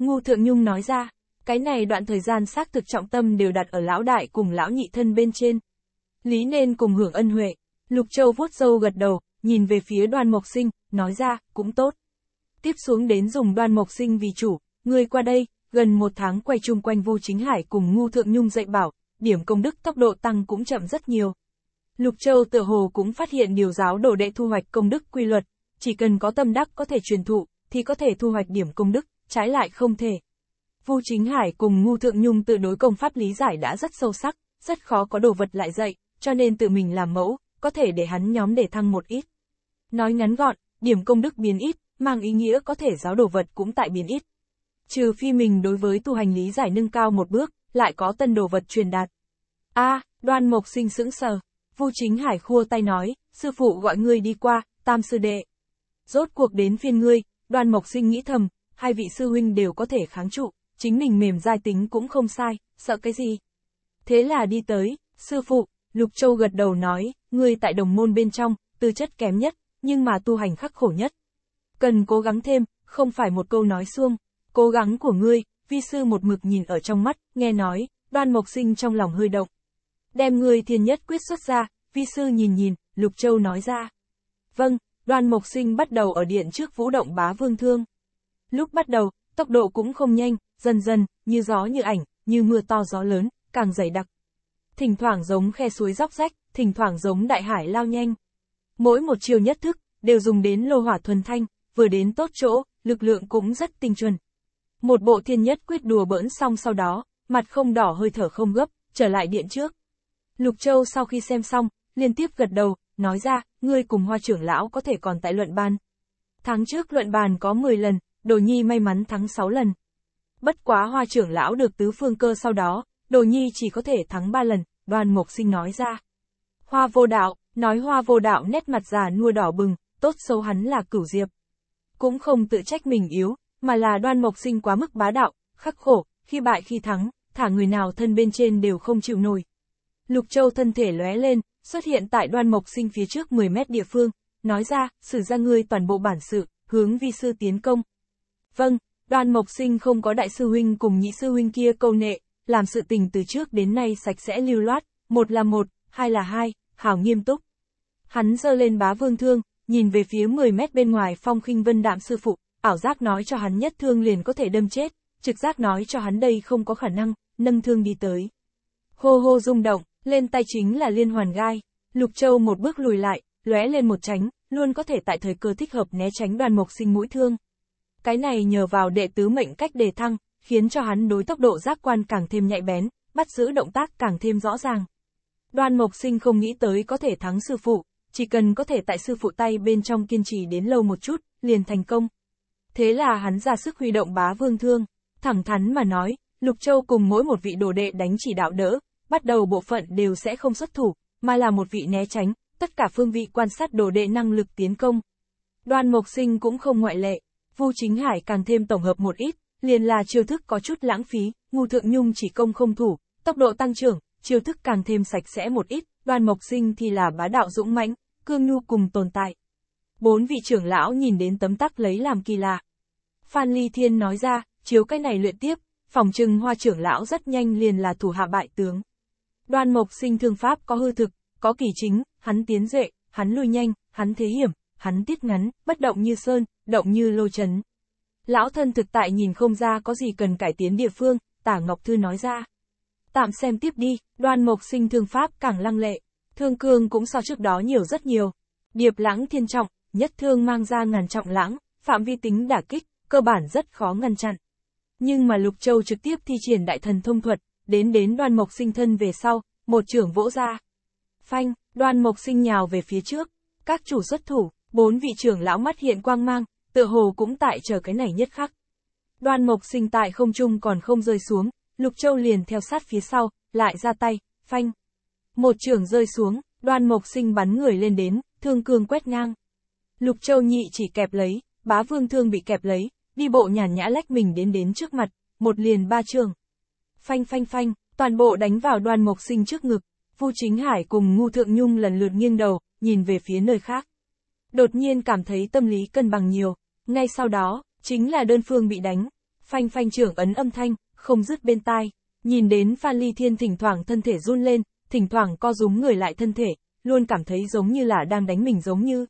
Ngô Thượng Nhung nói ra, cái này đoạn thời gian xác thực trọng tâm đều đặt ở lão đại cùng lão nhị thân bên trên. Lý nên cùng hưởng ân huệ, Lục Châu vuốt râu gật đầu, nhìn về phía đoàn mộc sinh, nói ra, cũng tốt. Tiếp xuống đến dùng đoàn mộc sinh vì chủ, người qua đây, gần một tháng quay chung quanh Vu Chính Hải cùng Ngô Thượng Nhung dạy bảo, điểm công đức tốc độ tăng cũng chậm rất nhiều. Lục Châu tự hồ cũng phát hiện điều giáo đổ đệ thu hoạch công đức quy luật, chỉ cần có tâm đắc có thể truyền thụ, thì có thể thu hoạch điểm công đức trái lại không thể. Vu Chính Hải cùng Ngu Thượng Nhung tự đối công pháp lý giải đã rất sâu sắc, rất khó có đồ vật lại dạy, cho nên tự mình làm mẫu, có thể để hắn nhóm để thăng một ít. Nói ngắn gọn, điểm công đức biến ít, mang ý nghĩa có thể giáo đồ vật cũng tại biến ít. Trừ phi mình đối với tu hành lý giải nâng cao một bước, lại có tân đồ vật truyền đạt. a à, đoan mộc sinh sững sờ, Vu Chính Hải khua tay nói, sư phụ gọi ngươi đi qua, tam sư đệ. Rốt cuộc đến phiên ngươi, đoan mộc sinh nghĩ thầm, hai vị sư huynh đều có thể kháng trụ, chính mình mềm dai tính cũng không sai, sợ cái gì. Thế là đi tới, sư phụ, Lục Châu gật đầu nói, ngươi tại đồng môn bên trong, tư chất kém nhất, nhưng mà tu hành khắc khổ nhất. Cần cố gắng thêm, không phải một câu nói xuông, cố gắng của ngươi, vi sư một mực nhìn ở trong mắt, nghe nói, đoan mộc sinh trong lòng hơi động. Đem ngươi thiên nhất quyết xuất ra, vi sư nhìn nhìn, Lục Châu nói ra. Vâng, đoan mộc sinh bắt đầu ở điện trước vũ động bá vương thương. Lúc bắt đầu, tốc độ cũng không nhanh, dần dần, như gió như ảnh, như mưa to gió lớn, càng dày đặc. Thỉnh thoảng giống khe suối róc rách, thỉnh thoảng giống đại hải lao nhanh. Mỗi một chiều nhất thức, đều dùng đến lô hỏa thuần thanh, vừa đến tốt chỗ, lực lượng cũng rất tinh chuẩn. Một bộ thiên nhất quyết đùa bỡn xong sau đó, mặt không đỏ hơi thở không gấp, trở lại điện trước. Lục Châu sau khi xem xong, liên tiếp gật đầu, nói ra, ngươi cùng hoa trưởng lão có thể còn tại luận bàn. Tháng trước luận bàn có 10 lần, Đồ Nhi may mắn thắng 6 lần. Bất quá hoa trưởng lão được tứ phương cơ sau đó, Đồ Nhi chỉ có thể thắng 3 lần, đoàn mộc sinh nói ra. Hoa vô đạo, nói hoa vô đạo nét mặt già nua đỏ bừng, tốt xấu hắn là cửu diệp. Cũng không tự trách mình yếu, mà là đoan mộc sinh quá mức bá đạo, khắc khổ, khi bại khi thắng, thả người nào thân bên trên đều không chịu nổi. Lục Châu thân thể lóe lên, xuất hiện tại đoan mộc sinh phía trước 10 mét địa phương, nói ra, sử ra ngươi toàn bộ bản sự, hướng vi sư tiến công, Vâng, đoàn mộc sinh không có đại sư huynh cùng nhị sư huynh kia câu nệ, làm sự tình từ trước đến nay sạch sẽ lưu loát, một là một, hai là hai, hảo nghiêm túc. Hắn giơ lên bá vương thương, nhìn về phía 10 mét bên ngoài phong khinh vân đạm sư phụ, ảo giác nói cho hắn nhất thương liền có thể đâm chết, trực giác nói cho hắn đây không có khả năng, nâng thương đi tới. Hô hô rung động, lên tay chính là liên hoàn gai, lục châu một bước lùi lại, lóe lên một tránh, luôn có thể tại thời cơ thích hợp né tránh đoàn mộc sinh mũi thương cái này nhờ vào đệ tứ mệnh cách đề thăng, khiến cho hắn đối tốc độ giác quan càng thêm nhạy bén, bắt giữ động tác càng thêm rõ ràng. Đoan Mộc Sinh không nghĩ tới có thể thắng sư phụ, chỉ cần có thể tại sư phụ tay bên trong kiên trì đến lâu một chút, liền thành công. Thế là hắn ra sức huy động bá vương thương, thẳng thắn mà nói, Lục Châu cùng mỗi một vị đồ đệ đánh chỉ đạo đỡ, bắt đầu bộ phận đều sẽ không xuất thủ, mà là một vị né tránh, tất cả phương vị quan sát đồ đệ năng lực tiến công. Đoan Mộc Sinh cũng không ngoại lệ, Vu Chính Hải càng thêm tổng hợp một ít, liền là chiêu thức có chút lãng phí, Ngô Thượng Nhung chỉ công không thủ, tốc độ tăng trưởng, chiêu thức càng thêm sạch sẽ một ít, Đoàn Mộc Sinh thì là bá đạo dũng mãnh, cương nhu cùng tồn tại. Bốn vị trưởng lão nhìn đến tấm tắc lấy làm kỳ lạ. Phan Ly Thiên nói ra, chiếu cái này luyện tiếp, phòng trừng hoa trưởng lão rất nhanh liền là thủ hạ bại tướng. Đoàn Mộc Sinh thương pháp có hư thực, có kỳ chính, hắn tiến dệ, hắn lui nhanh, hắn thế hiểm, hắn tiết ngắn, bất động như sơn, động như lôi chấn. Lão thân thực tại nhìn không ra có gì cần cải tiến địa phương, tả Ngọc Thư nói ra. Tạm xem tiếp đi, đoan mộc sinh thương pháp càng lăng lệ, thương cương cũng so trước đó nhiều rất nhiều. Điệp lãng thiên trọng, nhất thương mang ra ngàn trọng lãng, phạm vi tính đả kích, cơ bản rất khó ngăn chặn. Nhưng mà Lục Châu trực tiếp thi triển đại thần thông thuật, đến đến đoan mộc sinh thân về sau, một trưởng vỗ ra. Phanh, đoan mộc sinh nhào về phía trước, các chủ xuất thủ, bốn vị trưởng lão mắt hiện quang mang, tựa hồ cũng tại chờ cái này nhất khắc. Đoan mộc sinh tại không trung còn không rơi xuống, Lục Châu liền theo sát phía sau, lại ra tay, phanh. Một trường rơi xuống, Đoan mộc sinh bắn người lên đến, thương cương quét ngang. Lục Châu nhị chỉ kẹp lấy, bá vương thương bị kẹp lấy, đi bộ nhàn nhã lách mình đến đến trước mặt, một liền ba trường. Phanh phanh phanh, toàn bộ đánh vào Đoan mộc sinh trước ngực, Vu Chính Hải cùng Ngu Thượng Nhung lần lượt nghiêng đầu, nhìn về phía nơi khác đột nhiên cảm thấy tâm lý cân bằng nhiều. Ngay sau đó, chính là đơn phương bị đánh. Phanh phanh trưởng ấn âm thanh, không dứt bên tai. Nhìn đến Phan Ly Thiên thỉnh thoảng thân thể run lên, thỉnh thoảng co rúm người lại thân thể, luôn cảm thấy giống như là đang đánh mình giống như.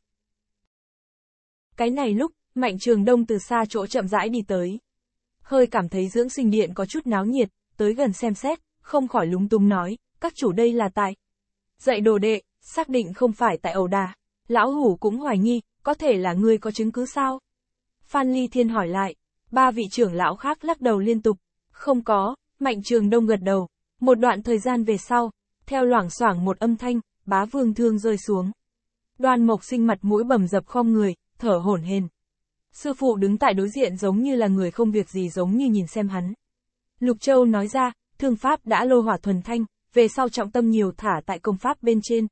Cái này lúc, Mạnh Trường Đông từ xa chỗ chậm rãi đi tới. Hơi cảm thấy dưỡng sinh điện có chút náo nhiệt, tới gần xem xét, không khỏi lúng túng nói, các chủ đây là tại. Dạy đồ đệ, xác định không phải tại ẩu đà. Lão hủ cũng hoài nghi, có thể là ngươi có chứng cứ sao? Phan Ly Thiên hỏi lại, ba vị trưởng lão khác lắc đầu liên tục, không có, Mạnh Trường Đông gật đầu, một đoạn thời gian về sau, theo loảng xoảng một âm thanh, bá vương thương rơi xuống. Đoàn Mộc sinh mặt mũi bầm dập khom người, thở hổn hển. Sư phụ đứng tại đối diện giống như là người không việc gì giống như nhìn xem hắn. Lục Châu nói ra, thương pháp đã lô hỏa thuần thanh, về sau trọng tâm nhiều thả tại công pháp bên trên.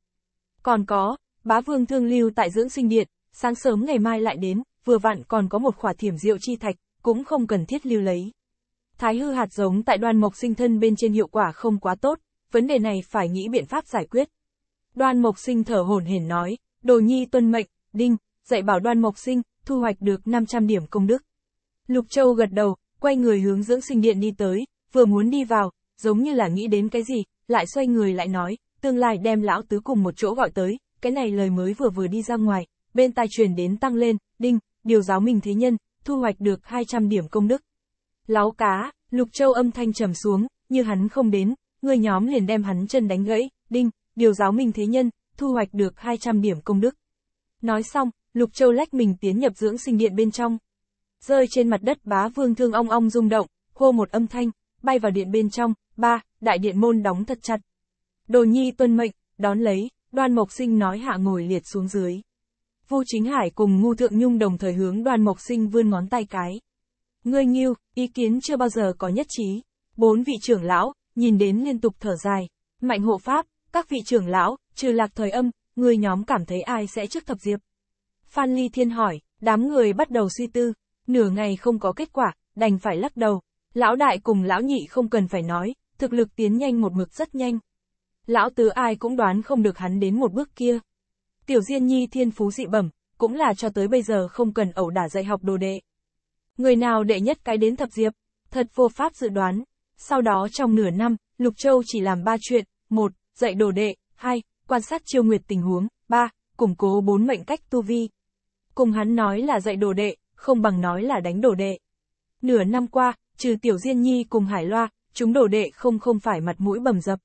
Còn có, Bá vương thương lưu tại dưỡng sinh điện, sáng sớm ngày mai lại đến, vừa vặn còn có một khỏa thiểm rượu chi thạch, cũng không cần thiết lưu lấy. Thái hư hạt giống tại đoan mộc sinh thân bên trên hiệu quả không quá tốt, vấn đề này phải nghĩ biện pháp giải quyết. Đoan mộc sinh thở hổn hển nói, đồ nhi tuân mệnh, đinh, dạy bảo đoan mộc sinh, thu hoạch được 500 điểm công đức. Lục Châu gật đầu, quay người hướng dưỡng sinh điện đi tới, vừa muốn đi vào, giống như là nghĩ đến cái gì, lại xoay người lại nói, tương lai đem lão tứ cùng một chỗ gọi tới, cái này lời mới vừa vừa đi ra ngoài, bên tai truyền đến tăng lên, đinh, điều giáo mình thế nhân, thu hoạch được 200 điểm công đức. Láo cá, Lục Châu âm thanh trầm xuống, như hắn không đến, người nhóm liền đem hắn chân đánh gãy, đinh, điều giáo mình thế nhân, thu hoạch được 200 điểm công đức. Nói xong, Lục Châu lách mình tiến nhập dưỡng sinh điện bên trong. Rơi trên mặt đất bá vương thương ong ong rung động, hô một âm thanh, bay vào điện bên trong, ba, đại điện môn đóng thật chặt. Đồ nhi tuân mệnh, đón lấy. Đoan Mộc Sinh nói hạ ngồi liệt xuống dưới. Vô Chính Hải cùng Ngu Thượng Nhung đồng thời hướng Đoan Mộc Sinh vươn ngón tay cái. Ngươi nghiêu, ý kiến chưa bao giờ có nhất trí. Bốn vị trưởng lão, nhìn đến liên tục thở dài. Mạnh hộ pháp, các vị trưởng lão, trừ lạc thời âm, người nhóm cảm thấy ai sẽ trước thập diệp. Phan Ly Thiên hỏi, đám người bắt đầu suy tư, nửa ngày không có kết quả, đành phải lắc đầu. Lão đại cùng lão nhị không cần phải nói, thực lực tiến nhanh một mực rất nhanh lão tứ ai cũng đoán không được hắn đến một bước kia. Tiểu Diên Nhi thiên phú dị bẩm, cũng là cho tới bây giờ không cần ẩu đả dạy học đồ đệ. Người nào đệ nhất cái đến thập diệp, thật vô pháp dự đoán. Sau đó trong nửa năm, Lục Châu chỉ làm ba chuyện, một, dạy đồ đệ, hai, quan sát chiêu nguyệt tình huống, ba, củng cố bốn mệnh cách tu vi. Cùng hắn nói là dạy đồ đệ, không bằng nói là đánh đồ đệ. Nửa năm qua, trừ Tiểu Diên Nhi cùng Hải Loa, chúng đồ đệ không không phải mặt mũi bầm dập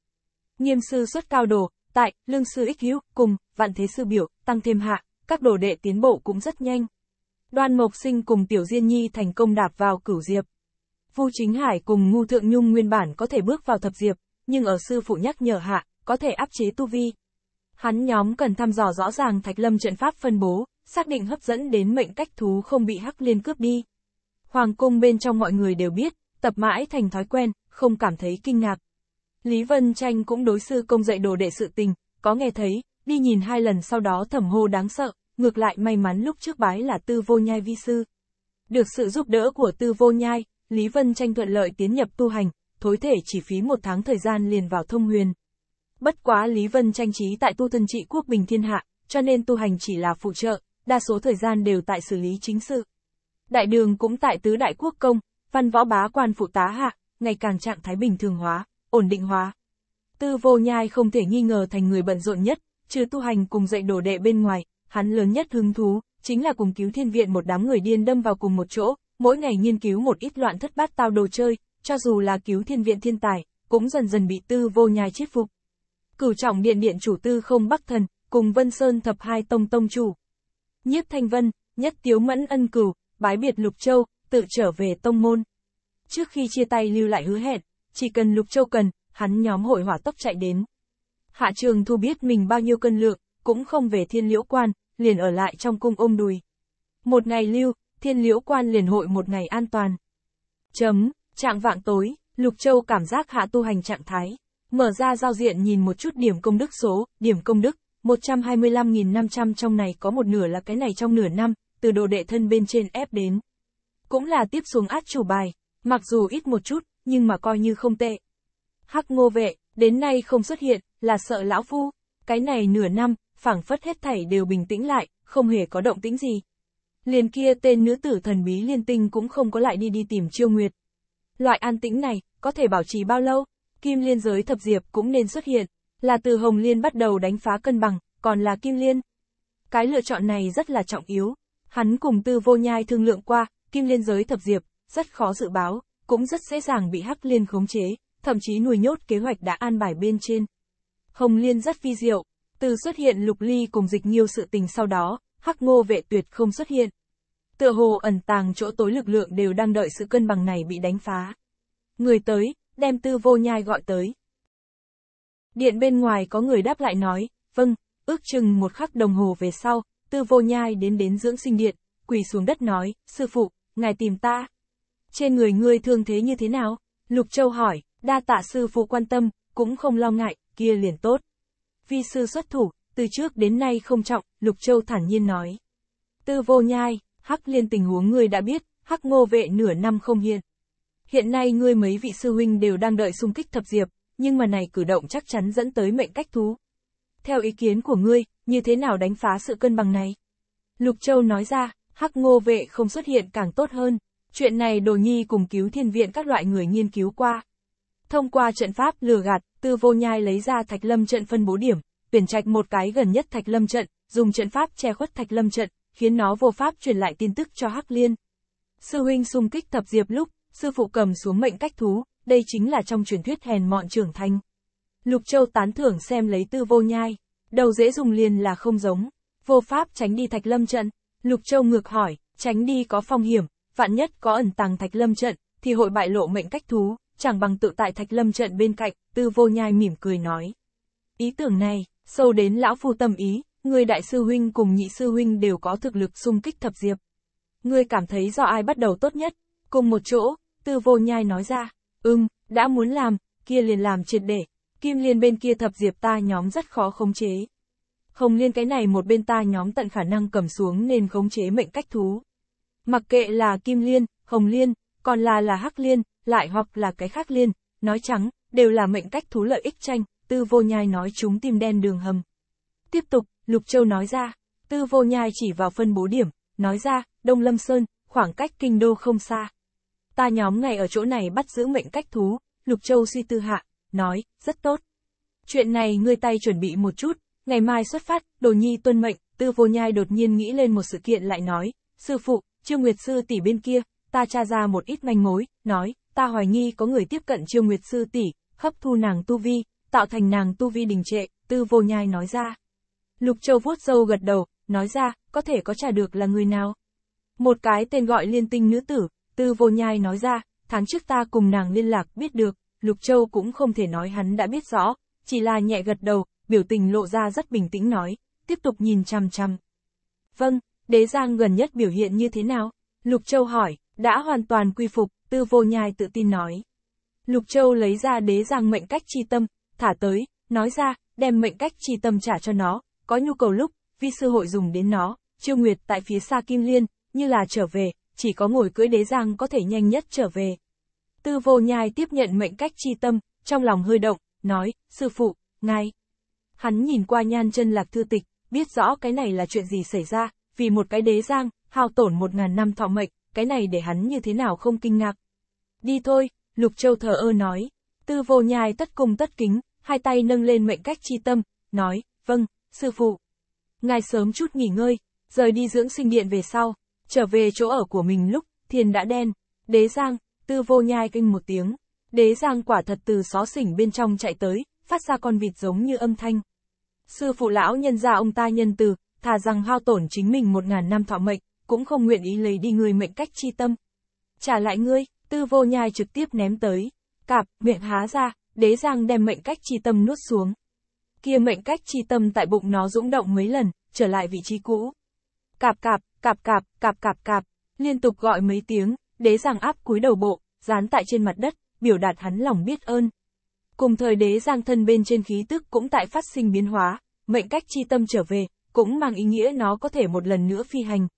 nghiêm sư xuất cao đồ, tại, lương sư ích hữu, cùng, vạn thế sư biểu, tăng thêm hạ, các đồ đệ tiến bộ cũng rất nhanh. Đoan Mộc Sinh cùng Tiểu Diên Nhi thành công đạp vào cửu diệp. Vu Chính Hải cùng Ngu Thượng Nhung nguyên bản có thể bước vào thập diệp, nhưng ở sư phụ nhắc nhở hạ, có thể áp chế tu vi. Hắn nhóm cần thăm dò rõ ràng Thạch Lâm trận pháp phân bố, xác định hấp dẫn đến mệnh cách thú không bị hắc liên cướp đi. Hoàng cung bên trong mọi người đều biết, tập mãi thành thói quen, không cảm thấy kinh ngạc. Lý Vân Tranh cũng đối sư công dạy đồ đệ sự tình, có nghe thấy, đi nhìn hai lần sau đó thẩm hô đáng sợ, ngược lại may mắn lúc trước bái là tư vô nhai vi sư. Được sự giúp đỡ của tư vô nhai, Lý Vân Tranh thuận lợi tiến nhập tu hành, thối thể chỉ phí một tháng thời gian liền vào thông huyền. Bất quá Lý Vân Tranh trí tại tu thân trị quốc bình thiên hạ, cho nên tu hành chỉ là phụ trợ, đa số thời gian đều tại xử lý chính sự. Đại đường cũng tại tứ đại quốc công, văn võ bá quan phụ tá hạ, ngày càng trạng thái bình thường hóa, ổn định hóa. Tư vô nhai không thể nghi ngờ thành người bận rộn nhất, trừ tu hành cùng dạy đổ đệ bên ngoài, hắn lớn nhất hứng thú, chính là cùng cứu thiên viện một đám người điên đâm vào cùng một chỗ, mỗi ngày nghiên cứu một ít loạn thất bát tao đồ chơi, cho dù là cứu thiên viện thiên tài, cũng dần dần bị tư vô nhai chiết phục. Cửu trọng điện điện chủ tư không bắc thần, cùng Vân Sơn thập hai tông tông chủ. Nhiếp Thanh Vân, nhất tiếu mẫn ân cửu, bái biệt Lục Châu, tự trở về tông môn. Trước khi chia tay lưu lại hứa hẹn, chỉ cần Lục Châu cần, hắn nhóm hội hỏa tốc chạy đến. Hạ Trường Thu biết mình bao nhiêu cân lượng, cũng không về thiên liễu quan, liền ở lại trong cung ôm đùi. Một ngày lưu, thiên liễu quan liền hội một ngày an toàn. Chấm, trạng vạng tối, Lục Châu cảm giác hạ tu hành trạng thái. Mở ra giao diện nhìn một chút điểm công đức số, điểm công đức, 125.500 trong này có một nửa là cái này trong nửa năm, từ đồ đệ thân bên trên ép đến. Cũng là tiếp xuống át chủ bài, mặc dù ít một chút, nhưng mà coi như không tệ. Hắc ngô vệ, đến nay không xuất hiện, là sợ lão phu. Cái này nửa năm, phảng phất hết thảy đều bình tĩnh lại, không hề có động tĩnh gì. Liền kia tên nữ tử thần bí liên tinh cũng không có lại đi đi tìm chiêu nguyệt. Loại an tĩnh này, có thể bảo trì bao lâu? Kim liên giới thập diệp cũng nên xuất hiện, là từ hồng liên bắt đầu đánh phá cân bằng, còn là kim liên. Cái lựa chọn này rất là trọng yếu. Hắn cùng tư vô nhai thương lượng qua, kim liên giới thập diệp, rất khó dự báo, cũng rất dễ dàng bị Hắc Liên khống chế, thậm chí nuôi nhốt kế hoạch đã an bài bên trên. Hồng Liên rất phi diệu, từ xuất hiện Lục Ly cùng dịch nhiều sự tình sau đó, Hắc Ngô vệ tuyệt không xuất hiện. Tựa hồ ẩn tàng chỗ tối lực lượng đều đang đợi sự cân bằng này bị đánh phá. Người tới, đem tư vô nhai gọi tới. Điện bên ngoài có người đáp lại nói, vâng, ước chừng một khắc đồng hồ về sau, tư vô nhai đến đến dưỡng sinh điện, quỳ xuống đất nói, sư phụ, ngài tìm ta trên người ngươi thương thế như thế nào? Lục Châu hỏi, đa tạ sư phụ quan tâm, cũng không lo ngại, kia liền tốt. Vi sư xuất thủ, từ trước đến nay không trọng, Lục Châu thản nhiên nói. Tư vô nhai, Hắc liên tình huống ngươi đã biết, Hắc ngô vệ nửa năm không hiên. Hiện nay ngươi mấy vị sư huynh đều đang đợi xung kích thập diệp, nhưng mà này cử động chắc chắn dẫn tới mệnh cách thú. Theo ý kiến của ngươi, như thế nào đánh phá sự cân bằng này? Lục Châu nói ra, Hắc ngô vệ không xuất hiện càng tốt hơn, Chuyện này Đồ Nhi cùng cứu thiên viện các loại người nghiên cứu qua. Thông qua trận pháp lừa gạt, Tư Vô Nhai lấy ra Thạch Lâm trận phân bố điểm, tuyển trạch một cái gần nhất Thạch Lâm trận, dùng trận pháp che khuất Thạch Lâm trận, khiến nó vô pháp truyền lại tin tức cho Hắc Liên. Sư huynh xung kích thập diệp lúc, sư phụ cầm xuống mệnh cách thú, đây chính là trong truyền thuyết hèn mọn trưởng thành. Lục Châu tán thưởng xem lấy Tư Vô Nhai, đầu dễ dùng liền là không giống, vô pháp tránh đi Thạch Lâm trận. Lục Châu ngược hỏi, tránh đi có phong hiểm, vạn nhất có ẩn tàng thạch lâm trận, thì hội bại lộ mệnh cách thú, chẳng bằng tự tại thạch lâm trận bên cạnh, tư vô nhai mỉm cười nói. Ý tưởng này, sâu đến lão phu tâm ý, người đại sư huynh cùng nhị sư huynh đều có thực lực xung kích thập diệp. Ngươi cảm thấy do ai bắt đầu tốt nhất, cùng một chỗ, tư vô nhai nói ra, ừm, đã muốn làm, kia liền làm triệt để, kim liên bên kia thập diệp ta nhóm rất khó khống chế. Không liên cái này một bên ta nhóm tận khả năng cầm xuống nên khống chế mệnh cách thú. Mặc kệ là kim liên, hồng liên, còn là là hắc liên, lại hoặc là cái khác liên, nói trắng, đều là mệnh cách thú lợi ích tranh, tư vô nhai nói chúng tim đen đường hầm. Tiếp tục, Lục Châu nói ra, tư vô nhai chỉ vào phân bố điểm, nói ra, Đông Lâm Sơn, khoảng cách kinh đô không xa. Ta nhóm ngày ở chỗ này bắt giữ mệnh cách thú, Lục Châu suy tư hạ, nói, rất tốt. Chuyện này ngươi tay chuẩn bị một chút, ngày mai xuất phát, đồ nhi tuân mệnh, tư vô nhai đột nhiên nghĩ lên một sự kiện lại nói, sư phụ, Trương Nguyệt Sư tỷ bên kia, ta tra ra một ít manh mối, nói, ta hoài nghi có người tiếp cận Trương Nguyệt Sư tỷ, hấp thu nàng tu vi, tạo thành nàng tu vi đình trệ, tư vô nhai nói ra. Lục Châu vuốt râu gật đầu, nói ra, có thể có trả được là người nào. Một cái tên gọi liên tinh nữ tử, tư vô nhai nói ra, tháng trước ta cùng nàng liên lạc biết được, Lục Châu cũng không thể nói hắn đã biết rõ, chỉ là nhẹ gật đầu, biểu tình lộ ra rất bình tĩnh nói, tiếp tục nhìn chằm chằm. Vâng, đế giang gần nhất biểu hiện như thế nào? Lục Châu hỏi, đã hoàn toàn quy phục, tư vô nhai tự tin nói. Lục Châu lấy ra đế giang mệnh cách chi tâm, thả tới, nói ra, đem mệnh cách chi tâm trả cho nó, có nhu cầu lúc, vi sư hội dùng đến nó, chiêu nguyệt tại phía xa Kim Liên, như là trở về, chỉ có ngồi cưỡi đế giang có thể nhanh nhất trở về. Tư vô nhai tiếp nhận mệnh cách chi tâm, trong lòng hơi động, nói, sư phụ, ngài. Hắn nhìn qua nhan chân lạc thư tịch, biết rõ cái này là chuyện gì xảy ra, vì một cái đế giang, hao tổn một ngàn năm thọ mệnh, cái này để hắn như thế nào không kinh ngạc. Đi thôi, Lục Châu thờ ơ nói. Tư vô nhai tất cung tất kính, hai tay nâng lên mệnh cách chi tâm, nói, vâng, sư phụ. Ngài sớm chút nghỉ ngơi, rời đi dưỡng sinh điện về sau, trở về chỗ ở của mình lúc, thiền đã đen, đế giang, tư vô nhai kinh một tiếng, đế giang quả thật từ xó xỉnh bên trong chạy tới, phát ra con vịt giống như âm thanh. Sư phụ lão nhân ra ông ta nhân từ, thà rằng hao tổn chính mình một ngàn năm thọ mệnh, cũng không nguyện ý lấy đi người mệnh cách chi tâm. Trả lại ngươi, tư vô nhai trực tiếp ném tới, cạp, miệng há ra, đế giang đem mệnh cách chi tâm nuốt xuống. Kia mệnh cách chi tâm tại bụng nó dũng động mấy lần, trở lại vị trí cũ. Cạp cạp, cạp cạp, cạp cạp cạp, liên tục gọi mấy tiếng, đế giang áp cúi đầu bộ, dán tại trên mặt đất, biểu đạt hắn lòng biết ơn. Cùng thời đế giang thân bên trên khí tức cũng tại phát sinh biến hóa, mệnh cách chi tâm trở về, cũng mang ý nghĩa nó có thể một lần nữa phi hành.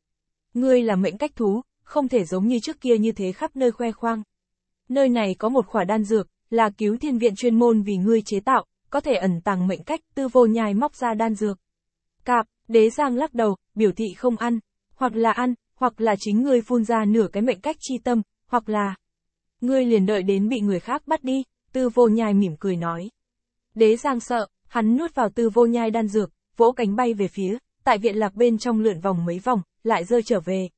Ngươi là mệnh cách thú, không thể giống như trước kia như thế khắp nơi khoe khoang. Nơi này có một khỏa đan dược, là cứu thiên viện chuyên môn vì ngươi chế tạo, có thể ẩn tàng mệnh cách tư vô nhai móc ra đan dược. Cạp, đế giang lắc đầu, biểu thị không ăn, hoặc là ăn, hoặc là chính ngươi phun ra nửa cái mệnh cách chi tâm, hoặc là... Ngươi liền đợi đến bị người khác bắt đi, tư vô nhai mỉm cười nói. Đế giang sợ, hắn nuốt vào tư vô nhai đan dược, vỗ cánh bay về phía, tại viện lạc bên trong lượn vòng mấy vòng, lại rơi trở về.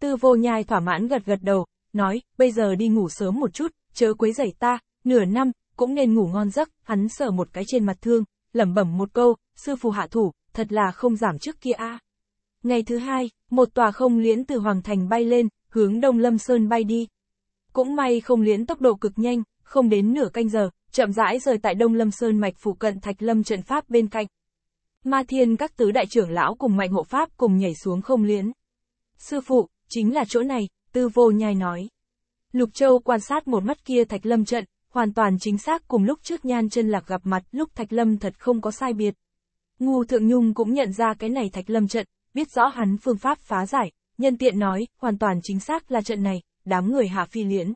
Tư vô nhai thỏa mãn gật gật đầu, nói, bây giờ đi ngủ sớm một chút, chớ quấy rầy ta, nửa năm, cũng nên ngủ ngon giấc, hắn sờ một cái trên mặt thương, lẩm bẩm một câu, sư phù hạ thủ, thật là không giảm trước kia a. Ngày thứ hai, một tòa không liễn từ Hoàng Thành bay lên, hướng Đông Lâm Sơn bay đi. Cũng may không liễn tốc độ cực nhanh, không đến nửa canh giờ, chậm rãi rời tại Đông Lâm Sơn mạch phủ cận Thạch Lâm trận pháp bên cạnh. Ma thiên các tứ đại trưởng lão cùng mạnh hộ pháp cùng nhảy xuống không liễn. Sư phụ, chính là chỗ này, tư vô nhai nói. Lục Châu quan sát một mắt kia Thạch Lâm trận, hoàn toàn chính xác cùng lúc trước nhan chân lạc gặp mặt lúc Thạch Lâm thật không có sai biệt. Ngu Thượng Nhung cũng nhận ra cái này Thạch Lâm trận, biết rõ hắn phương pháp phá giải, nhân tiện nói, hoàn toàn chính xác là trận này, đám người hạ phi liễn.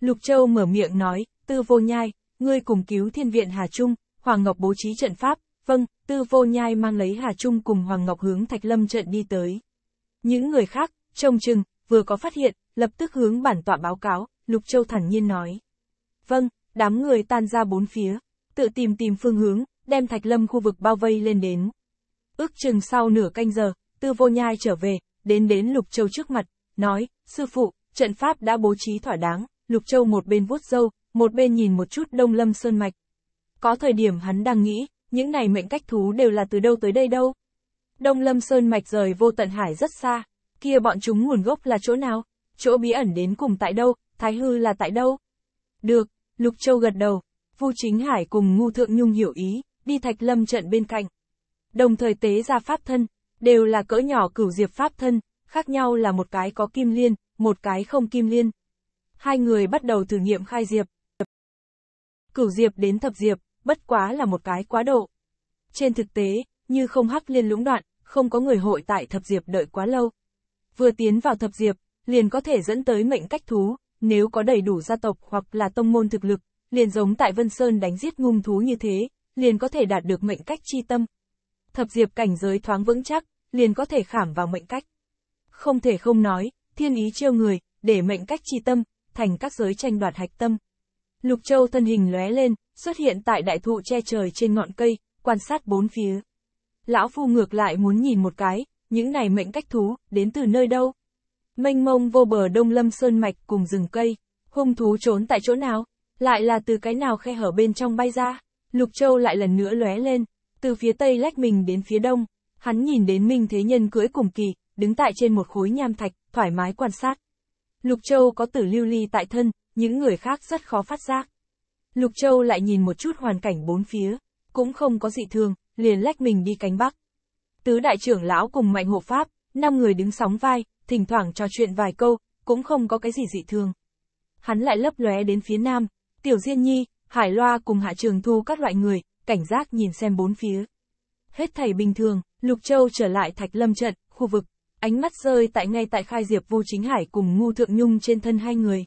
Lục Châu mở miệng nói, tư vô nhai, ngươi cùng cứu thiên viện Hà Trung, Hoàng Ngọc bố trí trận pháp, Vâng, tư vô nhai mang lấy Hà Trung cùng Hoàng Ngọc hướng Thạch Lâm trận đi tới. Những người khác, trông chừng, vừa có phát hiện, lập tức hướng bản tọa báo cáo, Lục Châu thản nhiên nói. Vâng, đám người tan ra bốn phía, tự tìm tìm phương hướng, đem Thạch Lâm khu vực bao vây lên đến. Ước chừng sau nửa canh giờ, tư vô nhai trở về, đến đến Lục Châu trước mặt, nói, sư phụ, trận pháp đã bố trí thỏa đáng, Lục Châu một bên vuốt râu một bên nhìn một chút đông lâm sơn mạch. Có thời điểm hắn đang nghĩ, những này mệnh cách thú đều là từ đâu tới đây đâu. Đông Lâm Sơn Mạch rời vô tận hải rất xa, kia bọn chúng nguồn gốc là chỗ nào, chỗ bí ẩn đến cùng tại đâu, Thái Hư là tại đâu. Được, Lục Châu gật đầu, Vu Chính Hải cùng Ngu Thượng Nhung hiểu ý, đi Thạch Lâm trận bên cạnh. Đồng thời tế ra pháp thân, đều là cỡ nhỏ cửu diệp pháp thân, khác nhau là một cái có kim liên, một cái không kim liên. Hai người bắt đầu thử nghiệm khai diệp. Cửu diệp đến thập diệp, bất quá là một cái quá độ. Trên thực tế, như không hắc liên lũng đoạn, không có người hội tại thập diệp đợi quá lâu. Vừa tiến vào thập diệp, liền có thể dẫn tới mệnh cách thú, nếu có đầy đủ gia tộc hoặc là tông môn thực lực, liền giống tại Vân Sơn đánh giết ngung thú như thế, liền có thể đạt được mệnh cách chi tâm. Thập diệp cảnh giới thoáng vững chắc, liền có thể khảm vào mệnh cách. Không thể không nói, thiên ý chiêu người, để mệnh cách chi tâm, thành các giới tranh đoạt hạch tâm. Lục Châu thân hình lóe lên, xuất hiện tại đại thụ che trời trên ngọn cây, quan sát bốn phía. Lão Phu ngược lại muốn nhìn một cái, những này mệnh cách thú, đến từ nơi đâu? Mênh mông vô bờ đông lâm sơn mạch cùng rừng cây, hung thú trốn tại chỗ nào? Lại là từ cái nào khe hở bên trong bay ra? Lục Châu lại lần nữa lóe lên, từ phía tây lách mình đến phía đông, hắn nhìn đến Minh Thế Nhân cưỡi cùng kỳ, đứng tại trên một khối nham thạch, thoải mái quan sát. Lục Châu có tử lưu ly tại thân, những người khác rất khó phát giác. Lục Châu lại nhìn một chút hoàn cảnh bốn phía, cũng không có dị thường, liền lách mình đi cánh bắc. Tứ đại trưởng lão cùng mạnh hộ pháp, năm người đứng sóng vai, thỉnh thoảng trò chuyện vài câu, cũng không có cái gì dị thường. Hắn lại lấp lóe đến phía nam, Tiểu Diên Nhi, Hải Loa cùng Hạ Trường Thu các loại người, cảnh giác nhìn xem bốn phía. Hết thảy bình thường, Lục Châu trở lại Thạch Lâm trận, khu vực, ánh mắt rơi tại ngay tại Khai Diệp Vô Chính Hải cùng Ngu Thượng Nhung trên thân hai người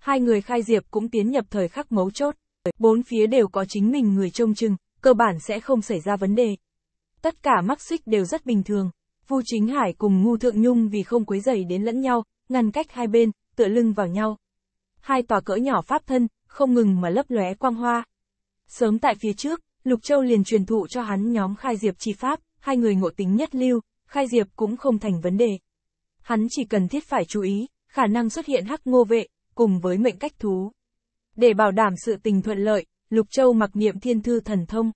hai người khai diệp cũng tiến nhập thời khắc mấu chốt. Bốn phía đều có chính mình người trông chừng, cơ bản sẽ không xảy ra vấn đề. Tất cả mắc xích đều rất bình thường. Vu Chính Hải cùng Ngu Thượng Nhung vì không quấy rầy đến lẫn nhau, ngăn cách hai bên, tựa lưng vào nhau. Hai tòa cỡ nhỏ pháp thân, không ngừng mà lấp lóe quang hoa. Sớm tại phía trước, Lục Châu liền truyền thụ cho hắn nhóm khai diệp chi pháp, hai người ngộ tính nhất lưu, khai diệp cũng không thành vấn đề. Hắn chỉ cần thiết phải chú ý, khả năng xuất hiện hắc ngô vệ, cùng với mệnh cách thú. Để bảo đảm sự tình thuận lợi, Lục Châu mặc niệm thiên thư thần thông.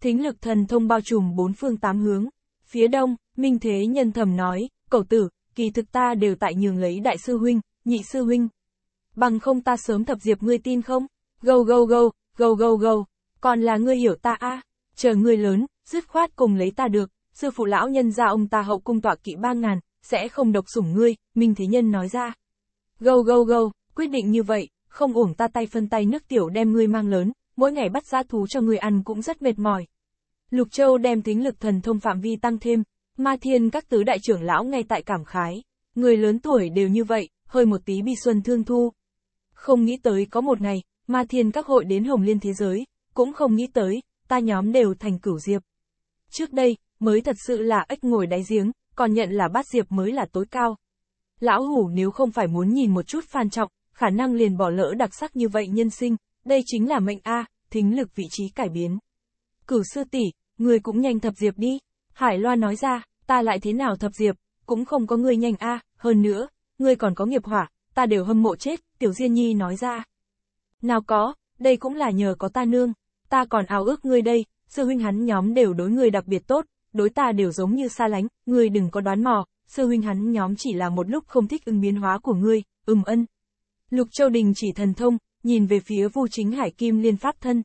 Thính lực thần thông bao trùm bốn phương tám hướng. Phía đông, Minh Thế nhân thầm nói, cậu tử, kỳ thực ta đều tại nhường lấy đại sư huynh, nhị sư huynh. Bằng không ta sớm thập diệp ngươi tin không? Gâu gâu gâu, gâu gâu gâu, còn là ngươi hiểu ta a chờ ngươi lớn, dứt khoát cùng lấy ta được, sư phụ lão nhân ra ông ta hậu cung tọa kỵ ba ngàn, sẽ không độc sủng ngươi, Minh Thế Nhân nói ra. Gâu gâu gâu, quyết định như vậy, không uổng ta tay phân tay nước tiểu đem ngươi mang lớn, mỗi ngày bắt giã thú cho ngươi ăn cũng rất mệt mỏi. Lục Châu đem tính lực thần thông phạm vi tăng thêm, ma thiên các tứ đại trưởng lão ngay tại cảm khái, người lớn tuổi đều như vậy, hơi một tí bi xuân thương thu. Không nghĩ tới có một ngày, ma thiên các hội đến hồng liên thế giới, cũng không nghĩ tới, ta nhóm đều thành cửu diệp. Trước đây, mới thật sự là ếch ngồi đáy giếng, còn nhận là bát diệp mới là tối cao. Lão hủ nếu không phải muốn nhìn một chút phan trọng, khả năng liền bỏ lỡ đặc sắc như vậy nhân sinh, đây chính là mệnh A, thính lực vị trí cải biến. Cửu sư tỷ, người cũng nhanh thập diệp đi. Hải Loa nói ra, ta lại thế nào thập diệp, cũng không có người nhanh A, hơn nữa, người còn có nghiệp hỏa, ta đều hâm mộ chết, Tiểu Diên Nhi nói ra. Nào có, đây cũng là nhờ có ta nương, ta còn ao ước ngươi đây, sư huynh hắn nhóm đều đối ngươi đặc biệt tốt, đối ta đều giống như xa lánh, người đừng có đoán mò, sư huynh hắn nhóm chỉ là một lúc không thích ưng biến hóa của ngươi, ừm ân, Lục Châu Đình chỉ thần thông, nhìn về phía Vu Chính Hải Kim Liên Pháp Thân.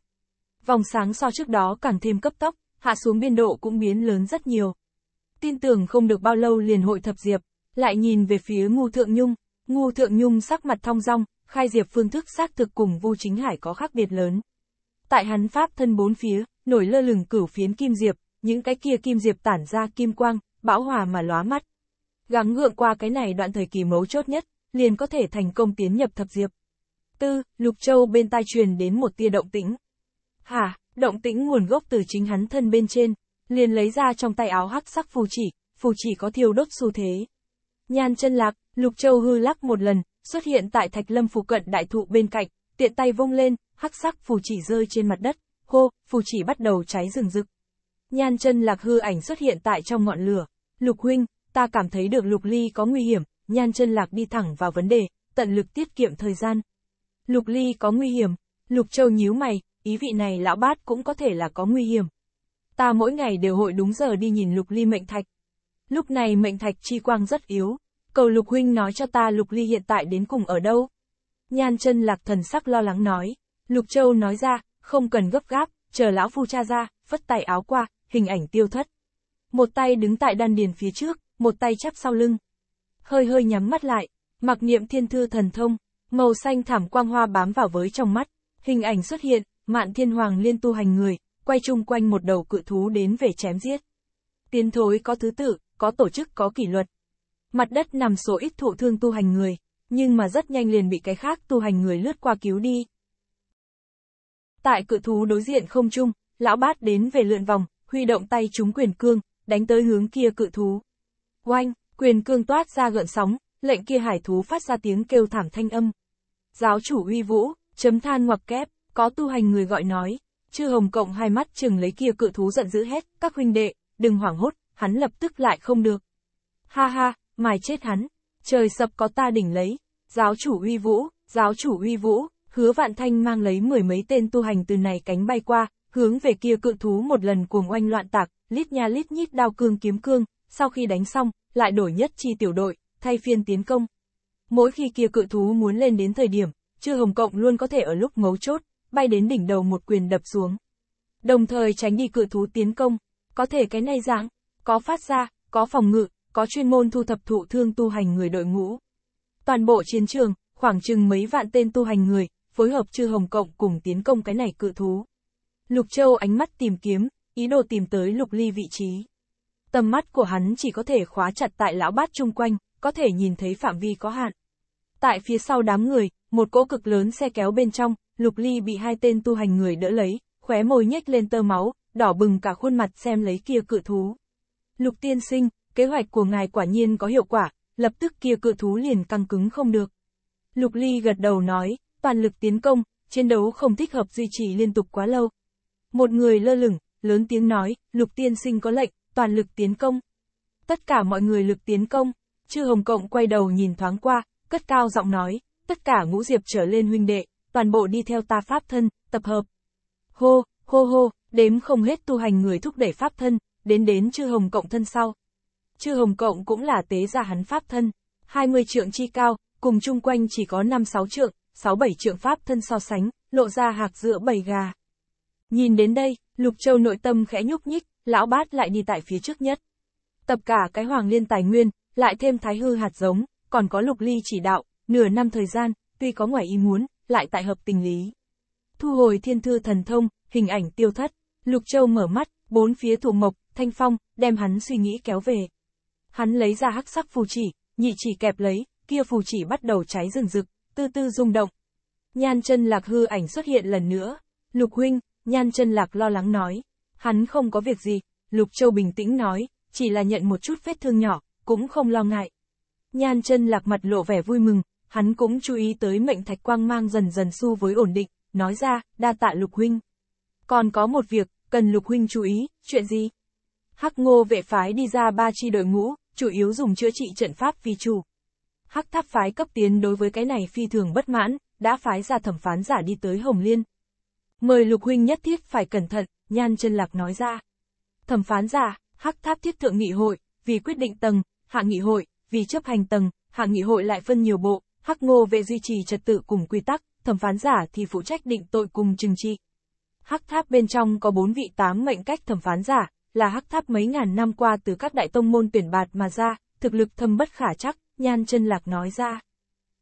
Vòng sáng so trước đó càng thêm cấp tốc, hạ xuống biên độ cũng biến lớn rất nhiều. Tin tưởng không được bao lâu liền hội thập diệp, lại nhìn về phía Ngô Thượng Nhung, Ngô Thượng Nhung sắc mặt thong dong, khai diệp phương thức xác thực cùng Vu Chính Hải có khác biệt lớn. Tại hắn pháp thân bốn phía, nổi lơ lửng cửu phiến kim diệp, những cái kia kim diệp tản ra kim quang, bão hòa mà lóa mắt. Gắng ngượng qua cái này đoạn thời kỳ mấu chốt nhất, liền có thể thành công tiến nhập thập diệp. Tư, Lục Châu bên tai truyền đến một tia động tĩnh. Hả, động tĩnh nguồn gốc từ chính hắn thân bên trên, liền lấy ra trong tay áo hắc sắc phù chỉ, phù chỉ có thiêu đốt xu thế. Nhan chân lạc, Lục Châu hư lắc một lần, xuất hiện tại thạch lâm phù cận đại thụ bên cạnh, tiện tay vung lên, hắc sắc phù chỉ rơi trên mặt đất, hô, phù chỉ bắt đầu cháy rừng rực. Nhan chân lạc hư ảnh xuất hiện tại trong ngọn lửa, Lục Huynh, ta cảm thấy được Lục Ly có nguy hiểm, nhan chân lạc đi thẳng vào vấn đề, tận lực tiết kiệm thời gian. Lục ly có nguy hiểm, lục châu nhíu mày, ý vị này lão bát cũng có thể là có nguy hiểm. Ta mỗi ngày đều hội đúng giờ đi nhìn lục ly mệnh thạch. Lúc này mệnh thạch chi quang rất yếu, cầu lục huynh nói cho ta lục ly hiện tại đến cùng ở đâu. Nhan chân lạc thần sắc lo lắng nói, lục châu nói ra, không cần gấp gáp, chờ lão phu cha ra, phất tay áo qua, hình ảnh tiêu thất. Một tay đứng tại đan điền phía trước, một tay chắp sau lưng, hơi hơi nhắm mắt lại, mặc niệm thiên thư thần thông, màu xanh thảm quang hoa bám vào với trong mắt, hình ảnh xuất hiện, mạn thiên hoàng liên tu hành người, quay chung quanh một đầu cự thú đến về chém giết. Tiến thối có thứ tự, có tổ chức có kỷ luật. Mặt đất nằm số ít thụ thương tu hành người, nhưng mà rất nhanh liền bị cái khác tu hành người lướt qua cứu đi. Tại cự thú đối diện không chung, lão bát đến về lượn vòng, huy động tay chúng quyền cương, đánh tới hướng kia cự thú. Oanh! Quyền cương toát ra gợn sóng, lệnh kia hải thú phát ra tiếng kêu thảm thanh âm. Giáo chủ uy vũ, chấm than ngoặc kép, có tu hành người gọi nói. Chư hồng cộng hai mắt chừng lấy kia cự thú giận dữ hét, các huynh đệ, đừng hoảng hốt, hắn lập tức lại không được. Ha ha, mài chết hắn, trời sập có ta đỉnh lấy. Giáo chủ uy vũ, giáo chủ uy vũ, hứa vạn thanh mang lấy mười mấy tên tu hành từ này cánh bay qua, hướng về kia cự thú một lần cuồng oanh loạn tạc, lít nha lít nhít đao cương kiếm cương, sau khi đánh xong, lại đổi nhất chi tiểu đội, thay phiên tiến công. Mỗi khi kia cự thú muốn lên đến thời điểm, chư Hồng Cộng luôn có thể ở lúc ngấu chốt, bay đến đỉnh đầu một quyền đập xuống. Đồng thời tránh đi cự thú tiến công, có thể cái này dạng, có phát ra, có phòng ngự, có chuyên môn thu thập thụ thương tu hành người đội ngũ. Toàn bộ chiến trường, khoảng chừng mấy vạn tên tu hành người, phối hợp chư Hồng Cộng cùng tiến công cái này cự thú. Lục Châu ánh mắt tìm kiếm, ý đồ tìm tới Lục Ly vị trí. Tầm mắt của hắn chỉ có thể khóa chặt tại lão bát chung quanh, có thể nhìn thấy phạm vi có hạn. Tại phía sau đám người, một cỗ cực lớn xe kéo bên trong, Lục Ly bị hai tên tu hành người đỡ lấy, khóe môi nhếch lên tơ máu, đỏ bừng cả khuôn mặt xem lấy kia cự thú. Lục tiên sinh, kế hoạch của ngài quả nhiên có hiệu quả, lập tức kia cự thú liền căng cứng không được. Lục Ly gật đầu nói, toàn lực tiến công, chiến đấu không thích hợp duy trì liên tục quá lâu. Một người lơ lửng, lớn tiếng nói, Lục tiên sinh có lệnh, toàn lực tiến công. Tất cả mọi người lực tiến công, chư Hồng Cộng quay đầu nhìn thoáng qua, cất cao giọng nói, tất cả ngũ diệp trở lên huynh đệ, toàn bộ đi theo ta pháp thân, tập hợp. Hô, hô hô, đếm không hết tu hành người thúc đẩy pháp thân, đến đến chư Hồng Cộng thân sau. Chư Hồng Cộng cũng là tế ra hắn pháp thân, 20 trượng chi cao, cùng chung quanh chỉ có 5-6 trượng, 6-7 trượng pháp thân so sánh, lộ ra hạc giữa bầy gà. Nhìn đến đây, Lục Châu nội tâm khẽ nhúc nhích, lão bát lại đi tại phía trước nhất. Tập cả cái hoàng liên tài nguyên, lại thêm thái hư hạt giống, còn có lục ly chỉ đạo, nửa năm thời gian, tuy có ngoài ý muốn, lại tại hợp tình lý. Thu hồi thiên thư thần thông, hình ảnh tiêu thất, lục châu mở mắt, bốn phía thủ mộc, thanh phong, đem hắn suy nghĩ kéo về. Hắn lấy ra hắc sắc phù chỉ, nhị chỉ kẹp lấy, kia phù chỉ bắt đầu cháy rừng rực, tư tư rung động. Nhan chân lạc hư ảnh xuất hiện lần nữa, lục huynh, nhan chân lạc lo lắng nói, Hắn không có việc gì, Lục Châu bình tĩnh nói, chỉ là nhận một chút vết thương nhỏ, cũng không lo ngại. Nhan chân lạc mặt lộ vẻ vui mừng, hắn cũng chú ý tới mệnh thạch quang mang dần dần xu với ổn định, nói ra, đa tạ Lục Huynh. Còn có một việc, cần Lục Huynh chú ý, chuyện gì? Hắc ngô vệ phái đi ra ba chi đội ngũ, chủ yếu dùng chữa trị trận pháp vì chủ. Hắc tháp phái cấp tiến đối với cái này phi thường bất mãn, đã phái ra thẩm phán giả đi tới Hồng Liên. Mời Lục Huynh nhất thiết phải cẩn thận, Nhan chân lạc nói ra. Thẩm phán giả, hắc tháp thiết thượng nghị hội, vì quyết định tầng, hạ nghị hội, vì chấp hành tầng, hạ nghị hội lại phân nhiều bộ, hắc ngô về duy trì trật tự cùng quy tắc, thẩm phán giả thì phụ trách định tội cùng trừng trị. Hắc tháp bên trong có bốn vị tám mệnh cách thẩm phán giả, là hắc tháp mấy ngàn năm qua từ các đại tông môn tuyển bạt mà ra, thực lực thâm bất khả chắc, nhan chân lạc nói ra.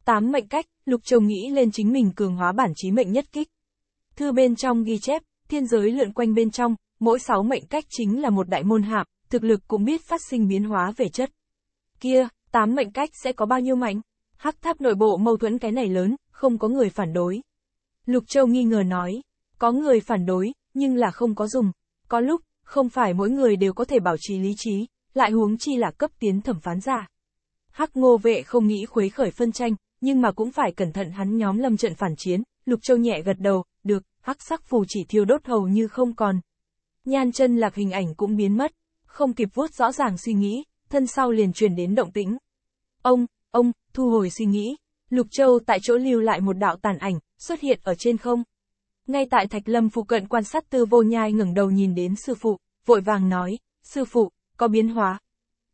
Tám mệnh cách, lục châu nghĩ lên chính mình cường hóa bản chí mệnh nhất kích. Thư bên trong ghi chép, thiên giới lượn quanh bên trong, mỗi sáu mệnh cách chính là một đại môn hạp, thực lực cũng biết phát sinh biến hóa về chất. Kia, tám mệnh cách sẽ có bao nhiêu mạnh? Hắc tháp nội bộ mâu thuẫn cái này lớn, không có người phản đối. Lục Châu nghi ngờ nói, có người phản đối, nhưng là không có dùng. Có lúc, không phải mỗi người đều có thể bảo trì lý trí, lại huống chi là cấp tiến thẩm phán giả. Hắc ngô vệ không nghĩ khuấy khởi phân tranh, nhưng mà cũng phải cẩn thận hắn nhóm lâm trận phản chiến, Lục Châu nhẹ gật đầu, được, hắc sắc phù chỉ thiêu đốt hầu như không còn. Nhan chân lạc hình ảnh cũng biến mất, không kịp vuốt rõ ràng suy nghĩ, thân sau liền truyền đến động tĩnh. Ông, ông, thu hồi suy nghĩ, Lục Châu tại chỗ lưu lại một đạo tàn ảnh, xuất hiện ở trên không. Ngay tại Thạch Lâm phụ cận quan sát tư vô nhai ngẩng đầu nhìn đến sư phụ, vội vàng nói, sư phụ, có biến hóa.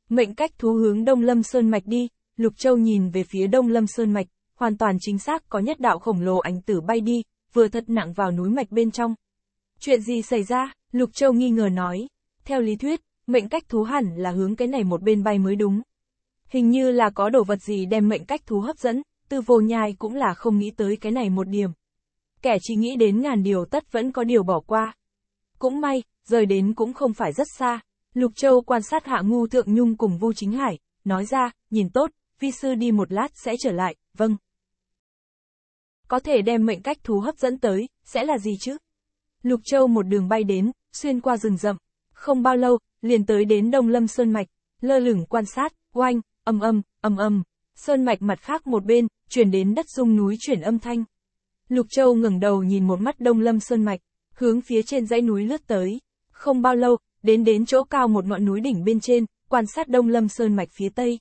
Mệnh cách thú hướng Đông Lâm Sơn Mạch đi, Lục Châu nhìn về phía Đông Lâm Sơn Mạch, hoàn toàn chính xác có nhất đạo khổng lồ ảnh tử bay đi, vừa thật nặng vào núi mạch bên trong. Chuyện gì xảy ra? Lục Châu nghi ngờ nói. Theo lý thuyết, mệnh cách thú hẳn là hướng cái này một bên bay mới đúng. Hình như là có đồ vật gì đem mệnh cách thú hấp dẫn, từ vô nhai cũng là không nghĩ tới cái này một điểm. Kẻ chỉ nghĩ đến ngàn điều tất vẫn có điều bỏ qua. Cũng may, rời đến cũng không phải rất xa. Lục Châu quan sát hạ ngu thượng nhung cùng Vu Chính Hải, nói ra, nhìn tốt, vi sư đi một lát sẽ trở lại, vâng có thể đem mệnh cách thú hấp dẫn tới, sẽ là gì chứ? Lục Châu một đường bay đến, xuyên qua rừng rậm. Không bao lâu, liền tới đến Đông Lâm Sơn Mạch, lơ lửng quan sát, oanh, âm âm, âm âm. Sơn Mạch mặt khác một bên, chuyển đến đất dung núi chuyển âm thanh. Lục Châu ngẩng đầu nhìn một mắt Đông Lâm Sơn Mạch, hướng phía trên dãy núi lướt tới. Không bao lâu, đến đến chỗ cao một ngọn núi đỉnh bên trên, quan sát Đông Lâm Sơn Mạch phía tây.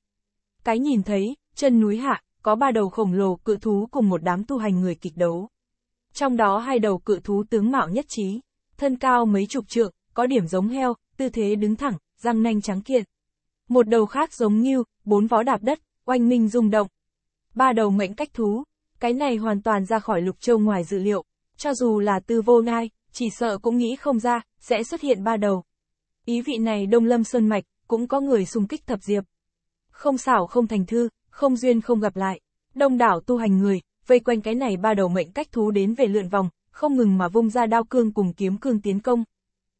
Cái nhìn thấy, chân núi hạ, có ba đầu khổng lồ cự thú cùng một đám tu hành người kịch đấu. Trong đó hai đầu cự thú tướng mạo nhất trí, thân cao mấy chục trượng, có điểm giống heo, tư thế đứng thẳng, răng nanh trắng kiện. Một đầu khác giống như bốn vó đạp đất, oanh minh rung động. Ba đầu mệnh cách thú, cái này hoàn toàn ra khỏi lục châu ngoài dự liệu, cho dù là tư vô ngai, chỉ sợ cũng nghĩ không ra, sẽ xuất hiện ba đầu. Ý vị này đông lâm sơn mạch, cũng có người xung kích thập diệp. Không xảo không thành thư, không duyên không gặp lại. Đông đảo tu hành người, vây quanh cái này ba đầu mệnh cách thú đến về lượn vòng, không ngừng mà vung ra đao cương cùng kiếm cương tiến công.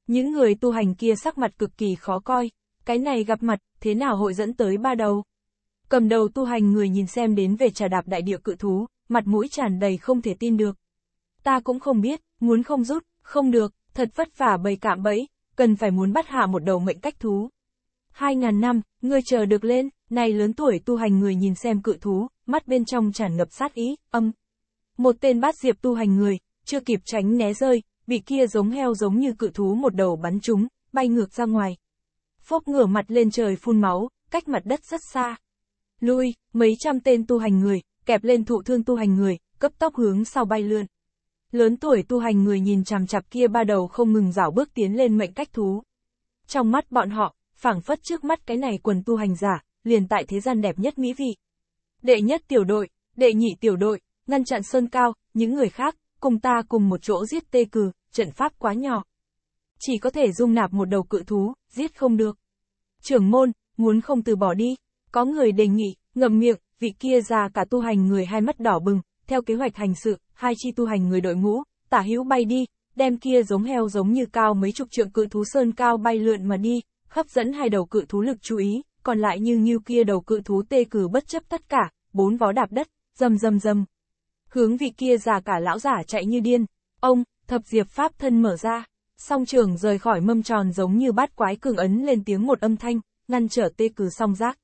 Những người tu hành kia sắc mặt cực kỳ khó coi, cái này gặp mặt, thế nào hội dẫn tới ba đầu. Cầm đầu tu hành người nhìn xem đến về trà đạp đại địa cự thú, mặt mũi tràn đầy không thể tin được. Ta cũng không biết, muốn không rút, không được, thật vất vả bầy cạm bẫy, cần phải muốn bắt hạ một đầu mệnh cách thú hai ngàn năm, ngươi chờ được lên, này lớn tuổi tu hành người nhìn xem cự thú, mắt bên trong tràn ngập sát ý, âm. Một tên bát diệp tu hành người, chưa kịp tránh né rơi, bị kia giống heo giống như cự thú một đầu bắn trúng, bay ngược ra ngoài. Phốc ngửa mặt lên trời phun máu, cách mặt đất rất xa. Lui, mấy trăm tên tu hành người, kẹp lên thụ thương tu hành người, cấp tốc hướng sau bay lượn. Lớn tuổi tu hành người nhìn chằm chặp kia ba đầu không ngừng rảo bước tiến lên mệnh cách thú. Trong mắt bọn họ, phảng phất trước mắt cái này quần tu hành giả, liền tại thế gian đẹp nhất mỹ vị. Đệ nhất tiểu đội, đệ nhị tiểu đội, ngăn chặn Sơn Cao, những người khác, cùng ta cùng một chỗ giết tê cừ, trận pháp quá nhỏ. Chỉ có thể dung nạp một đầu cự thú, giết không được. Trưởng môn, muốn không từ bỏ đi, có người đề nghị, ngậm miệng, vị kia già cả tu hành người hai mắt đỏ bừng, theo kế hoạch hành sự, hai chi tu hành người đội ngũ, tả hữu bay đi, đem kia giống heo giống như cao mấy chục trượng cự thú sơn cao bay lượn mà đi, hấp dẫn hai đầu cự thú lực chú ý, còn lại như nghiêu kia đầu cự thú tê cử bất chấp tất cả, bốn vó đạp đất, dầm dầm dầm. Hướng vị kia già cả lão giả chạy như điên, ông, thập diệp pháp thân mở ra, song trường rời khỏi mâm tròn giống như bát quái cường ấn lên tiếng một âm thanh, ngăn trở tê cử song giác.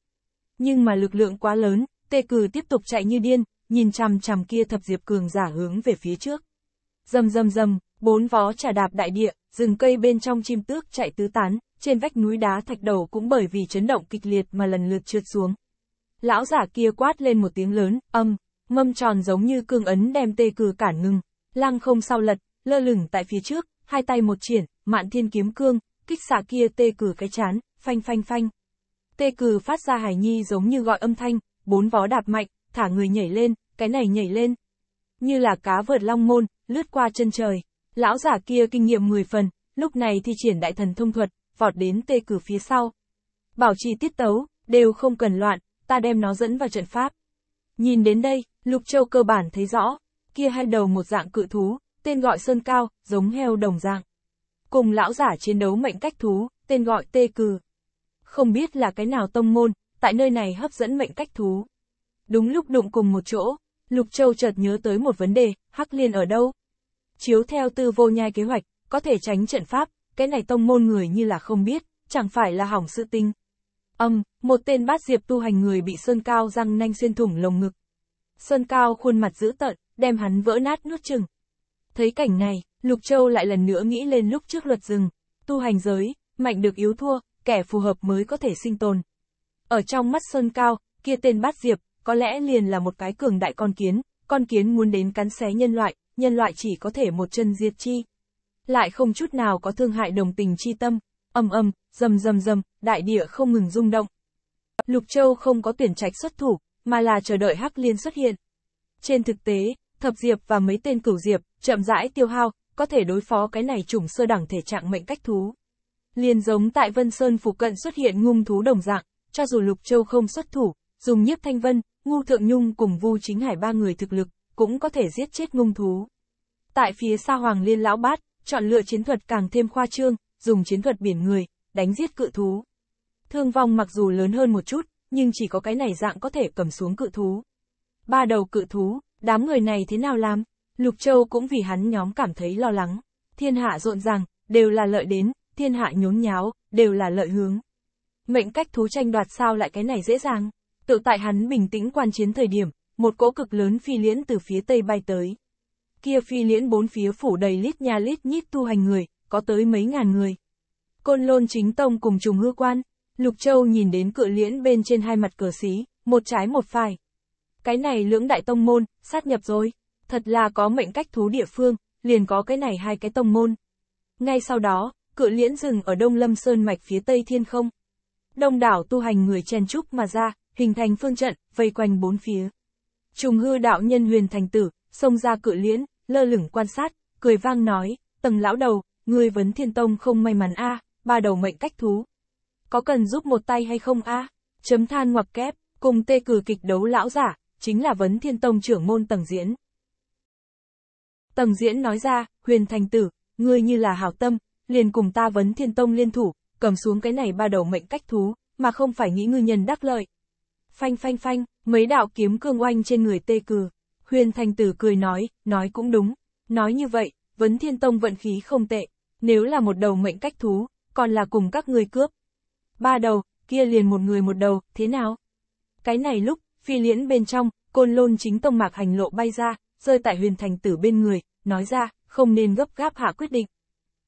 Nhưng mà lực lượng quá lớn, tê cử tiếp tục chạy như điên, nhìn chằm chằm kia thập diệp cường giả hướng về phía trước. Dầm dầm dầm, bốn vó trả đạp đại địa, rừng cây bên trong chim tước chạy tứ tán, trên vách núi đá thạch đầu cũng bởi vì chấn động kịch liệt mà lần lượt trượt xuống. Lão giả kia quát lên một tiếng lớn, âm, mâm tròn giống như cương ấn đem tê cừ cản ngừng, lăng không sao lật, lơ lửng tại phía trước, hai tay một triển, mạn thiên kiếm cương, kích xạ kia tê cừ cái chán, phanh phanh phanh. Tê cừ phát ra hải nhi giống như gọi âm thanh, bốn vó đạp mạnh, thả người nhảy lên, cái này nhảy lên. Như là cá vượt long môn, lướt qua chân trời. Lão giả kia kinh nghiệm 10 phần, lúc này thi triển đại thần thông thuật, vọt đến tê cử phía sau. Bảo trì tiết tấu, đều không cần loạn, ta đem nó dẫn vào trận pháp. Nhìn đến đây, Lục Châu cơ bản thấy rõ, kia hai đầu một dạng cự thú, tên gọi Sơn Cao, giống heo đồng dạng. Cùng lão giả chiến đấu mệnh cách thú, tên gọi tê cử Không biết là cái nào tông môn, tại nơi này hấp dẫn mệnh cách thú. Đúng lúc đụng cùng một chỗ, Lục Châu chợt nhớ tới một vấn đề, Hắc Liên ở đâu? Chiếu theo tư vô nhai kế hoạch, có thể tránh trận pháp, cái này tông môn người như là không biết, chẳng phải là hỏng sự tinh. Âm, một tên bát diệp tu hành người bị Sơn Cao răng nanh xuyên thủng lồng ngực. Sơn Cao khuôn mặt dữ tợn, đem hắn vỡ nát nuốt chừng. Thấy cảnh này, Lục Châu lại lần nữa nghĩ lên lúc trước luật rừng, tu hành giới, mạnh được yếu thua, kẻ phù hợp mới có thể sinh tồn. Ở trong mắt Sơn Cao, kia tên bát diệp, có lẽ liền là một cái cường đại con kiến, con kiến muốn đến cắn xé nhân loại, nhân loại chỉ có thể một chân diệt chi lại không chút nào có thương hại đồng tình chi tâm, ầm ầm, rầm rầm rầm, đại địa không ngừng rung động. Lục Châu không có tuyển trạch xuất thủ, mà là chờ đợi Hắc Liên xuất hiện. Trên thực tế, Thập Diệp và mấy tên cửu Diệp, chậm rãi tiêu hao, có thể đối phó cái này chủng sơ đẳng thể trạng mệnh cách thú. Liên giống tại Vân Sơn phụ cận xuất hiện ngung thú đồng dạng, cho dù Lục Châu không xuất thủ, dùng nhiếp thanh vân, ngu thượng nhung cùng vu chính hải ba người thực lực, cũng có thể giết chết ngung thú. Tại phía xa Hoàng Liên Lão Bát, chọn lựa chiến thuật càng thêm khoa trương, dùng chiến thuật biển người, đánh giết cự thú. Thương vong mặc dù lớn hơn một chút, nhưng chỉ có cái này dạng có thể cầm xuống cự thú. Ba đầu cự thú, đám người này thế nào làm? Lục Châu cũng vì hắn nhóm cảm thấy lo lắng. Thiên hạ rộn ràng, đều là lợi đến, thiên hạ nhốn nháo, đều là lợi hướng. Mệnh cách thú tranh đoạt sao lại cái này dễ dàng? Tự tại hắn bình tĩnh quan chiến thời điểm, một cỗ cực lớn phi liễn từ phía tây bay tới kia phi liễn bốn phía phủ đầy lít nha lít nhít tu hành người, có tới mấy ngàn người. Côn lôn chính tông cùng trùng hư quan, Lục Châu nhìn đến cự liễn bên trên hai mặt cửa xí, một trái một phải. Cái này lưỡng đại tông môn, sát nhập rồi, thật là có mệnh cách thú địa phương, liền có cái này hai cái tông môn. Ngay sau đó, cự liễn dừng ở Đông Lâm Sơn Mạch phía tây thiên không. Đông đảo tu hành người chen trúc mà ra, hình thành phương trận, vây quanh bốn phía. Trùng hư đạo nhân huyền thành tử, xông ra cự liễn, lơ lửng quan sát, cười vang nói, tầng lão đầu, ngươi vấn thiên tông không may mắn a ba đầu mệnh cách thú. Có cần giúp một tay hay không a Chấm than ngoặc kép, cùng tê cử kịch đấu lão giả, chính là vấn thiên tông trưởng môn tầng diễn. Tầng diễn nói ra, huyền thành tử, ngươi như là hảo tâm, liền cùng ta vấn thiên tông liên thủ, cầm xuống cái này ba đầu mệnh cách thú, mà không phải nghĩ ngư nhân đắc lợi. Phanh phanh phanh, mấy đạo kiếm cương oanh trên người tê cử. Huyền Thành Tử cười nói, nói cũng đúng. Nói như vậy, Vấn Thiên Tông vận khí không tệ, nếu là một đầu mệnh cách thú, còn là cùng các ngươi cướp. Ba đầu, kia liền một người một đầu, thế nào? Cái này lúc, phi liễn bên trong, côn lôn chính tông mạc hành lộ bay ra, rơi tại huyền thành tử bên người, nói ra, không nên gấp gáp hạ quyết định.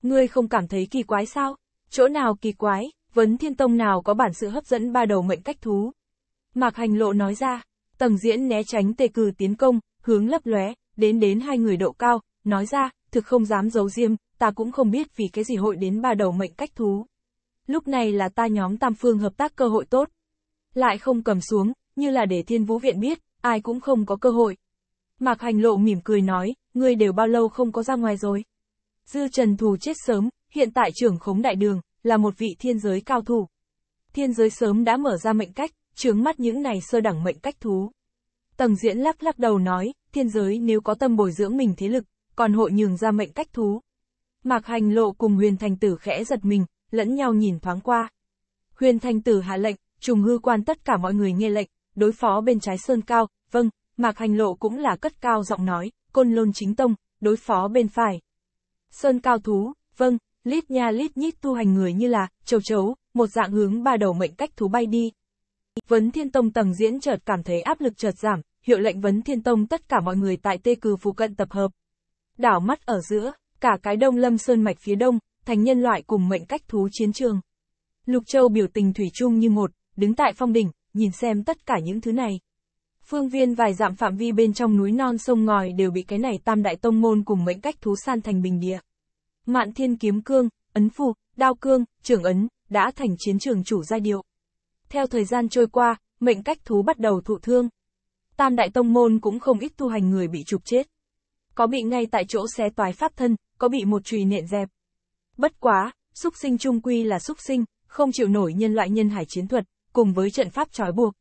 Ngươi không cảm thấy kỳ quái sao? Chỗ nào kỳ quái, vấn thiên tông nào có bản sự hấp dẫn ba đầu mệnh cách thú? Mạc hành lộ nói ra, Tầng diễn né tránh tề cử tiến công, hướng lấp lóe, đến đến hai người độ cao, nói ra, thực không dám giấu diêm, ta cũng không biết vì cái gì hội đến ba đầu mệnh cách thú. Lúc này là ta nhóm tam phương hợp tác cơ hội tốt. Lại không cầm xuống, như là để thiên vũ viện biết, ai cũng không có cơ hội. Mạc hành lộ mỉm cười nói, ngươi đều bao lâu không có ra ngoài rồi. Dư trần thù chết sớm, hiện tại trưởng khống đại đường, là một vị thiên giới cao thủ. Thiên giới sớm đã mở ra mệnh cách, chướng mắt những này sơ đẳng mệnh cách thú. Tầng diễn lắc lắc đầu nói, thiên giới nếu có tâm bồi dưỡng mình thế lực, còn hội nhường ra mệnh cách thú. Mạc hành lộ cùng huyền thành tử khẽ giật mình, lẫn nhau nhìn thoáng qua. Huyền thành tử hạ lệnh, trùng hư quan tất cả mọi người nghe lệnh, đối phó bên trái sơn cao, vâng, mạc hành lộ cũng là cất cao giọng nói, côn lôn chính tông, đối phó bên phải. Sơn cao thú, vâng, lít nha lít nhít tu hành người như là, châu chấu, một dạng hướng ba đầu mệnh cách thú bay đi. Vấn Thiên Tông tầng diễn chợt cảm thấy áp lực chợt giảm, hiệu lệnh Vấn Thiên Tông tất cả mọi người tại tê cừ phụ cận tập hợp. Đảo mắt ở giữa, cả cái đông lâm sơn mạch phía đông, thành nhân loại cùng mệnh cách thú chiến trường. Lục Châu biểu tình thủy chung như một, đứng tại phong đỉnh, nhìn xem tất cả những thứ này. Phương viên vài dặm phạm vi bên trong núi non sông ngòi đều bị cái này tam đại tông môn cùng mệnh cách thú san thành bình địa. Mạn thiên kiếm cương, ấn phù, đao cương, trưởng ấn, đã thành chiến trường chủ giai điệu theo thời gian trôi qua, mệnh cách thú bắt đầu thụ thương. Tam đại tông môn cũng không ít tu hành người bị trục chết. Có bị ngay tại chỗ xé toái pháp thân, có bị một chùy nện dẹp. Bất quá, xúc sinh trung quy là xúc sinh, không chịu nổi nhân loại nhân hải chiến thuật, cùng với trận pháp trói buộc.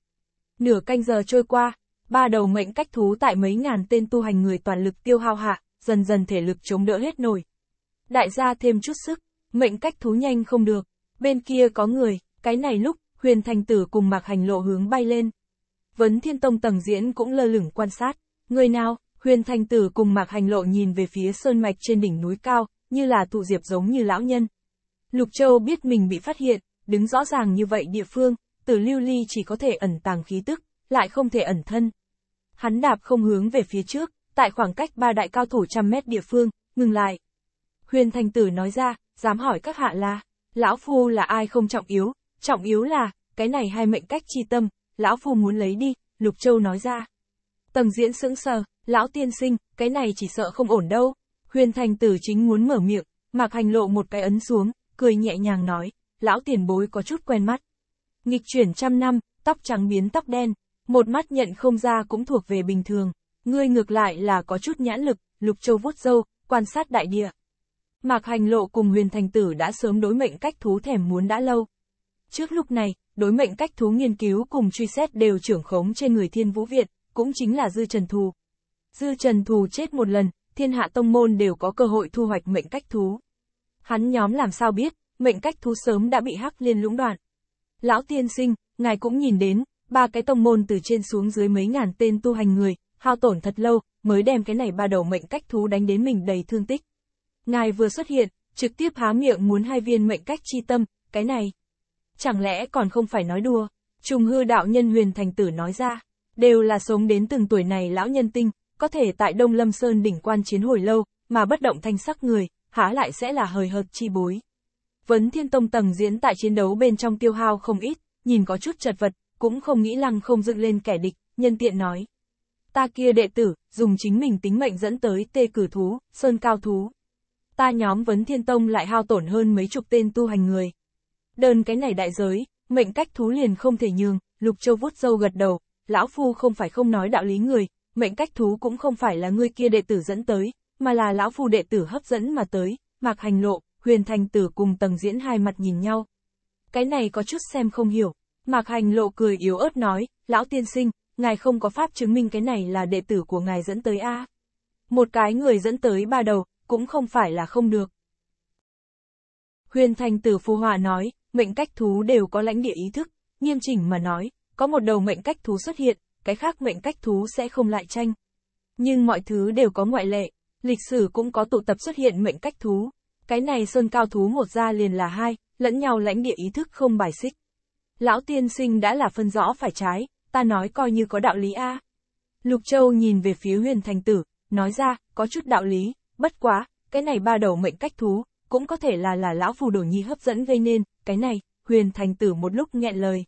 Nửa canh giờ trôi qua, ba đầu mệnh cách thú tại mấy ngàn tên tu hành người toàn lực tiêu hao hạ, dần dần thể lực chống đỡ hết nổi. Đại gia thêm chút sức, mệnh cách thú nhanh không được, bên kia có người, cái này lúc, huyền thành tử cùng mặc hành lộ hướng bay lên. Vấn thiên tông tầng diễn cũng lơ lửng quan sát, người nào, huyền thành tử cùng mặc hành lộ nhìn về phía sơn mạch trên đỉnh núi cao, như là tụ diệp giống như lão nhân. Lục Châu biết mình bị phát hiện, đứng rõ ràng như vậy địa phương, tử lưu ly chỉ có thể ẩn tàng khí tức, lại không thể ẩn thân. Hắn đạp không hướng về phía trước, tại khoảng cách ba đại cao thủ trăm mét địa phương, ngừng lại. Huyền thành tử nói ra, dám hỏi các hạ là, lão phu là ai không trọng yếu, trọng yếu là, cái này hai mệnh cách chi tâm, lão phu muốn lấy đi, Lục Châu nói ra. Tầng diễn sững sờ, lão tiên sinh, cái này chỉ sợ không ổn đâu. Huyền thành tử chính muốn mở miệng, mạc hành lộ một cái ấn xuống, cười nhẹ nhàng nói, lão tiền bối có chút quen mắt. Nghịch chuyển trăm năm, tóc trắng biến tóc đen, một mắt nhận không ra cũng thuộc về bình thường. Ngươi ngược lại là có chút nhãn lực, Lục Châu vuốt dâu, quan sát đại địa. Mạc hành lộ cùng huyền thành tử đã sớm đối mệnh cách thú thèm muốn đã lâu, Trước lúc này, đối mệnh cách thú nghiên cứu cùng truy xét đều trưởng khống trên người thiên vũ viện, cũng chính là Dư Trần Thù. Dư Trần Thù chết một lần, thiên hạ tông môn đều có cơ hội thu hoạch mệnh cách thú. Hắn nhóm làm sao biết, mệnh cách thú sớm đã bị hắc liên lũng đoạn. Lão tiên sinh, ngài cũng nhìn đến, ba cái tông môn từ trên xuống dưới mấy ngàn tên tu hành người, hao tổn thật lâu, mới đem cái này ba đầu mệnh cách thú đánh đến mình đầy thương tích. Ngài vừa xuất hiện, trực tiếp há miệng muốn hai viên mệnh cách chi tâm, cái này chẳng lẽ còn không phải nói đùa, trùng hư đạo nhân huyền thành tử nói ra, đều là sống đến từng tuổi này lão nhân tinh, có thể tại Đông Lâm Sơn đỉnh quan chiến hồi lâu, mà bất động thanh sắc người, há lại sẽ là hời hợt chi bối. Vấn Thiên Tông tầng diễn tại chiến đấu bên trong tiêu hao không ít, nhìn có chút chật vật, cũng không nghĩ lăng không dựng lên kẻ địch, nhân tiện nói. Ta kia đệ tử, dùng chính mình tính mệnh dẫn tới tê cử thú, sơn cao thú. Ta nhóm Vấn Thiên Tông lại hao tổn hơn mấy chục tên tu hành người, đơn cái này đại giới, mệnh cách thú liền không thể nhường, Lục Châu vuốt dâu gật đầu, lão phu không phải không nói đạo lý người, mệnh cách thú cũng không phải là người kia đệ tử dẫn tới, mà là lão phu đệ tử hấp dẫn mà tới, Mạc Hành Lộ, Huyền Thành Tử cùng Tầng Diễn hai mặt nhìn nhau. Cái này có chút xem không hiểu, Mạc Hành Lộ cười yếu ớt nói, lão tiên sinh, ngài không có pháp chứng minh cái này là đệ tử của ngài dẫn tới a. Một cái người dẫn tới ba đầu, cũng không phải là không được. Huyền Thành Tử phù hòa nói, mệnh cách thú đều có lãnh địa ý thức, nghiêm chỉnh mà nói, có một đầu mệnh cách thú xuất hiện, cái khác mệnh cách thú sẽ không lại tranh. Nhưng mọi thứ đều có ngoại lệ, lịch sử cũng có tụ tập xuất hiện mệnh cách thú. Cái này sơn cao thú một ra liền là hai, lẫn nhau lãnh địa ý thức không bài xích. Lão tiên sinh đã là phân rõ phải trái, ta nói coi như có đạo lý a. Lục Châu nhìn về phía huyền thành tử, nói ra, có chút đạo lý, bất quá, cái này ba đầu mệnh cách thú, cũng có thể là là lão phù đồ nhi hấp dẫn gây nên, cái này, huyền thành tử một lúc nghẹn lời.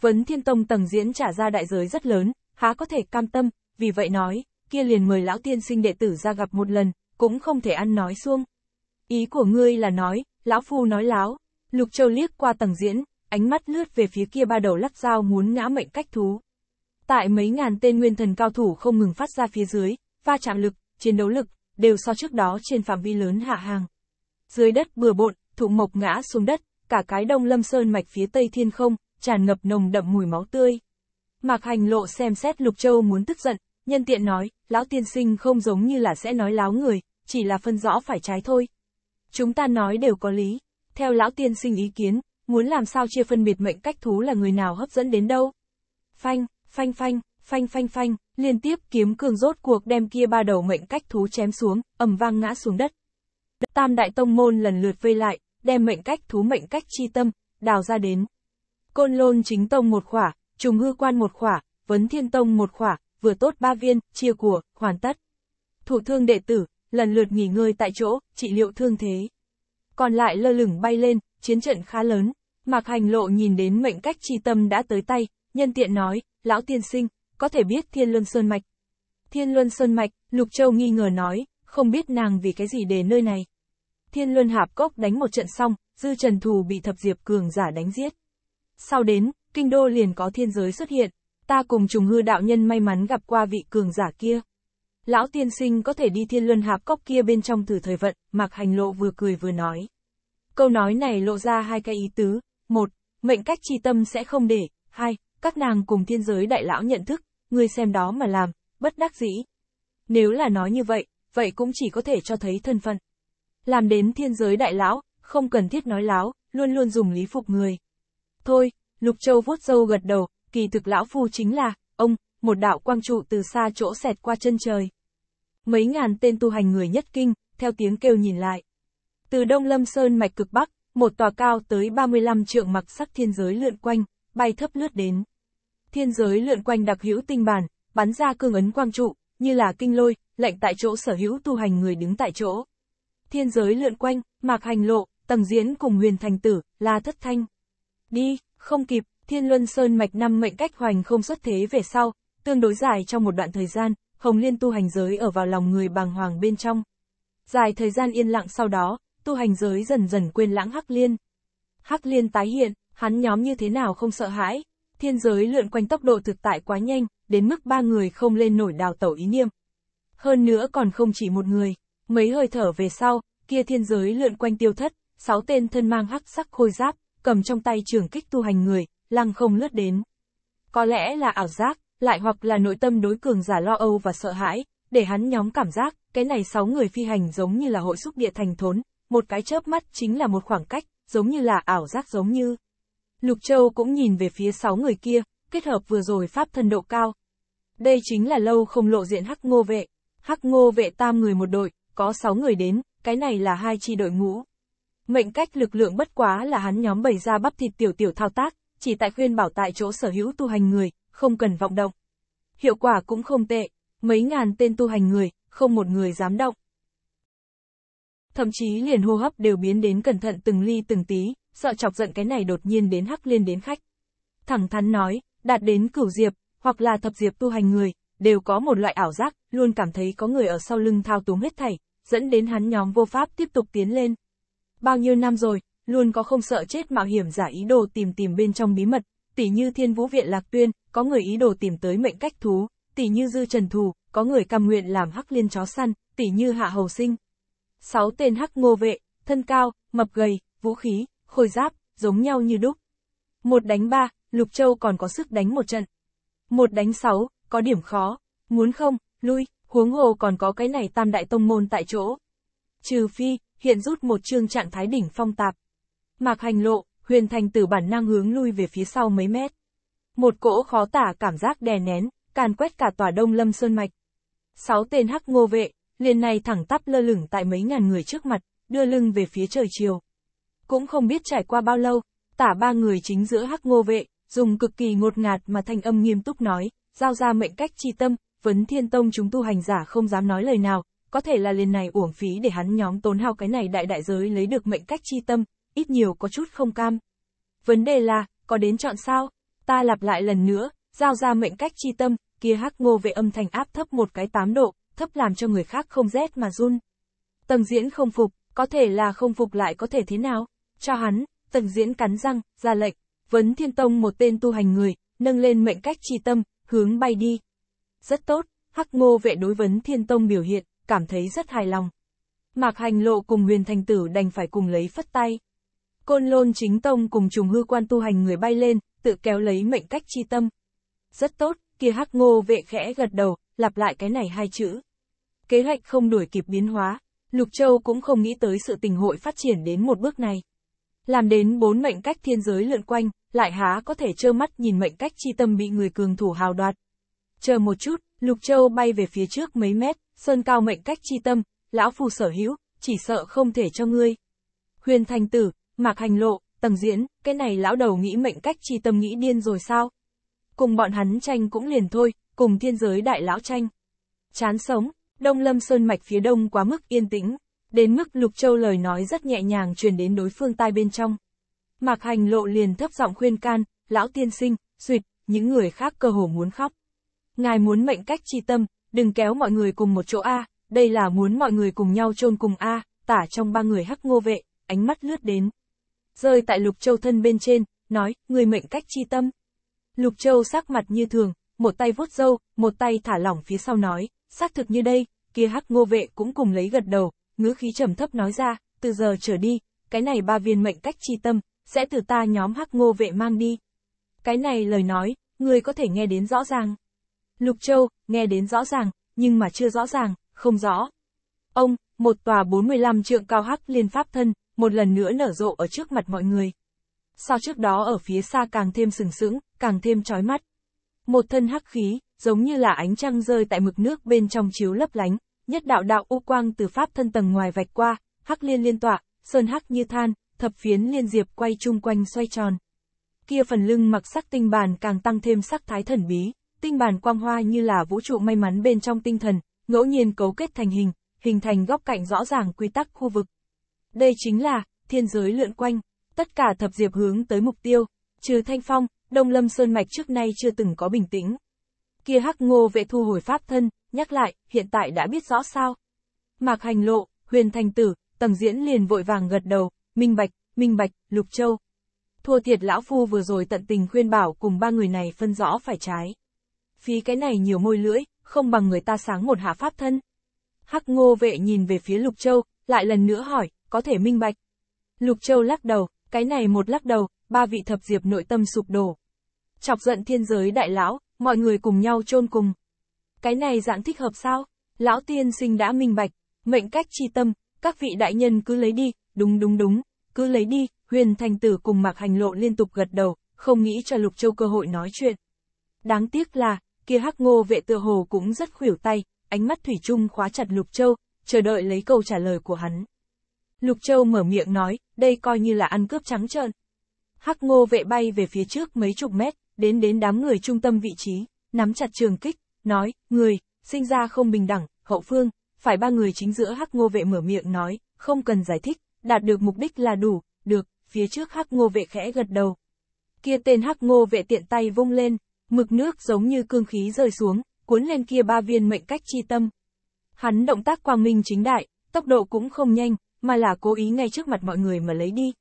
Vấn thiên tông tầng diễn trả ra đại giới rất lớn, há có thể cam tâm, vì vậy nói, kia liền mời lão tiên sinh đệ tử ra gặp một lần, cũng không thể ăn nói xuông. Ý của ngươi là nói, lão phu nói láo, lục châu liếc qua tầng diễn, ánh mắt lướt về phía kia ba đầu lắc dao muốn ngã mệnh cách thú. Tại mấy ngàn tên nguyên thần cao thủ không ngừng phát ra phía dưới, va chạm lực, chiến đấu lực, đều so trước đó trên phạm vi lớn hạ hàng. Dưới đất bừa bộn, thụ mộc ngã xuống đất, cả cái đông lâm sơn mạch phía tây thiên không, tràn ngập nồng đậm mùi máu tươi. Mạc hành lộ xem xét Lục Châu muốn tức giận, nhân tiện nói, lão tiên sinh không giống như là sẽ nói láo người, chỉ là phân rõ phải trái thôi. Chúng ta nói đều có lý, theo lão tiên sinh ý kiến, muốn làm sao chia phân biệt mệnh cách thú là người nào hấp dẫn đến đâu. Phanh, phanh phanh, phanh phanh phanh, liên tiếp kiếm cường rốt cuộc đem kia ba đầu mệnh cách thú chém xuống, ầm vang ngã xuống đất. Tam đại tông môn lần lượt vây lại, đem mệnh cách thú mệnh cách chi tâm, đào ra đến. Côn lôn chính tông một khỏa, trùng hư quan một khỏa, vấn thiên tông một khỏa, vừa tốt ba viên, chia của, hoàn tất. Thủ thương đệ tử, lần lượt nghỉ ngơi tại chỗ, trị liệu thương thế. Còn lại lơ lửng bay lên, chiến trận khá lớn, Mạc Hành Lộ nhìn đến mệnh cách chi tâm đã tới tay, nhân tiện nói, lão tiên sinh, có thể biết Thiên Luân Sơn Mạch. Thiên Luân Sơn Mạch, Lục Châu nghi ngờ nói, không biết nàng vì cái gì đến nơi này. Thiên Luân Hạp Cốc đánh một trận xong, Dư Trần Thù bị thập diệp cường giả đánh giết. Sau đến, kinh đô liền có thiên giới xuất hiện, ta cùng trùng hư đạo nhân may mắn gặp qua vị cường giả kia. Lão tiên sinh có thể đi thiên luân hạp cốc kia bên trong thử thời vận, mặc hành lộ vừa cười vừa nói. Câu nói này lộ ra hai cái ý tứ, một, mệnh cách chi tâm sẽ không để, hai, các nàng cùng thiên giới đại lão nhận thức, người xem đó mà làm, bất đắc dĩ. Nếu là nói như vậy, vậy cũng chỉ có thể cho thấy thân phận làm đến thiên giới đại lão, không cần thiết nói láo, luôn luôn dùng lý phục người. Thôi, Lục Châu vuốt râu gật đầu, kỳ thực lão phu chính là, ông, một đạo quang trụ từ xa chỗ xẹt qua chân trời. Mấy ngàn tên tu hành người nhất kinh, theo tiếng kêu nhìn lại. Từ Đông Lâm Sơn mạch cực Bắc, một tòa cao tới 35 trượng mặc sắc thiên giới lượn quanh, bay thấp lướt đến. Thiên giới lượn quanh đặc hữu tinh bản, bắn ra cương ấn quang trụ, như là kinh lôi, lệnh tại chỗ sở hữu tu hành người đứng tại chỗ thiên giới lượn quanh, mạc hành lộ, tầng diễn cùng huyền thành tử, là thất thanh. Đi, không kịp, thiên luân sơn mạch năm mệnh cách hoành không xuất thế về sau, tương đối dài trong một đoạn thời gian, hồng liên tu hành giới ở vào lòng người bàng hoàng bên trong. Dài thời gian yên lặng sau đó, tu hành giới dần dần quên lãng hắc liên. Hắc liên tái hiện, hắn nhóm như thế nào không sợ hãi, thiên giới lượn quanh tốc độ thực tại quá nhanh, đến mức ba người không lên nổi đào tẩu ý niệm. Hơn nữa còn không chỉ một người, Mấy hơi thở về sau, kia thiên giới lượn quanh tiêu thất, sáu tên thân mang hắc sắc khôi giáp, cầm trong tay trường kích tu hành người, lăng không lướt đến. Có lẽ là ảo giác, lại hoặc là nội tâm đối cường giả lo âu và sợ hãi, để hắn nhóm cảm giác, cái này sáu người phi hành giống như là hội xúc địa thành thốn, một cái chớp mắt chính là một khoảng cách, giống như là ảo giác giống như. Lục Châu cũng nhìn về phía sáu người kia, kết hợp vừa rồi pháp thân độ cao. Đây chính là lâu không lộ diện hắc ngô vệ, hắc ngô vệ tam người một đội, có 6 người đến, cái này là hai chi đội ngũ. Mệnh cách lực lượng bất quá là hắn nhóm bày ra bắp thịt tiểu tiểu thao tác, chỉ tại khuyên bảo tại chỗ sở hữu tu hành người, không cần vọng động. Hiệu quả cũng không tệ, mấy ngàn tên tu hành người, không một người dám động. Thậm chí liền hô hấp đều biến đến cẩn thận từng ly từng tí, sợ chọc giận cái này đột nhiên đến hắc liên đến khách. Thẳng thắn nói, đạt đến cửu diệp, hoặc là thập diệp tu hành người, đều có một loại ảo giác, luôn cảm thấy có người ở sau lưng thao túng hết thảy, dẫn đến hắn nhóm vô pháp tiếp tục tiến lên. Bao nhiêu năm rồi, luôn có không sợ chết mạo hiểm giả ý đồ tìm tìm bên trong bí mật, tỉ như thiên vũ viện lạc tuyên, có người ý đồ tìm tới mệnh cách thú, tỉ như dư trần thù, có người cam nguyện làm hắc liên chó săn, tỉ như hạ hầu sinh. Sáu tên hắc ngô vệ, thân cao, mập gầy, vũ khí, khôi giáp, giống nhau như đúc. Một đánh ba, Lục Châu còn có sức đánh một trận. Một đánh sáu, có điểm khó, muốn không, lui huống hồ còn có cái này tam đại tông môn tại chỗ. Trừ phi, hiện rút một chương trạng thái đỉnh phong tạp. Mạc hành lộ, huyền thành tử bản năng hướng lui về phía sau mấy mét. Một cỗ khó tả cảm giác đè nén, càn quét cả tòa đông lâm sơn mạch. Sáu tên hắc ngô vệ, liền này thẳng tắp lơ lửng tại mấy ngàn người trước mặt, đưa lưng về phía trời chiều. Cũng không biết trải qua bao lâu, tả ba người chính giữa hắc ngô vệ, dùng cực kỳ ngột ngạt mà thanh âm nghiêm túc nói, giao ra mệnh cách chi tâm, vấn thiên tông chúng tu hành giả không dám nói lời nào, có thể là liền này uổng phí để hắn nhóm tốn hao cái này đại đại giới lấy được mệnh cách chi tâm, ít nhiều có chút không cam. Vấn đề là, có đến chọn sao? Ta lặp lại lần nữa, giao ra mệnh cách chi tâm, kia hắc ngô về âm thanh áp thấp một cái tám độ, thấp làm cho người khác không rét mà run. Tầng diễn không phục, có thể là không phục lại có thể thế nào? Cho hắn, tầng diễn cắn răng, ra lệnh, vấn thiên tông một tên tu hành người, nâng lên mệnh cách chi tâm, hướng bay đi rất tốt, Hắc Ngô vệ đối vấn Thiên Tông biểu hiện, cảm thấy rất hài lòng. Mạc Hành Lộ cùng Huyền Thành Tử đành phải cùng lấy phất tay. Côn Lôn Chính Tông cùng trùng hư quan tu hành người bay lên, tự kéo lấy mệnh cách chi tâm. Rất tốt, kia Hắc Ngô vệ khẽ gật đầu, lặp lại cái này hai chữ. Kế hoạch không đuổi kịp biến hóa, Lục Châu cũng không nghĩ tới sự tình hội phát triển đến một bước này. Làm đến bốn mệnh cách thiên giới lượn quanh, lại há có thể trơ mắt nhìn mệnh cách chi tâm bị người cường thủ hào đoạt. Chờ một chút, Lục Châu bay về phía trước mấy mét, Sơn Cao mệnh cách chi tâm, lão phù sở hữu, chỉ sợ không thể cho ngươi. Huyền Thành Tử, Mạc Hành Lộ, Tầng Diễn, cái này lão đầu nghĩ mệnh cách chi tâm nghĩ điên rồi sao? Cùng bọn hắn tranh cũng liền thôi, cùng thiên giới đại lão tranh. Chán sống, Đông Lâm Sơn Mạch phía đông quá mức yên tĩnh, đến mức Lục Châu lời nói rất nhẹ nhàng truyền đến đối phương tai bên trong. Mạc Hành Lộ liền thấp giọng khuyên can, lão tiên sinh, suyệt, những người khác cơ hồ muốn khóc ngài muốn mệnh cách chi tâm, đừng kéo mọi người cùng một chỗ A, đây là muốn mọi người cùng nhau chôn cùng A, tả trong ba người hắc ngô vệ, ánh mắt lướt đến. Rơi tại Lục Châu thân bên trên, nói, người mệnh cách chi tâm. Lục Châu sắc mặt như thường, một tay vuốt râu, một tay thả lỏng phía sau nói, xác thực như đây, kia hắc ngô vệ cũng cùng lấy gật đầu, ngữ khí trầm thấp nói ra, từ giờ trở đi, cái này ba viên mệnh cách chi tâm, sẽ từ ta nhóm hắc ngô vệ mang đi. Cái này lời nói, người có thể nghe đến rõ ràng. Lục Châu, nghe đến rõ ràng, nhưng mà chưa rõ ràng, không rõ. Ông, một tòa 45 trượng cao hắc liên pháp thân, một lần nữa nở rộ ở trước mặt mọi người. Sao trước đó ở phía xa càng thêm sừng sững, càng thêm trói mắt. Một thân hắc khí, giống như là ánh trăng rơi tại mực nước bên trong chiếu lấp lánh, nhất đạo đạo u quang từ pháp thân tầng ngoài vạch qua, hắc liên liên tọa, sơn hắc như than, thập phiến liên diệp quay chung quanh xoay tròn. Kia phần lưng mặc sắc tinh bàn càng tăng thêm sắc thái thần bí, tinh bản quang hoa như là vũ trụ may mắn bên trong tinh thần, ngẫu nhiên cấu kết thành hình, hình thành góc cạnh rõ ràng quy tắc khu vực. Đây chính là, thiên giới lượn quanh, tất cả thập diệp hướng tới mục tiêu, trừ thanh phong, đông lâm sơn mạch trước nay chưa từng có bình tĩnh. Kia hắc ngô vệ thu hồi pháp thân, nhắc lại, hiện tại đã biết rõ sao. Mạc hành lộ, huyền thành tử, tầm diễn liền vội vàng gật đầu, minh bạch, minh bạch, lục châu. Thua thiệt lão phu vừa rồi tận tình khuyên bảo cùng ba người này phân rõ phải trái phí cái này nhiều môi lưỡi, không bằng người ta sáng một hạ pháp thân. Hắc ngô vệ nhìn về phía Lục Châu, lại lần nữa hỏi, có thể minh bạch. Lục Châu lắc đầu, cái này một lắc đầu, ba vị thập diệp nội tâm sụp đổ. Chọc giận thiên giới đại lão, mọi người cùng nhau chôn cùng. Cái này dạng thích hợp sao? Lão tiên sinh đã minh bạch, mệnh cách chi tâm, các vị đại nhân cứ lấy đi, đúng đúng đúng, cứ lấy đi, huyền thành tử cùng mạc hành lộ liên tục gật đầu, không nghĩ cho Lục Châu cơ hội nói chuyện. Đáng tiếc là, kia hắc ngô vệ tựa hồ cũng rất khuỷu tay, ánh mắt thủy chung khóa chặt Lục Châu, chờ đợi lấy câu trả lời của hắn. Lục Châu mở miệng nói, đây coi như là ăn cướp trắng trợn. Hắc ngô vệ bay về phía trước mấy chục mét, đến đến đám người trung tâm vị trí, nắm chặt trường kích, nói, người, sinh ra không bình đẳng, hậu phương, phải ba người chính giữa hắc ngô vệ mở miệng nói, không cần giải thích, đạt được mục đích là đủ, được, phía trước hắc ngô vệ khẽ gật đầu. Kia tên hắc ngô vệ tiện tay vung lên, Mực nước giống như cương khí rơi xuống, cuốn lên kia ba viên mệnh cách chi tâm. Hắn động tác quang minh chính đại, tốc độ cũng không nhanh, mà là cố ý ngay trước mặt mọi người mà lấy đi.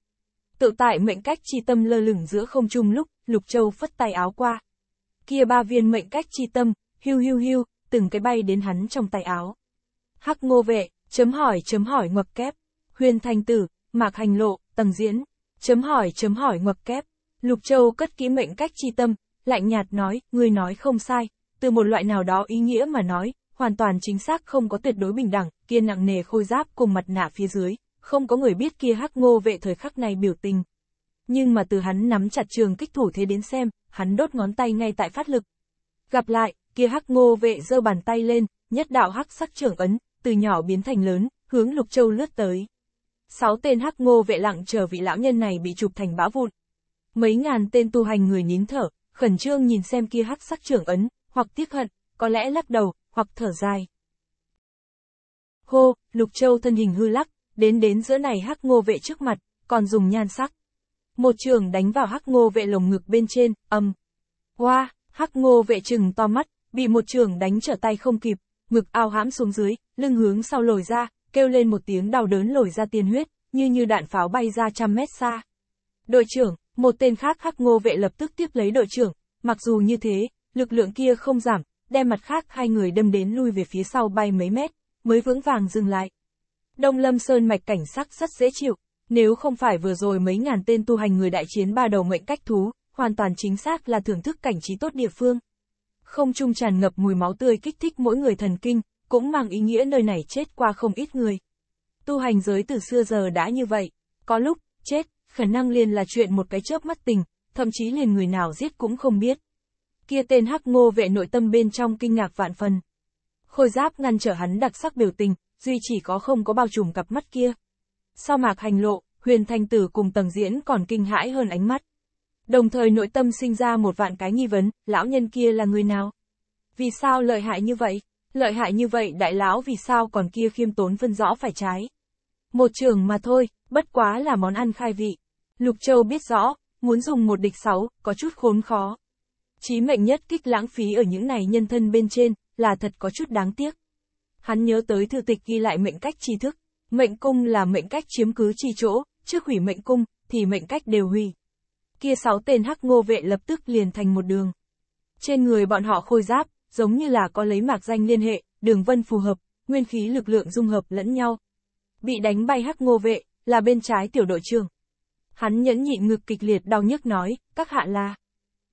Tự tại mệnh cách chi tâm lơ lửng giữa không trung lúc, Lục Châu phất tay áo qua. Kia ba viên mệnh cách chi tâm, hưu hưu hưu, từng cái bay đến hắn trong tay áo. Hắc ngô vệ, chấm hỏi chấm hỏi ngoặc kép, huyền thành tử, mạc hành lộ, tầng diễn, chấm hỏi chấm hỏi ngoặc kép. Lục Châu cất kỹ mệnh cách chi tâm, lạnh nhạt nói, ngươi nói không sai, từ một loại nào đó ý nghĩa mà nói, hoàn toàn chính xác không có tuyệt đối bình đẳng, kia nặng nề khôi giáp cùng mặt nạ phía dưới, không có người biết kia hắc ngô vệ thời khắc này biểu tình. Nhưng mà từ hắn nắm chặt trường kích thủ thế đến xem, hắn đốt ngón tay ngay tại phát lực. Gặp lại, kia hắc ngô vệ giơ bàn tay lên, nhất đạo hắc sắc trưởng ấn, từ nhỏ biến thành lớn, hướng Lục Châu lướt tới. Sáu tên hắc ngô vệ lặng chờ vị lão nhân này bị chụp thành bão vụn. Mấy ngàn tên tu hành người nín thở, khẩn trương nhìn xem kia hắc sắc trưởng ấn, hoặc tiếc hận, có lẽ lắc đầu, hoặc thở dài. Hô, Lục Châu thân hình hư lắc, đến đến giữa này hắc ngô vệ trước mặt, còn dùng nhan sắc. Một trường đánh vào hắc ngô vệ lồng ngực bên trên, âm. Hoa, hắc ngô vệ trừng to mắt, bị một trường đánh trở tay không kịp, ngực ao hãm xuống dưới, lưng hướng sau lồi ra, kêu lên một tiếng đau đớn lồi ra tiên huyết, như như đạn pháo bay ra trăm mét xa. Đội trưởng, một tên khác khắc Ngô vệ lập tức tiếp lấy đội trưởng, mặc dù như thế, lực lượng kia không giảm, đem mặt khác hai người đâm đến lui về phía sau bay mấy mét, mới vững vàng dừng lại. Đông Lâm Sơn mạch cảnh sắc rất dễ chịu, nếu không phải vừa rồi mấy ngàn tên tu hành người đại chiến ba đầu mệnh cách thú, hoàn toàn chính xác là thưởng thức cảnh trí tốt địa phương. Không trung tràn ngập mùi máu tươi kích thích mỗi người thần kinh, cũng mang ý nghĩa nơi này chết qua không ít người. Tu hành giới từ xưa giờ đã như vậy, có lúc, chết, khả năng liền là chuyện một cái chớp mắt tình, thậm chí liền người nào giết cũng không biết. Kia tên hắc ngô vệ nội tâm bên trong kinh ngạc vạn phần. Khôi giáp ngăn trở hắn đặc sắc biểu tình, duy chỉ có không có bao trùm cặp mắt kia. Sau mạc hành lộ, huyền thanh tử cùng tầng diễn còn kinh hãi hơn ánh mắt. Đồng thời nội tâm sinh ra một vạn cái nghi vấn, lão nhân kia là người nào? Vì sao lợi hại như vậy? Lợi hại như vậy đại lão vì sao còn kia khiêm tốn phân rõ phải trái? Một trường mà thôi, bất quá là món ăn khai vị. Lục Châu biết rõ, muốn dùng một địch sáu, có chút khốn khó. Chí mệnh nhất kích lãng phí ở những này nhân thân bên trên, là thật có chút đáng tiếc. Hắn nhớ tới thư tịch ghi lại mệnh cách tri thức, mệnh cung là mệnh cách chiếm cứ chi chỗ, trước hủy mệnh cung, thì mệnh cách đều hủy. Kia sáu tên hắc ngô vệ lập tức liền thành một đường. Trên người bọn họ khôi giáp, giống như là có lấy mạc danh liên hệ, đường vân phù hợp, nguyên khí lực lượng dung hợp lẫn nhau. Bị đánh bay hắc ngô vệ, là bên trái tiểu đội trưởng. Hắn nhẫn nhịn ngực kịch liệt đau nhức nói, các hạ là.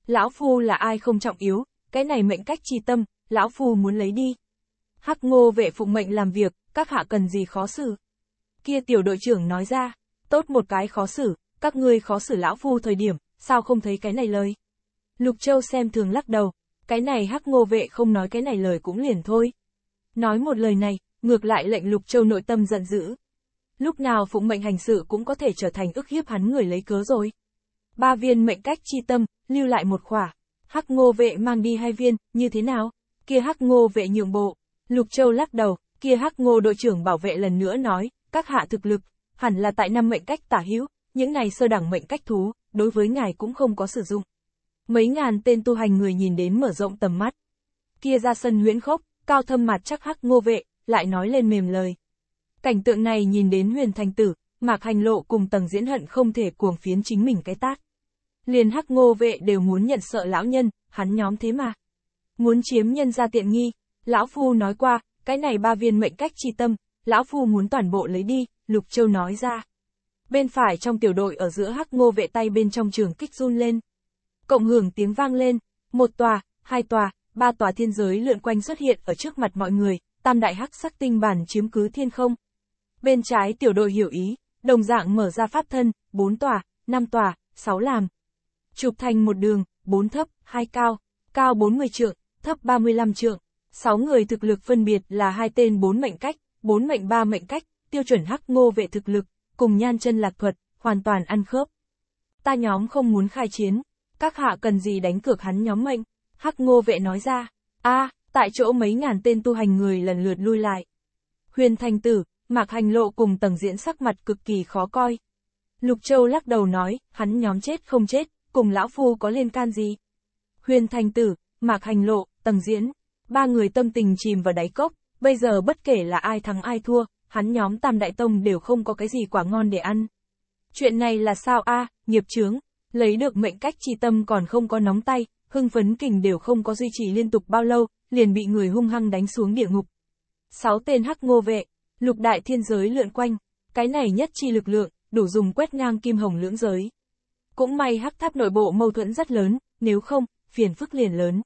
Lão Phu là ai không trọng yếu, cái này mệnh cách chi tâm, Lão Phu muốn lấy đi. Hắc ngô vệ phụng mệnh làm việc, các hạ cần gì khó xử. Kia tiểu đội trưởng nói ra, tốt một cái khó xử, các ngươi khó xử Lão Phu thời điểm, sao không thấy cái này lời. Lục Châu xem thường lắc đầu, cái này hắc ngô vệ không nói cái này lời cũng liền thôi. Nói một lời này, ngược lại lệnh Lục Châu nội tâm giận dữ, lúc nào phụng mệnh hành sự cũng có thể trở thành ức hiếp hắn người lấy cớ rồi. Ba viên mệnh cách chi tâm, lưu lại một khỏa. Hắc ngô vệ mang đi hai viên, như thế nào? Kia hắc ngô vệ nhượng bộ. Lục Châu lắc đầu, kia hắc ngô đội trưởng bảo vệ lần nữa nói, các hạ thực lực, hẳn là tại năm mệnh cách tả hữu, những này sơ đẳng mệnh cách thú, đối với ngài cũng không có sử dụng. Mấy ngàn tên tu hành người nhìn đến mở rộng tầm mắt. Kia ra sân huyễn khốc, cao thâm mặt chắc hắc ngô vệ, lại nói lên mềm lời. Cảnh tượng này nhìn đến huyền thành tử, mạc hành lộ cùng tầng diễn hận không thể cuồng phiến chính mình cái tát. Liền hắc ngô vệ đều muốn nhận sợ lão nhân, hắn nhóm thế mà. Muốn chiếm nhân ra tiện nghi, lão phu nói qua, cái này ba viên mệnh cách chi tâm, lão phu muốn toàn bộ lấy đi, lục châu nói ra. Bên phải trong tiểu đội ở giữa hắc ngô vệ tay bên trong trường kích run lên. Cộng hưởng tiếng vang lên, một tòa, hai tòa, ba tòa thiên giới lượn quanh xuất hiện ở trước mặt mọi người, tam đại hắc sắc tinh bản chiếm cứ thiên không, Bên trái tiểu đội hiểu ý, đồng dạng mở ra pháp thân, 4 tòa, 5 tòa, 6 làm. Chụp thành một đường, 4 thấp, 2 cao, cao 40 trượng, thấp 35 trượng. 6 người thực lực phân biệt là hai tên 4 mệnh cách, 4 mệnh 3 mệnh cách, tiêu chuẩn hắc ngô vệ thực lực, cùng nhan chân lạc thuật, hoàn toàn ăn khớp. Ta nhóm không muốn khai chiến, các hạ cần gì đánh cược hắn nhóm mệnh, hắc ngô vệ nói ra. a à, tại chỗ mấy ngàn tên tu hành người lần lượt lui lại. Huyền thành tử, Mạc Hành Lộ cùng tầng diễn sắc mặt cực kỳ khó coi. Lục Châu lắc đầu nói, hắn nhóm chết không chết, cùng lão phu có liên can gì. Huyền Thành Tử, Mạc Hành Lộ, tầng diễn, ba người tâm tình chìm vào đáy cốc, bây giờ bất kể là ai thắng ai thua, hắn nhóm Tam Đại Tông đều không có cái gì quả ngon để ăn. Chuyện này là sao a à, nghiệp chướng, lấy được mệnh cách chi tâm còn không có nóng tay, hưng phấn kình đều không có duy trì liên tục bao lâu, liền bị người hung hăng đánh xuống địa ngục. Sáu tên hắc ngô vệ, Lục đại thiên giới lượn quanh, cái này nhất chi lực lượng, đủ dùng quét ngang kim hồng lưỡng giới. Cũng may hắc tháp nội bộ mâu thuẫn rất lớn, nếu không, phiền phức liền lớn.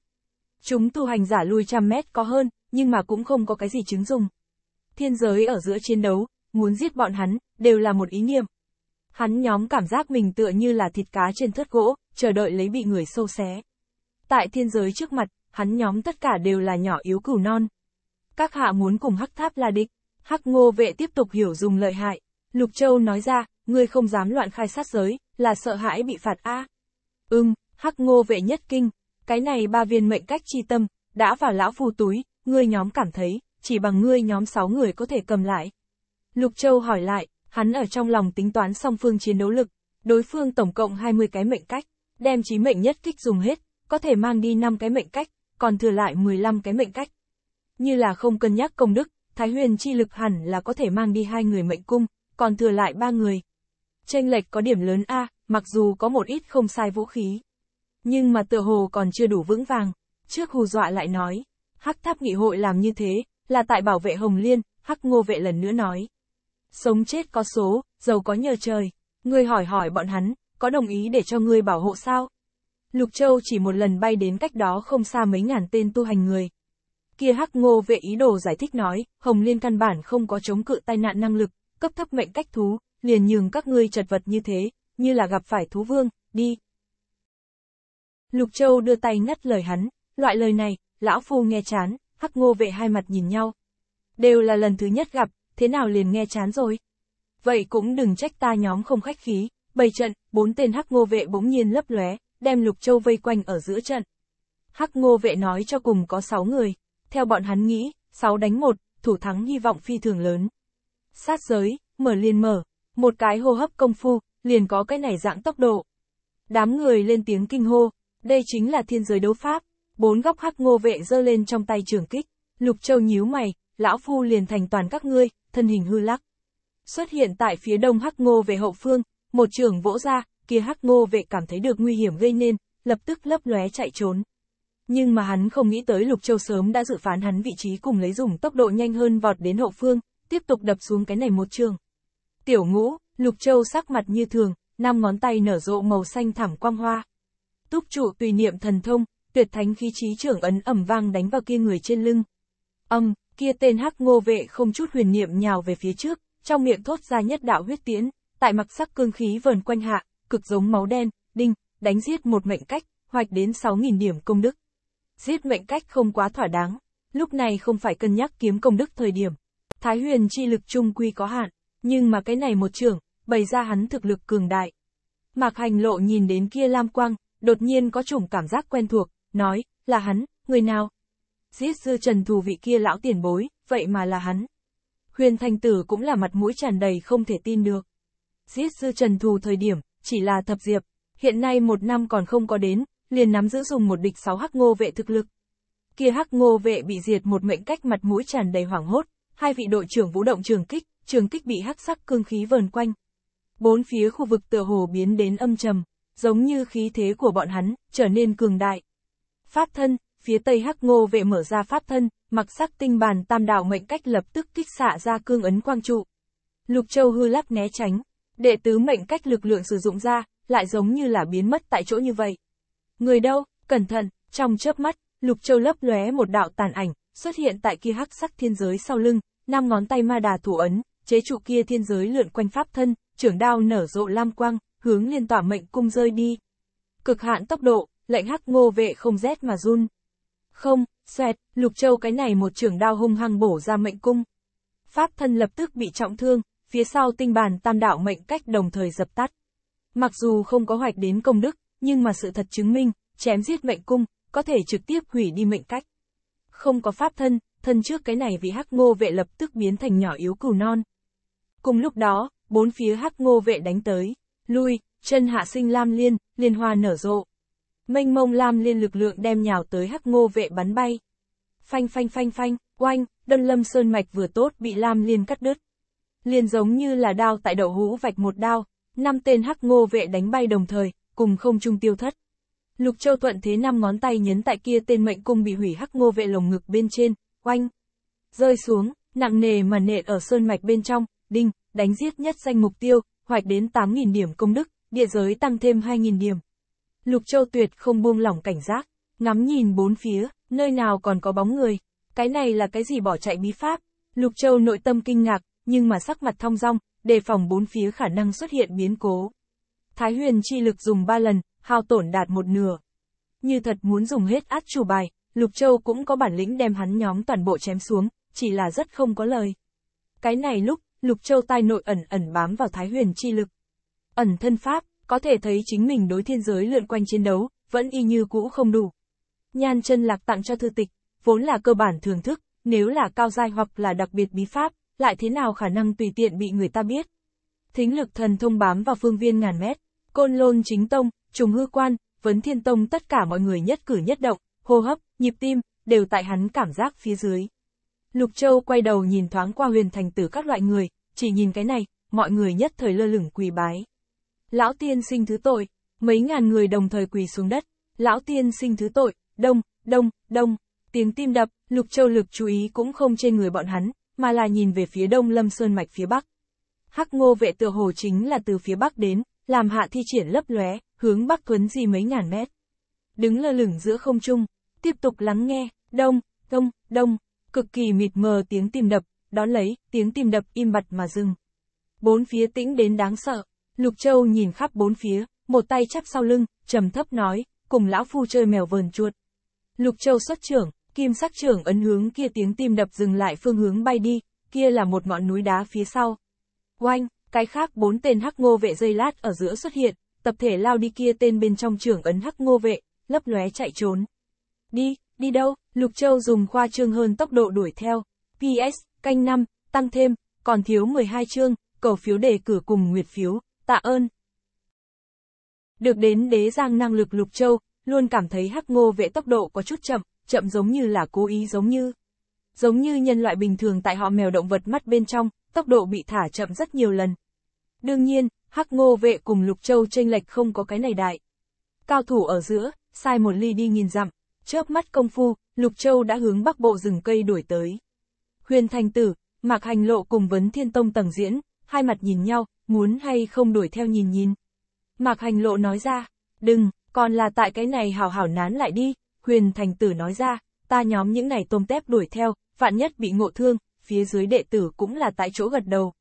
Chúng tu hành giả lui trăm mét có hơn, nhưng mà cũng không có cái gì chứng dùng. Thiên giới ở giữa chiến đấu, muốn giết bọn hắn, đều là một ý niệm. Hắn nhóm cảm giác mình tựa như là thịt cá trên thớt gỗ, chờ đợi lấy bị người sâu xé. Tại thiên giới trước mặt, hắn nhóm tất cả đều là nhỏ yếu cửu non. Các hạ muốn cùng hắc tháp là địch, Hắc ngô vệ tiếp tục hiểu dùng lợi hại. Lục Châu nói ra, ngươi không dám loạn khai sát giới, là sợ hãi bị phạt a. Ừm, Hắc ngô vệ nhất kinh. Cái này ba viên mệnh cách chi tâm, đã vào lão phu túi, ngươi nhóm cảm thấy, chỉ bằng ngươi nhóm sáu người có thể cầm lại. Lục Châu hỏi lại, hắn ở trong lòng tính toán song phương chiến đấu lực, đối phương tổng cộng 20 cái mệnh cách, đem chí mệnh nhất kích dùng hết, có thể mang đi 5 cái mệnh cách, còn thừa lại 15 cái mệnh cách. Như là không cân nhắc công đức, Thái huyền chi lực hẳn là có thể mang đi hai người mệnh cung, còn thừa lại ba người. Tranh lệch có điểm lớn A, mặc dù có một ít không sai vũ khí. Nhưng mà tựa hồ còn chưa đủ vững vàng. Trước hù dọa lại nói, hắc tháp nghị hội làm như thế, là tại bảo vệ Hồng Liên, hắc ngô vệ lần nữa nói. Sống chết có số, giàu có nhờ trời. Ngươi hỏi hỏi bọn hắn, có đồng ý để cho ngươi bảo hộ sao? Lục Châu chỉ một lần bay đến cách đó không xa mấy ngàn tên tu hành người, Kia hắc ngô vệ ý đồ giải thích nói, Hồng Liên căn bản không có chống cự tai nạn năng lực, cấp thấp mệnh cách thú, liền nhường các ngươi chật vật như thế, như là gặp phải thú vương, đi. Lục Châu đưa tay ngắt lời hắn, loại lời này, lão phu nghe chán, hắc ngô vệ hai mặt nhìn nhau. Đều là lần thứ nhất gặp, thế nào liền nghe chán rồi. Vậy cũng đừng trách ta nhóm không khách khí, bày trận, bốn tên hắc ngô vệ bỗng nhiên lấp lóe, đem Lục Châu vây quanh ở giữa trận. Hắc ngô vệ nói cho cùng có sáu người, theo bọn hắn nghĩ, 6 đánh 1, thủ thắng hy vọng phi thường lớn. Sát giới, mở liền mở, một cái hô hấp công phu, liền có cái này dạng tốc độ. Đám người lên tiếng kinh hô, đây chính là thiên giới đấu pháp, bốn góc hắc ngô vệ giơ lên trong tay trường kích, lục châu nhíu mày, lão phu liền thành toàn các ngươi, thân hình hư lắc. Xuất hiện tại phía đông hắc ngô về hậu phương, một trường vỗ ra, kia hắc ngô vệ cảm thấy được nguy hiểm gây nên, lập tức lấp lóe chạy trốn. Nhưng mà hắn không nghĩ tới Lục Châu sớm đã dự phán hắn vị trí cùng lấy dùng tốc độ nhanh hơn vọt đến hậu phương, tiếp tục đập xuống cái này một trường. Tiểu ngũ, Lục Châu sắc mặt như thường, năm ngón tay nở rộ màu xanh thảm quang hoa. Túc trụ tùy niệm thần thông, tuyệt thánh khí trí trưởng ấn ẩm vang đánh vào kia người trên lưng. Âm, kia tên hắc ngô vệ không chút huyền niệm nhào về phía trước, trong miệng thốt ra nhất đạo huyết tiễn, tại mặc sắc cương khí vờn quanh hạ, cực giống máu đen, đinh, đánh giết một mệnh cách, hoạch đến 6.000 điểm công đức giết mệnh cách không quá thỏa đáng, lúc này không phải cân nhắc kiếm công đức thời điểm. Thái huyền chi lực trung quy có hạn, nhưng mà cái này một trưởng, bày ra hắn thực lực cường đại. Mạc hành lộ nhìn đến kia lam quang, đột nhiên có chủng cảm giác quen thuộc, nói, là hắn, người nào? Giết dư trần thù vị kia lão tiền bối, vậy mà là hắn. Huyền thanh tử cũng là mặt mũi tràn đầy không thể tin được. Giết dư trần thù thời điểm, chỉ là thập diệp, hiện nay một năm còn không có đến, liền nắm giữ dùng một địch sáu hắc ngô vệ thực lực. Kia hắc ngô vệ bị diệt một mệnh cách mặt mũi tràn đầy hoảng hốt, hai vị đội trưởng vũ động trường kích, trường kích bị hắc sắc cương khí vờn quanh. Bốn phía khu vực tựa hồ biến đến âm trầm, giống như khí thế của bọn hắn, trở nên cường đại. Pháp thân, phía tây hắc ngô vệ mở ra pháp thân, mặc sắc tinh bàn tam đạo mệnh cách lập tức kích xạ ra cương ấn quang trụ. Lục châu hư lắc né tránh, đệ tứ mệnh cách lực lượng sử dụng ra, lại giống như là biến mất tại chỗ như vậy. Người đâu, cẩn thận, trong chớp mắt, lục châu lấp lóe một đạo tàn ảnh, xuất hiện tại kia hắc sắc thiên giới sau lưng, năm ngón tay ma đà thủ ấn, chế trụ kia thiên giới lượn quanh pháp thân, trưởng đao nở rộ lam quang, hướng liên tỏa mệnh cung rơi đi. Cực hạn tốc độ, lệnh hắc ngô vệ không rét mà run. Không, xoẹt, lục châu cái này một trưởng đao hung hăng bổ ra mệnh cung. Pháp thân lập tức bị trọng thương, phía sau tinh bàn tam đạo mệnh cách đồng thời dập tắt. Mặc dù không có hoạch đến công đức, nhưng mà sự thật chứng minh, chém giết mệnh cung, có thể trực tiếp hủy đi mệnh cách. Không có pháp thân, thân trước cái này vì hắc ngô vệ lập tức biến thành nhỏ yếu cừu non. Cùng lúc đó, bốn phía hắc ngô vệ đánh tới, lui, chân hạ sinh lam liên, liên hoa nở rộ. Mênh mông lam liên lực lượng đem nhào tới hắc ngô vệ bắn bay. Phanh phanh phanh phanh, oanh, đơn lâm sơn mạch vừa tốt bị lam liên cắt đứt. Liên giống như là đao tại đậu hũ vạch một đao, năm tên hắc ngô vệ đánh bay đồng thời, cùng không trung tiêu thất. Lục Châu thuận thế năm ngón tay nhấn tại kia tên mệnh cung bị hủy hắc ngô vệ lồng ngực bên trên, oanh. Rơi xuống, nặng nề mà nện ở sơn mạch bên trong, đinh, đánh giết nhất danh mục tiêu, hoạch đến 8.000 điểm công đức, địa giới tăng thêm 2.000 điểm. Lục Châu tuyệt không buông lỏng cảnh giác, ngắm nhìn bốn phía, nơi nào còn có bóng người. Cái này là cái gì bỏ chạy bí pháp? Lục Châu nội tâm kinh ngạc, nhưng mà sắc mặt thong dong, đề phòng bốn phía khả năng xuất hiện biến cố. Thái huyền chi lực dùng 3 lần, hao tổn đạt một nửa. Như thật muốn dùng hết át chủ bài, Lục Châu cũng có bản lĩnh đem hắn nhóm toàn bộ chém xuống, chỉ là rất không có lời. Cái này lúc, Lục Châu tai nội ẩn ẩn bám vào thái huyền chi lực. Ẩn thân pháp, có thể thấy chính mình đối thiên giới lượn quanh chiến đấu, vẫn y như cũ không đủ. Nhan chân lạc tặng cho thư tịch, vốn là cơ bản thưởng thức, nếu là cao giai hoặc là đặc biệt bí pháp, lại thế nào khả năng tùy tiện bị người ta biết. Thính lực thần thông bám vào phương viên ngàn mét, Côn Lôn Chính Tông, Trùng Hư Quan, Vấn Thiên Tông tất cả mọi người nhất cử nhất động, hô hấp, nhịp tim, đều tại hắn cảm giác phía dưới. Lục Châu quay đầu nhìn thoáng qua huyền thành tử các loại người, chỉ nhìn cái này, mọi người nhất thời lơ lửng quỳ bái. Lão tiên sinh thứ tội, mấy ngàn người đồng thời quỳ xuống đất, lão tiên sinh thứ tội, đông, đông, đông, tiếng tim đập, Lục Châu lực chú ý cũng không trên người bọn hắn, mà là nhìn về phía đông lâm sơn mạch phía bắc. Hắc ngô vệ tựa hồ chính là từ phía bắc đến, làm hạ thi triển lấp lóe, hướng bắc thuấn di mấy ngàn mét. Đứng lơ lửng giữa không trung, tiếp tục lắng nghe, đông, đông, đông, cực kỳ mịt mờ tiếng tim đập, đón lấy, tiếng tim đập im bặt mà dừng. Bốn phía tĩnh đến đáng sợ, Lục Châu nhìn khắp bốn phía, một tay chắp sau lưng, trầm thấp nói, cùng lão phu chơi mèo vờn chuột. Lục Châu xuất trưởng, kim sắc trưởng ấn hướng kia tiếng tim đập dừng lại phương hướng bay đi, kia là một ngọn núi đá phía sau. Oanh, cái khác bốn tên hắc ngô vệ dây lát ở giữa xuất hiện, tập thể lao đi kia tên bên trong trưởng ấn hắc ngô vệ, lấp lóe chạy trốn. Đi, đi đâu, Lục Châu dùng khoa trương hơn tốc độ đuổi theo. PS, canh năm tăng thêm, còn thiếu 12 chương, cầu phiếu đề cử cùng nguyệt phiếu, tạ ơn. Được đến đế giang năng lực Lục Châu, luôn cảm thấy hắc ngô vệ tốc độ có chút chậm, chậm giống như là cố ý giống như. Giống như nhân loại bình thường tại họ mèo động vật mắt bên trong, tốc độ bị thả chậm rất nhiều lần, Đương nhiên, Hắc Ngô vệ cùng Lục Châu tranh lệch không có cái này đại. Cao thủ ở giữa, sai một ly đi nhìn dặm, chớp mắt công phu, Lục Châu đã hướng bắc bộ rừng cây đuổi tới. Huyền Thành Tử, Mạc Hành Lộ cùng Vấn Thiên Tông tầng diễn, hai mặt nhìn nhau, muốn hay không đuổi theo nhìn nhìn. Mạc Hành Lộ nói ra, đừng, còn là tại cái này hảo hảo nán lại đi, Huyền Thành Tử nói ra, ta nhóm những này tôm tép đuổi theo, vạn nhất bị ngộ thương, phía dưới đệ tử cũng là tại chỗ gật đầu.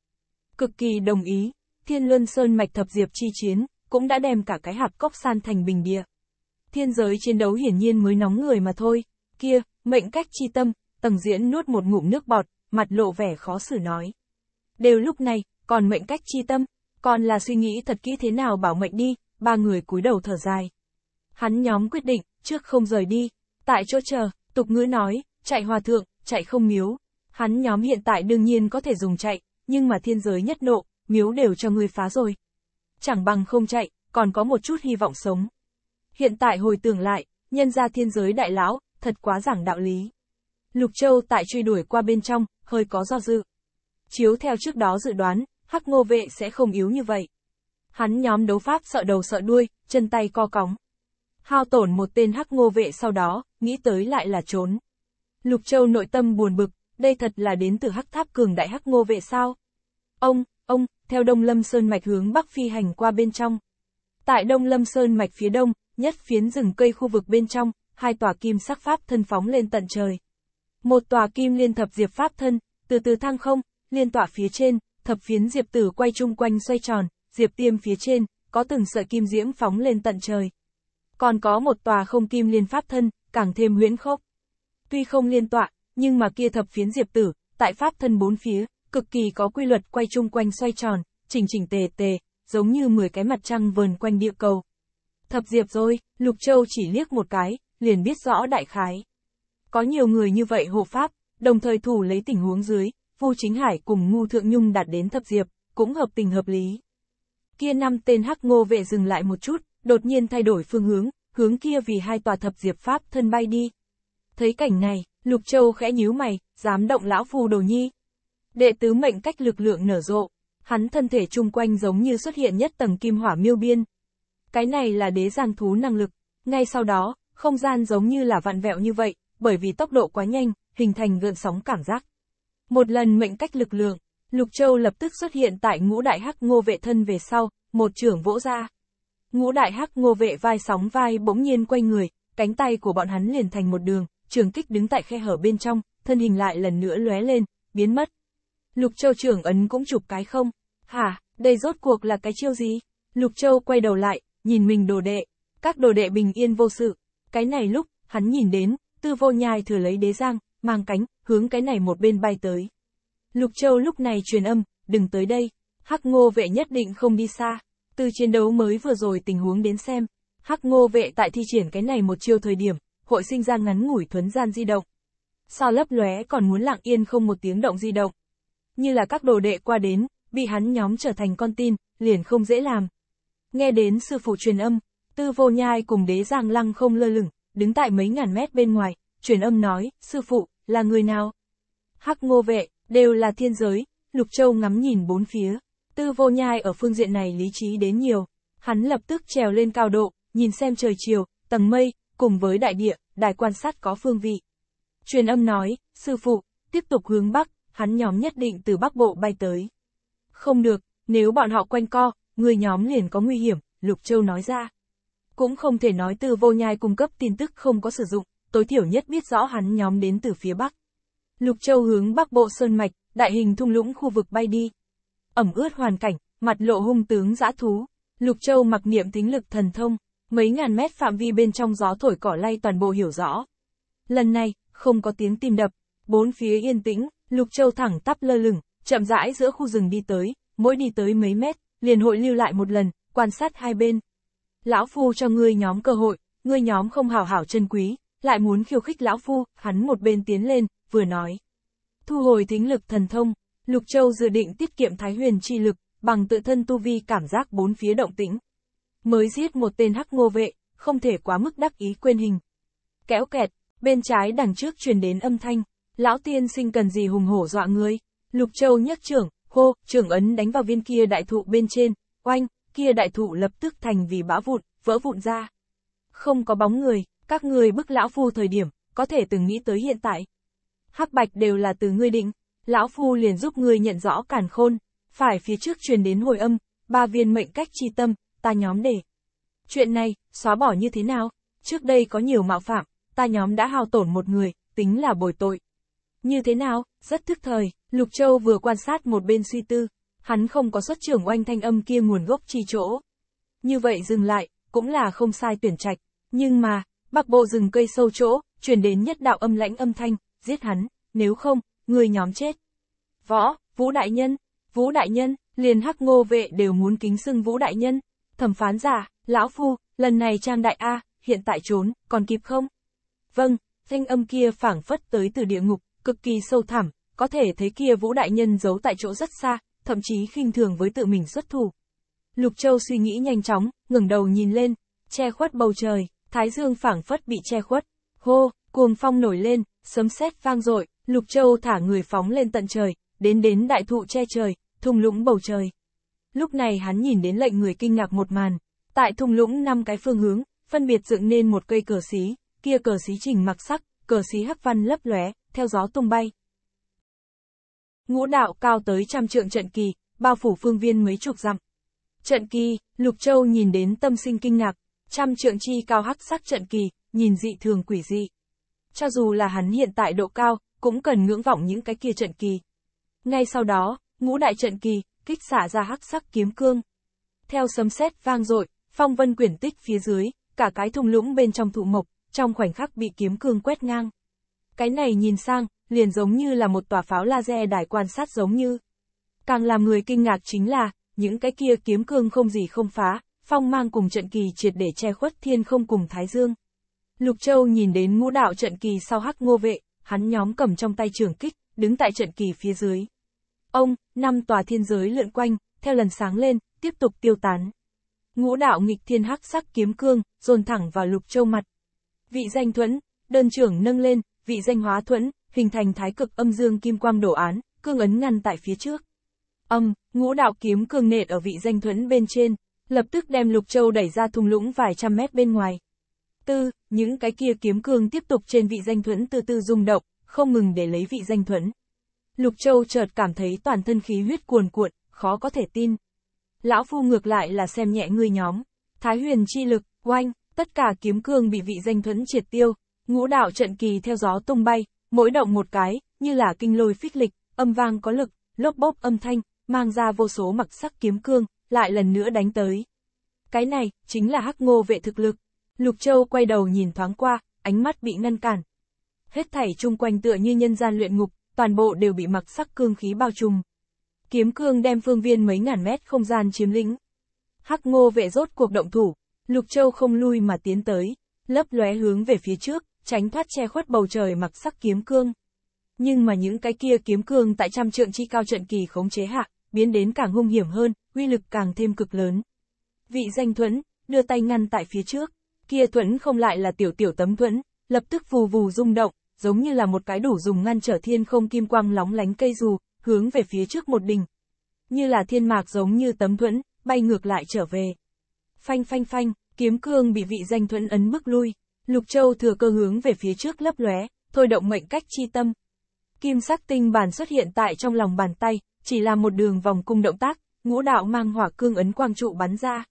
Cực kỳ đồng ý, Thiên Luân Sơn mạch thập diệp chi chiến, cũng đã đem cả cái hạp cốc san thành bình địa. Thiên giới chiến đấu hiển nhiên mới nóng người mà thôi. Kia, mệnh cách chi tâm, tầng diễn nuốt một ngụm nước bọt, mặt lộ vẻ khó xử nói. Đều lúc này, còn mệnh cách chi tâm, còn là suy nghĩ thật kỹ thế nào bảo mệnh đi, ba người cúi đầu thở dài. Hắn nhóm quyết định, trước không rời đi, tại chỗ chờ, tục ngữ nói, chạy hòa thượng, chạy không miếu. Hắn nhóm hiện tại đương nhiên có thể dùng chạy, nhưng mà thiên giới nhất nộ, miếu đều cho ngươi phá rồi. Chẳng bằng không chạy, còn có một chút hy vọng sống. Hiện tại hồi tưởng lại, nhân ra thiên giới đại lão, thật quá giảng đạo lý. Lục Châu tại truy đuổi qua bên trong, hơi có do dự. Chiếu theo trước đó dự đoán, Hắc Ngô Vệ sẽ không yếu như vậy. Hắn nhóm đấu pháp sợ đầu sợ đuôi, chân tay co cóng. Hao tổn một tên Hắc Ngô Vệ sau đó, nghĩ tới lại là trốn. Lục Châu nội tâm buồn bực, đây thật là đến từ Hắc Tháp Cường Đại Hắc Ngô Vệ sao? Ông, ông, theo Đông Lâm Sơn Mạch hướng Bắc phi hành qua bên trong. Tại Đông Lâm Sơn Mạch phía đông, nhất phiến rừng cây khu vực bên trong, hai tòa kim sắc pháp thân phóng lên tận trời. Một tòa kim liên thập diệp pháp thân, từ từ thăng không, liên tỏa phía trên, thập phiến diệp tử quay chung quanh xoay tròn, diệp tiêm phía trên, có từng sợi kim diễm phóng lên tận trời. Còn có một tòa không kim liên pháp thân, càng thêm huyễn khốc. Tuy không liên tọa, nhưng mà kia thập phiến diệp tử, tại pháp thân bốn phía, cực kỳ có quy luật quay chung quanh xoay tròn, chỉnh chỉnh tề tề, giống như 10 cái mặt trăng vờn quanh địa cầu. Thập diệp rồi, Lục Châu chỉ liếc một cái, liền biết rõ đại khái. Có nhiều người như vậy hộ pháp, đồng thời thủ lấy tình huống dưới, Vu Chính Hải cùng Ngu Thượng Nhung đạt đến thập diệp, cũng hợp tình hợp lý. Kia năm tên hắc ngô vệ dừng lại một chút, đột nhiên thay đổi phương hướng, hướng kia vì hai tòa thập diệp pháp thân bay đi. Thấy cảnh này, Lục Châu khẽ nhíu mày, dám động lão phù đồ nhi, Đệ tứ mệnh cách lực lượng nở rộ, hắn thân thể chung quanh giống như xuất hiện nhất tầng kim hỏa miêu biên. Cái này là đế giang thú năng lực. Ngay sau đó, không gian giống như là vạn vẹo như vậy, bởi vì tốc độ quá nhanh, hình thành gợn sóng cảm giác. Một lần mệnh cách lực lượng, Lục Châu lập tức xuất hiện tại ngũ đại hắc ngô vệ thân về sau, một trưởng vỗ ra. Ngũ đại hắc ngô vệ vai sóng vai bỗng nhiên quay người, cánh tay của bọn hắn liền thành một đường, trường kích đứng tại khe hở bên trong, thân hình lại lần nữa lóe lên, biến mất, Lục Châu trưởng ấn cũng chụp cái không. Hả, đây rốt cuộc là cái chiêu gì? Lục Châu quay đầu lại, nhìn mình đồ đệ. Các đồ đệ bình yên vô sự. Cái này lúc, hắn nhìn đến, tư vô nhai thừa lấy đế giang, mang cánh, hướng cái này một bên bay tới. Lục Châu lúc này truyền âm, đừng tới đây. Hắc ngô vệ nhất định không đi xa. Từ chiến đấu mới vừa rồi tình huống đến xem. Hắc ngô vệ tại thi triển cái này một chiêu thời điểm, hội sinh ra ngắn ngủi thuấn gian di động. Sao lấp lóe còn muốn lặng yên không một tiếng động di động như là các đồ đệ qua đến, bị hắn nhóm trở thành con tin, liền không dễ làm. Nghe đến sư phụ truyền âm, tư vô nhai cùng đế giang lăng không lơ lửng, đứng tại mấy ngàn mét bên ngoài, truyền âm nói, sư phụ, là người nào? Hắc ngô vệ, đều là thiên giới, Lục Châu ngắm nhìn bốn phía, tư vô nhai ở phương diện này lý trí đến nhiều, hắn lập tức trèo lên cao độ, nhìn xem trời chiều, tầng mây, cùng với đại địa, đài quan sát có phương vị. Truyền âm nói, sư phụ, tiếp tục hướng bắc, hắn nhóm nhất định từ Bắc Bộ bay tới. Không được, nếu bọn họ quanh co, người nhóm liền có nguy hiểm, Lục Châu nói ra. Cũng không thể nói từ vô nhai cung cấp tin tức không có sử dụng, tối thiểu nhất biết rõ hắn nhóm đến từ phía Bắc. Lục Châu hướng Bắc Bộ Sơn Mạch, đại hình thung lũng khu vực bay đi. Ẩm ướt hoàn cảnh, mặt lộ hung tướng giã thú. Lục Châu mặc niệm tính lực thần thông, mấy ngàn mét phạm vi bên trong gió thổi cỏ lay toàn bộ hiểu rõ. Lần này, không có tiếng tim đập, bốn phía yên tĩnh, Lục Châu thẳng tắp lơ lửng, chậm rãi giữa khu rừng đi tới, mỗi đi tới mấy mét, liền hội lưu lại một lần, quan sát hai bên. Lão Phu cho ngươi nhóm cơ hội, ngươi nhóm không hào hảo chân quý, lại muốn khiêu khích Lão Phu, hắn một bên tiến lên, vừa nói. Thu hồi thính lực thần thông, Lục Châu dự định tiết kiệm Thái Huyền chi lực, bằng tự thân tu vi cảm giác bốn phía động tĩnh. Mới giết một tên hắc ngô vệ, không thể quá mức đắc ý quên hình. Kéo kẹt, bên trái đằng trước truyền đến âm thanh, lão tiên sinh cần gì hùng hổ dọa người, lục châu nhấc trưởng, hô, trưởng ấn đánh vào viên kia đại thụ bên trên, oanh, kia đại thụ lập tức thành vì bão vụn, vỡ vụn ra. Không có bóng người, các người bức lão phu thời điểm, có thể từng nghĩ tới hiện tại. Hắc bạch đều là từ ngươi định, lão phu liền giúp ngươi nhận rõ cản khôn, phải phía trước truyền đến hồi âm, ba viên mệnh cách chi tâm, ta nhóm để. Chuyện này, xóa bỏ như thế nào? Trước đây có nhiều mạo phạm, ta nhóm đã hao tổn một người, tính là bồi tội. Như thế nào? Rất thức thời, Lục Châu vừa quan sát một bên suy tư. Hắn không có xuất trưởng oanh thanh âm kia nguồn gốc chi chỗ. Như vậy dừng lại, cũng là không sai tuyển trạch. Nhưng mà, bắc bộ rừng cây sâu chỗ, chuyển đến nhất đạo âm lãnh âm thanh, giết hắn, nếu không, người nhóm chết. Võ, Vũ Đại Nhân, Vũ Đại Nhân, liền hắc ngô vệ đều muốn kính xưng Vũ Đại Nhân. Thẩm phán giả, lão phu, lần này trang đại A, hiện tại trốn, còn kịp không? Vâng, thanh âm kia phảng phất tới từ địa ngục, cực kỳ sâu thẳm, có thể thấy kia Vũ Đại Nhân giấu tại chỗ rất xa, thậm chí khinh thường với tự mình xuất thủ. Lục Châu suy nghĩ nhanh chóng, ngừng đầu nhìn lên, che khuất bầu trời, thái dương phảng phất bị che khuất. Hô, cuồng phong nổi lên, sấm sét vang dội, Lục Châu thả người phóng lên tận trời, đến đến đại thụ che trời, thung lũng bầu trời. Lúc này hắn nhìn đến lệnh người kinh ngạc một màn, tại thung lũng năm cái phương hướng, phân biệt dựng nên một cây cờ xí, kia cờ xí trình mặc sắc, cờ xí hắc văn lấp lóe, theo gió tung bay. Ngũ đạo cao tới trăm trượng trận kỳ, bao phủ phương viên mấy chục dặm. Trận kỳ, Lục Châu nhìn đến tâm sinh kinh ngạc, trăm trượng chi cao hắc sắc trận kỳ, nhìn dị thường quỷ dị. Cho dù là hắn hiện tại độ cao, cũng cần ngưỡng vọng những cái kia trận kỳ. Ngay sau đó, ngũ đại trận kỳ, kích xả ra hắc sắc kiếm cương. Theo sấm sét vang dội, phong vân quyển tích phía dưới, cả cái thung lũng bên trong thụ mộc, trong khoảnh khắc bị kiếm cương quét ngang. Cái này nhìn sang, liền giống như là một tòa pháo laser đài quan sát giống như. Càng làm người kinh ngạc chính là, những cái kia kiếm cương không gì không phá, phong mang cùng trận kỳ triệt để che khuất thiên không cùng thái dương. Lục Châu nhìn đến ngũ đạo trận kỳ sau hắc ngô vệ, hắn nhóm cầm trong tay trường kích, đứng tại trận kỳ phía dưới. Ông, năm tòa thiên giới lượn quanh, theo lần sáng lên, tiếp tục tiêu tán. Ngũ đạo nghịch thiên hắc sắc kiếm cương, dồn thẳng vào Lục Châu mặt. Vị danh thuẫn, đơn trưởng nâng lên, vị danh hóa thuẫn, hình thành thái cực âm dương kim quang đổ án, cương ấn ngăn tại phía trước. Âm, ngũ đạo kiếm cương nện ở vị danh thuẫn bên trên, lập tức đem Lục Châu đẩy ra thung lũng vài trăm mét bên ngoài. Tư, những cái kia kiếm cương tiếp tục trên vị danh thuẫn từ từ rung động, không ngừng để lấy vị danh thuẫn. Lục Châu chợt cảm thấy toàn thân khí huyết cuồn cuộn, khó có thể tin. Lão Phu ngược lại là xem nhẹ người nhóm. Thái huyền chi lực, oanh, tất cả kiếm cương bị vị danh thuẫn triệt tiêu, Ngũ đạo trận kỳ theo gió tung bay, mỗi động một cái, như là kinh lôi phích lịch, âm vang có lực, lốp bốp âm thanh, mang ra vô số mặc sắc kiếm cương, lại lần nữa đánh tới. Cái này, chính là hắc ngô vệ thực lực. Lục Châu quay đầu nhìn thoáng qua, ánh mắt bị ngăn cản. Hết thảy chung quanh tựa như nhân gian luyện ngục, toàn bộ đều bị mặc sắc cương khí bao trùm. Kiếm cương đem phương viên mấy ngàn mét không gian chiếm lĩnh. Hắc ngô vệ rốt cuộc động thủ, Lục Châu không lui mà tiến tới, lấp lóe hướng về phía trước, tránh thoát che khuất bầu trời mặc sắc kiếm cương. Nhưng mà những cái kia kiếm cương tại trăm trượng chi cao trận kỳ khống chế hạ, biến đến càng hung hiểm hơn, uy lực càng thêm cực lớn. Vị danh thuẫn, đưa tay ngăn tại phía trước, kia thuẫn không lại là tiểu tiểu tấm thuẫn, lập tức vù vù rung động, giống như là một cái đủ dùng ngăn trở thiên không kim quang lóng lánh cây dù, hướng về phía trước một đỉnh. Như là thiên mạc giống như tấm thuẫn, bay ngược lại trở về. Phanh phanh phanh, kiếm cương bị vị danh thuẫn ấn bức lui. Lục Châu thừa cơ hướng về phía trước lấp lóe, thôi động mệnh cách chi tâm. Kim sắc tinh bản xuất hiện tại trong lòng bàn tay, chỉ là một đường vòng cung động tác, ngũ đạo mang hỏa cương ấn quang trụ bắn ra.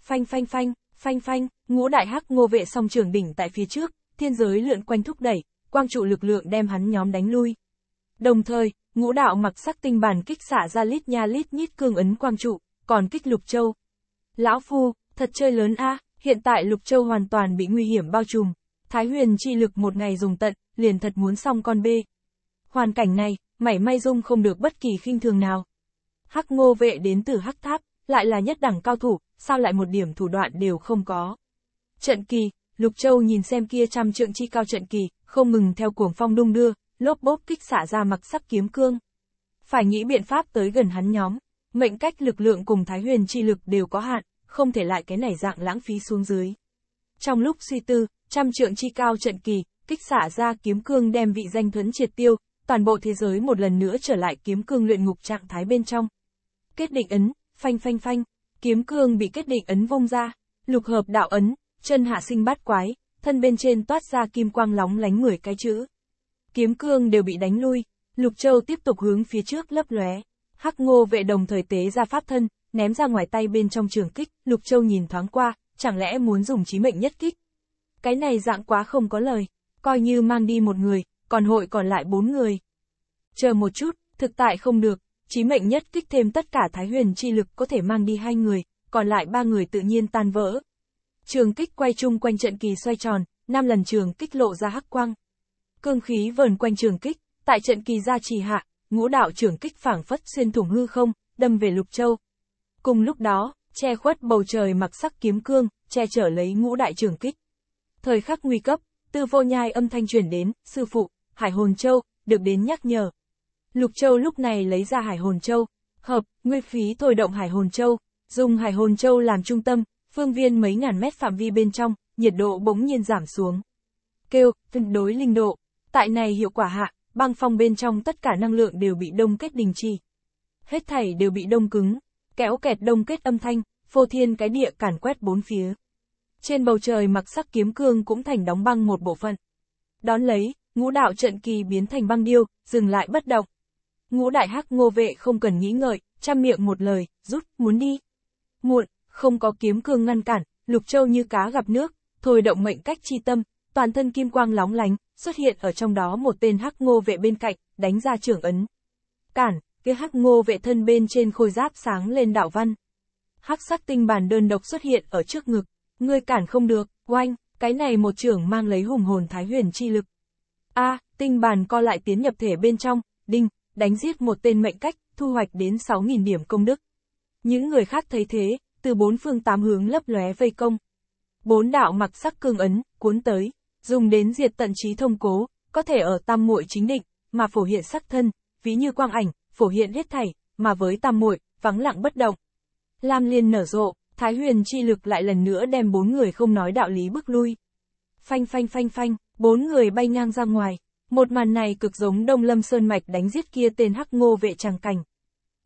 Phanh phanh phanh, phanh phanh, ngũ đại hắc ngô vệ song trường đỉnh tại phía trước, thiên giới lượn quanh thúc đẩy, quang trụ lực lượng đem hắn nhóm đánh lui. Đồng thời, ngũ đạo mặc sắc tinh bản kích xả ra lít nha lít nhít cương ấn quang trụ, còn kích lục châu. Lão phu, thật chơi lớn a. À. Hiện tại Lục Châu hoàn toàn bị nguy hiểm bao trùm, Thái Huyền chi lực một ngày dùng tận, liền thật muốn xong con bê. Hoàn cảnh này, mảy may dung không được bất kỳ khinh thường nào. Hắc ngô vệ đến từ Hắc Tháp, lại là nhất đẳng cao thủ, sao lại một điểm thủ đoạn đều không có. Trận kỳ, Lục Châu nhìn xem kia trăm trượng chi cao trận kỳ, không ngừng theo cuồng phong đung đưa, lốp bốp kích xả ra mặc sắc kiếm cương. Phải nghĩ biện pháp tới gần hắn nhóm, mệnh cách lực lượng cùng Thái Huyền chi lực đều có hạn, không thể lại cái này dạng lãng phí xuống dưới. Trong lúc suy tư, trăm trượng chi cao trận kỳ, kích xả ra kiếm cương đem vị danh thuẫn triệt tiêu, toàn bộ thế giới một lần nữa trở lại kiếm cương luyện ngục trạng thái bên trong. Kết định ấn, phanh phanh phanh, kiếm cương bị kết định ấn vông ra, lục hợp đạo ấn, chân hạ sinh bát quái, thân bên trên toát ra kim quang lóng lánh mười cái chữ. Kiếm cương đều bị đánh lui, lục châu tiếp tục hướng phía trước lấp lóe. Hắc ngô vệ đồng thời tế ra pháp thân, ném ra ngoài tay bên trong trường kích, Lục Châu nhìn thoáng qua, chẳng lẽ muốn dùng chí mệnh nhất kích. Cái này dạng quá không có lời, coi như mang đi một người, còn hội còn lại bốn người. Chờ một chút, thực tại không được, chí mệnh nhất kích thêm tất cả thái huyền chi lực có thể mang đi hai người, còn lại ba người tự nhiên tan vỡ. Trường kích quay chung quanh trận kỳ xoay tròn, năm lần trường kích lộ ra hắc quang. Cương khí vờn quanh trường kích, tại trận kỳ ra trì hạ, ngũ đạo trường kích phảng phất xuyên thủng hư không, đâm về Lục Châu, Cùng lúc đó, che khuất bầu trời mặc sắc kiếm cương, che chở lấy ngũ đại trường kích. Thời khắc nguy cấp, tư vô nhai âm thanh truyền đến, sư phụ, Hải Hồn Châu, được đến nhắc nhở. Lục Châu lúc này lấy ra Hải Hồn Châu, hợp, nguyên phí thôi động Hải Hồn Châu, dùng Hải Hồn Châu làm trung tâm, phương viên mấy ngàn mét phạm vi bên trong, nhiệt độ bỗng nhiên giảm xuống. Kêu, tương đối linh độ, tại này hiệu quả hạ, băng phong bên trong tất cả năng lượng đều bị đông kết đình chỉ. Hết thảy đều bị đông cứng, kéo kẹt đông kết âm thanh, phô thiên cái địa cản quét bốn phía. Trên bầu trời mặc sắc kiếm cương cũng thành đóng băng một bộ phận. Đón lấy, ngũ đạo trận kỳ biến thành băng điêu, dừng lại bất động. Ngũ đại hắc ngô vệ không cần nghĩ ngợi, chăm miệng một lời, rút, muốn đi. Muộn, không có kiếm cương ngăn cản, lục châu như cá gặp nước, thôi động mệnh cách chi tâm, toàn thân kim quang lóng lánh, xuất hiện ở trong đó một tên hắc ngô vệ bên cạnh, đánh ra trưởng ấn. Cản, kia hắc ngô vệ thân bên trên khôi giáp sáng lên đạo văn. Hắc sắc tinh bản đơn độc xuất hiện ở trước ngực, ngươi cản không được, oanh, cái này một trưởng mang lấy hùng hồn thái huyền chi lực. A, à, tinh bản co lại tiến nhập thể bên trong, đinh, đánh giết một tên mệnh cách, thu hoạch đến 6.000 điểm công đức. Những người khác thấy thế, từ bốn phương tám hướng lấp lóe vây công. Bốn đạo mặc sắc cương ấn, cuốn tới, dùng đến diệt tận trí thông cố, có thể ở tam muội chính định, mà phổ hiện sắc thân, ví như quang ảnh, phổ hiện hết thảy, mà với tam muội vắng lặng bất động. Lam Liên nở rộ, Thái Huyền chi lực lại lần nữa đem bốn người không nói đạo lý bước lui. Phanh phanh phanh phanh, bốn người bay ngang ra ngoài, một màn này cực giống Đông Lâm Sơn Mạch đánh giết kia tên Hắc Ngô Vệ tràng cảnh.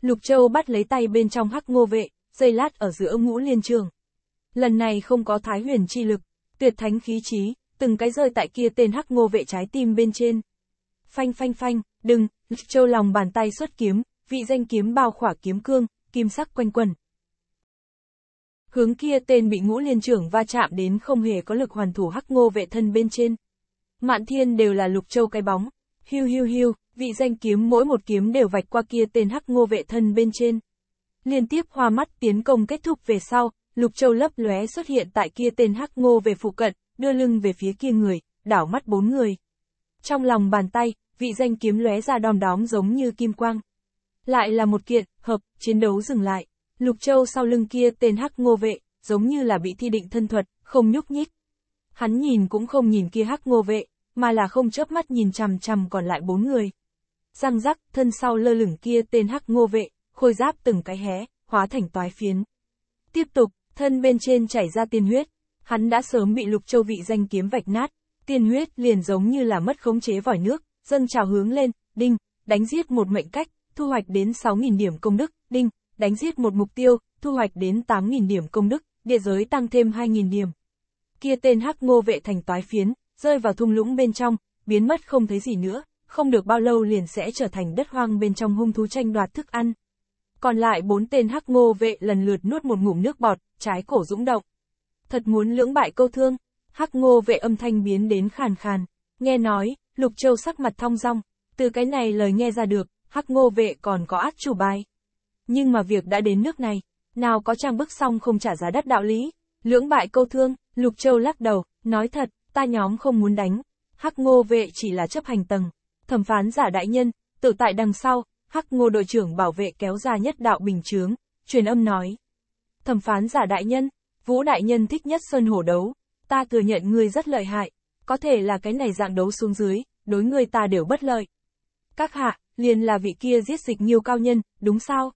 Lục Châu bắt lấy tay bên trong Hắc Ngô Vệ, dây lát ở giữa ngũ liên trường. Lần này không có Thái Huyền chi lực, tuyệt thánh khí trí từng cái rơi tại kia tên Hắc Ngô Vệ trái tim bên trên. Phanh phanh phanh, đừng, Lục Châu lòng bàn tay xuất kiếm, vị danh kiếm bao khỏa kiếm cương, kim sắc quanh quần. Hướng kia tên bị ngũ liên trưởng va chạm đến không hề có lực hoàn thủ hắc ngô vệ thân bên trên. Mạn thiên đều là lục châu cái bóng, hiu hiu hiu, vị danh kiếm mỗi một kiếm đều vạch qua kia tên hắc ngô vệ thân bên trên. Liên tiếp hoa mắt tiến công kết thúc về sau, lục châu lấp lóe xuất hiện tại kia tên hắc ngô về phụ cận, đưa lưng về phía kia người, đảo mắt bốn người. Trong lòng bàn tay, vị danh kiếm lóe ra đom đóm giống như kim quang. Lại là một kiện, hợp, chiến đấu dừng lại. Lục Châu sau lưng kia tên hắc ngô vệ, giống như là bị thi định thân thuật, không nhúc nhích. Hắn nhìn cũng không nhìn kia hắc ngô vệ, mà là không chớp mắt nhìn chằm chằm còn lại bốn người. Răng rắc, thân sau lơ lửng kia tên hắc ngô vệ, khôi giáp từng cái hé, hóa thành toái phiến. Tiếp tục, thân bên trên chảy ra tiên huyết, hắn đã sớm bị lục châu vị danh kiếm vạch nát, tiên huyết liền giống như là mất khống chế vòi nước, dâng trào hướng lên, đinh, đánh giết một mệnh cách, thu hoạch đến 6.000 điểm công đức, đinh, đánh giết một mục tiêu, thu hoạch đến 8.000 điểm công đức, địa giới tăng thêm 2.000 điểm. Kia tên hắc ngô vệ thành toái phiến, rơi vào thung lũng bên trong, biến mất không thấy gì nữa, không được bao lâu liền sẽ trở thành đất hoang bên trong hung thú tranh đoạt thức ăn. Còn lại bốn tên hắc ngô vệ lần lượt nuốt một ngụm nước bọt, trái cổ dũng động. Thật muốn lưỡng bại câu thương, hắc ngô vệ âm thanh biến đến khàn khàn, nghe nói, Lục Châu sắc mặt thong dong, từ cái này lời nghe ra được, Hắc Ngô vệ còn có át chủ bài. Nhưng mà việc đã đến nước này, nào có trang bức xong không trả giá đắt đạo lý, lưỡng bại câu thương, Lục Châu lắc đầu, nói thật, ta nhóm không muốn đánh, Hắc Ngô vệ chỉ là chấp hành tầng, thẩm phán giả đại nhân, tự tại đằng sau, Hắc Ngô đội trưởng bảo vệ kéo ra nhất đạo bình chướng, truyền âm nói. Thẩm phán giả đại nhân, Vũ đại nhân thích nhất sơn hổ đấu, ta thừa nhận ngươi rất lợi hại, có thể là cái này dạng đấu xuống dưới, đối người ta đều bất lợi. Các hạ, liền là vị kia giết dịch nghiêu cao nhân, đúng sao?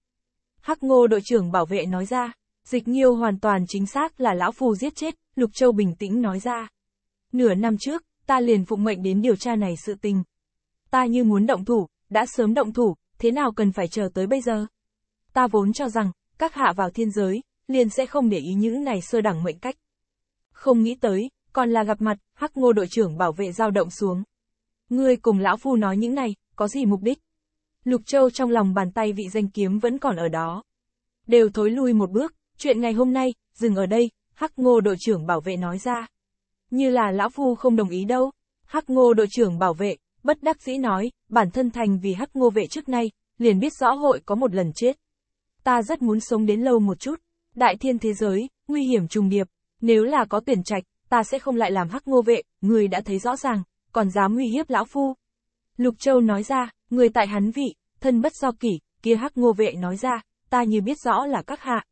Hắc ngô đội trưởng bảo vệ nói ra, dịch nghiêu hoàn toàn chính xác là lão phù giết chết, Lục Châu bình tĩnh nói ra. Nửa năm trước, ta liền phụng mệnh đến điều tra này sự tình. Ta như muốn động thủ, đã sớm động thủ, thế nào cần phải chờ tới bây giờ? Ta vốn cho rằng, các hạ vào thiên giới, liền sẽ không để ý những này sơ đẳng mệnh cách. Không nghĩ tới, còn là gặp mặt, hắc ngô đội trưởng bảo vệ dao động xuống. Ngươi cùng lão phu nói những này, có gì mục đích? Lục Châu trong lòng bàn tay vị danh kiếm vẫn còn ở đó. Đều thối lui một bước, chuyện ngày hôm nay, dừng ở đây, Hắc Ngô đội trưởng bảo vệ nói ra. Như là lão phu không đồng ý đâu. Hắc Ngô đội trưởng bảo vệ, bất đắc dĩ nói, bản thân thành vì Hắc Ngô vệ trước nay, liền biết rõ hội có một lần chết. Ta rất muốn sống đến lâu một chút. Đại thiên thế giới, nguy hiểm trùng điệp, nếu là có tuyển trạch, ta sẽ không lại làm Hắc Ngô vệ, người đã thấy rõ ràng, còn dám nguy hiếp lão phu. Lục Châu nói ra, người tại hắn vị, thân bất do kỷ, kia hắc ngô vệ nói ra, ta như biết rõ là các hạ.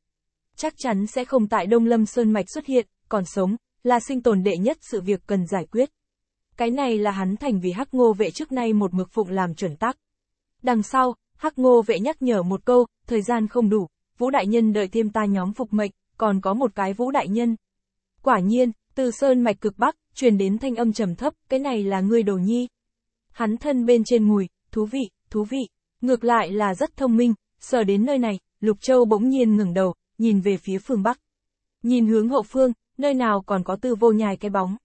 Chắc chắn sẽ không tại Đông Lâm Sơn Mạch xuất hiện, còn sống, là sinh tồn đệ nhất sự việc cần giải quyết. Cái này là hắn thành vì hắc ngô vệ trước nay một mực phụng làm chuẩn tắc. Đằng sau, hắc ngô vệ nhắc nhở một câu, thời gian không đủ, vũ đại nhân đợi thêm ta nhóm phục mệnh, còn có một cái vũ đại nhân. Quả nhiên, từ sơn mạch cực bắc, truyền đến thanh âm trầm thấp, cái này là ngươi đồ nhi. Hắn thân bên trên ngùi, thú vị, thú vị, ngược lại là rất thông minh, sờ đến nơi này, Lục Châu bỗng nhiên ngừng đầu, nhìn về phía phương bắc. Nhìn hướng hậu phương, nơi nào còn có tư vô nhài cái bóng.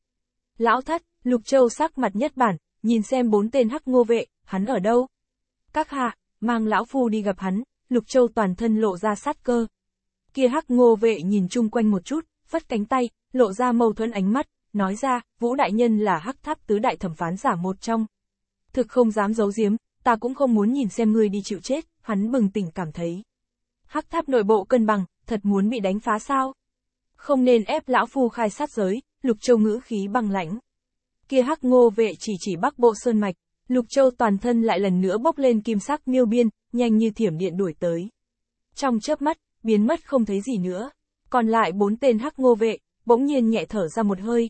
Lão thất, Lục Châu sắc mặt nhất bản, nhìn xem bốn tên hắc ngô vệ, hắn ở đâu. Các hạ, mang lão phu đi gặp hắn, Lục Châu toàn thân lộ ra sát cơ. Kia hắc ngô vệ nhìn chung quanh một chút, phất cánh tay, lộ ra mâu thuẫn ánh mắt, nói ra, Vũ Đại Nhân là hắc tháp tứ đại thẩm phán giả một trong. Thực không dám giấu giếm, ta cũng không muốn nhìn xem ngươi đi chịu chết, hắn bừng tỉnh cảm thấy. Hắc tháp nội bộ cân bằng, thật muốn bị đánh phá sao? Không nên ép lão phu khai sát giới, lục châu ngữ khí băng lãnh. Kia hắc ngô vệ chỉ chỉ bắc bộ sơn mạch, lục châu toàn thân lại lần nữa bốc lên kim sắc miêu biên, nhanh như thiểm điện đuổi tới. Trong chớp mắt, biến mất không thấy gì nữa còn lại bốn tên hắc ngô vệ, bỗng nhiên nhẹ thở ra một hơi.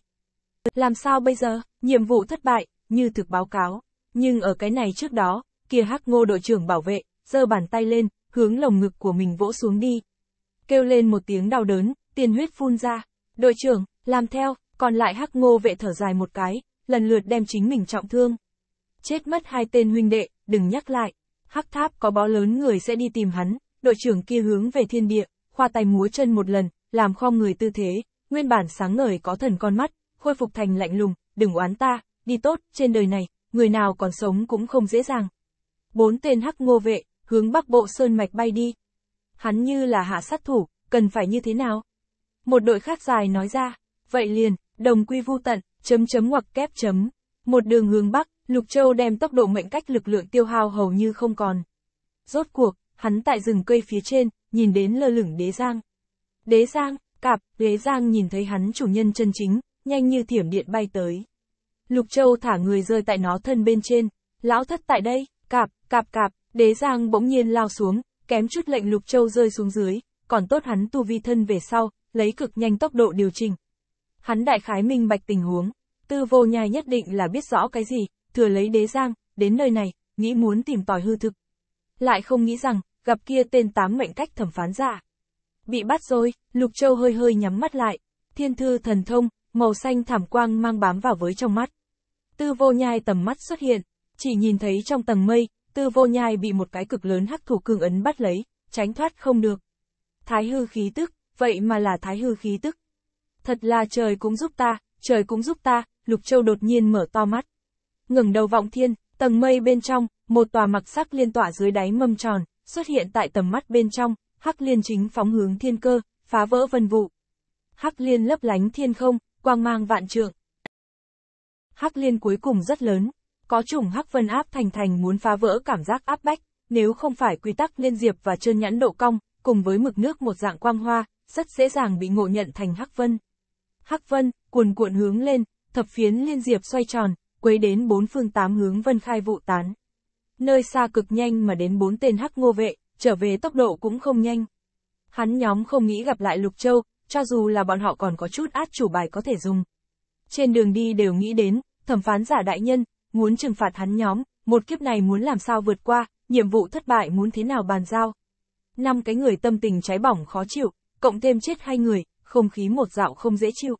Làm sao bây giờ, nhiệm vụ thất bại, như thực báo cáo, nhưng ở cái này trước đó, kia hắc ngô đội trưởng bảo vệ, giơ bàn tay lên, hướng lồng ngực của mình vỗ xuống đi. Kêu lên một tiếng đau đớn, tiền huyết phun ra, đội trưởng, làm theo, còn lại hắc ngô vệ thở dài một cái, lần lượt đem chính mình trọng thương. Chết mất hai tên huynh đệ, đừng nhắc lại, hắc tháp có bó lớn người sẽ đi tìm hắn, đội trưởng kia hướng về thiên địa, khoa tay múa chân một lần, làm khom người tư thế, nguyên bản sáng ngời có thần con mắt, khôi phục thành lạnh lùng, đừng oán ta, đi tốt, trên đời này, người nào còn sống cũng không dễ dàng. Bốn tên hắc ngô vệ, hướng bắc bộ sơn mạch bay đi. Hắn như là hạ sát thủ, cần phải như thế nào? Một đội khác dài nói ra, vậy liền, đồng quy vu tận, chấm chấm hoặc kép chấm. Một đường hướng bắc, Lục Châu đem tốc độ mệnh cách lực lượng tiêu hao hầu như không còn. Rốt cuộc, hắn tại rừng cây phía trên, nhìn đến lơ lửng đế giang. Đế giang, cạp, đế giang nhìn thấy hắn chủ nhân chân chính, nhanh như thiểm điện bay tới. Lục Châu thả người rơi tại nó thân bên trên, lão thất tại đây, cạp, cạp cạp, đế giang bỗng nhiên lao xuống, kém chút lệnh Lục Châu rơi xuống dưới, còn tốt hắn tu vi thân về sau, lấy cực nhanh tốc độ điều chỉnh. Hắn đại khái minh bạch tình huống, tư vô nhai nhất định là biết rõ cái gì, thừa lấy đế giang, đến nơi này, nghĩ muốn tìm tòi hư thực. Lại không nghĩ rằng, gặp kia tên tám mệnh cách thẩm phán giả. Bị bắt rồi, Lục Châu hơi hơi nhắm mắt lại, thiên thư thần thông, màu xanh thảm quang mang bám vào với trong mắt. Tư vô nhai tầm mắt xuất hiện, chỉ nhìn thấy trong tầng mây, tư vô nhai bị một cái cực lớn hắc thủ cương ấn bắt lấy, tránh thoát không được. Thái hư khí tức, vậy mà là thái hư khí tức. Thật là trời cũng giúp ta, trời cũng giúp ta, Lục Châu đột nhiên mở to mắt. ngẩng đầu vọng thiên, tầng mây bên trong, một tòa mặc sắc liên tỏa dưới đáy mâm tròn, xuất hiện tại tầm mắt bên trong, Hắc Liên chính phóng hướng thiên cơ, phá vỡ vân vụ. Hắc Liên lấp lánh thiên không, quang mang vạn trượng. Hắc Liên cuối cùng rất lớn, có chủng Hắc Vân áp thành thành muốn phá vỡ cảm giác áp bách, nếu không phải quy tắc liên diệp và trơn nhãn độ cong, cùng với mực nước một dạng quang hoa, rất dễ dàng bị ngộ nhận thành Hắc Vân. Hắc Vân, cuồn cuộn hướng lên, thập phiến liên diệp xoay tròn, quấy đến bốn phương tám hướng vân khai vụ tán. Nơi xa cực nhanh mà đến bốn tên hắc ngô vệ, trở về tốc độ cũng không nhanh. Hắn nhóm không nghĩ gặp lại Lục Châu, cho dù là bọn họ còn có chút át chủ bài có thể dùng. Trên đường đi đều nghĩ đến, thẩm phán giả đại nhân, muốn trừng phạt hắn nhóm, một kiếp này muốn làm sao vượt qua, nhiệm vụ thất bại muốn thế nào bàn giao. Năm cái người tâm tình cháy bỏng khó chịu, cộng thêm chết hai người, không khí một dạo không dễ chịu.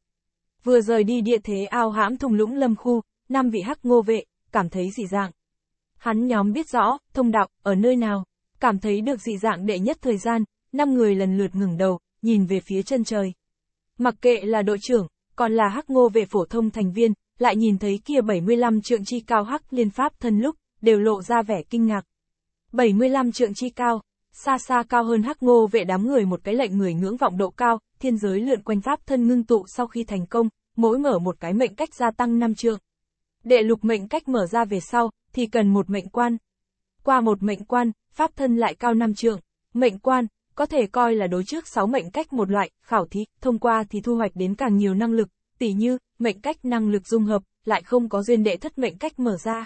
Vừa rời đi địa thế ao hãm thung lũng lâm khu, năm vị hắc ngô vệ, cảm thấy dị dạng. Hắn nhóm biết rõ, thông đạo, ở nơi nào. Cảm thấy được dị dạng đệ nhất thời gian, năm người lần lượt ngừng đầu, nhìn về phía chân trời. Mặc kệ là đội trưởng, còn là hắc ngô về phổ thông thành viên, lại nhìn thấy kia 75 trượng chi cao hắc liên pháp thân lúc, đều lộ ra vẻ kinh ngạc. 75 trượng chi cao, xa xa cao hơn hắc ngô vệ đám người một cái lệnh người ngưỡng vọng độ cao, thiên giới lượn quanh pháp thân ngưng tụ sau khi thành công, mỗi mở một cái mệnh cách gia tăng 5 trượng. Đệ lục mệnh cách mở ra về sau, thì cần một mệnh quan. Qua một mệnh quan, pháp thân lại cao năm trượng. Mệnh quan, có thể coi là đối trước sáu mệnh cách một loại, khảo thí, thông qua thì thu hoạch đến càng nhiều năng lực, tỉ như, mệnh cách năng lực dung hợp, lại không có duyên đệ thất mệnh cách mở ra.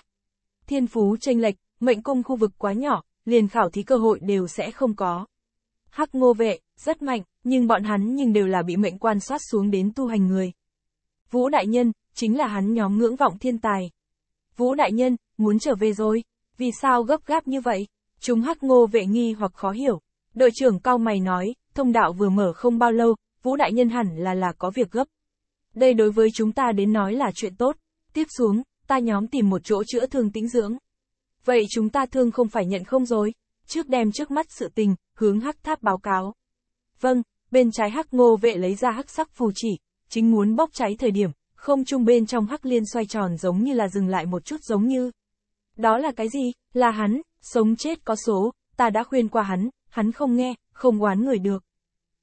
Thiên phú tranh lệch, mệnh cung khu vực quá nhỏ, liền khảo thí cơ hội đều sẽ không có. Hắc ngô vệ, rất mạnh, nhưng bọn hắn nhưng đều là bị mệnh quan soát xuống đến tu hành người. Vũ Đại Nhân, chính là hắn nhóm ngưỡng vọng thiên tài. Vũ Đại Nhân, muốn trở về rồi, vì sao gấp gáp như vậy? Chúng hắc ngô vệ nghi hoặc khó hiểu. Đội trưởng cao mày nói, thông đạo vừa mở không bao lâu, Vũ Đại Nhân hẳn là là có việc gấp. Đây đối với chúng ta đến nói là chuyện tốt. Tiếp xuống, ta nhóm tìm một chỗ chữa thương tĩnh dưỡng. Vậy chúng ta thương không phải nhận không rồi, trước đem trước mắt sự tình, hướng hắc tháp báo cáo. Vâng, bên trái hắc ngô vệ lấy ra hắc sắc phù chỉ, chính muốn bốc cháy thời điểm, không trung bên trong hắc liên xoay tròn giống như là dừng lại một chút giống như. Đó là cái gì? Là hắn, sống chết có số, ta đã khuyên qua hắn, hắn không nghe, không oán người được.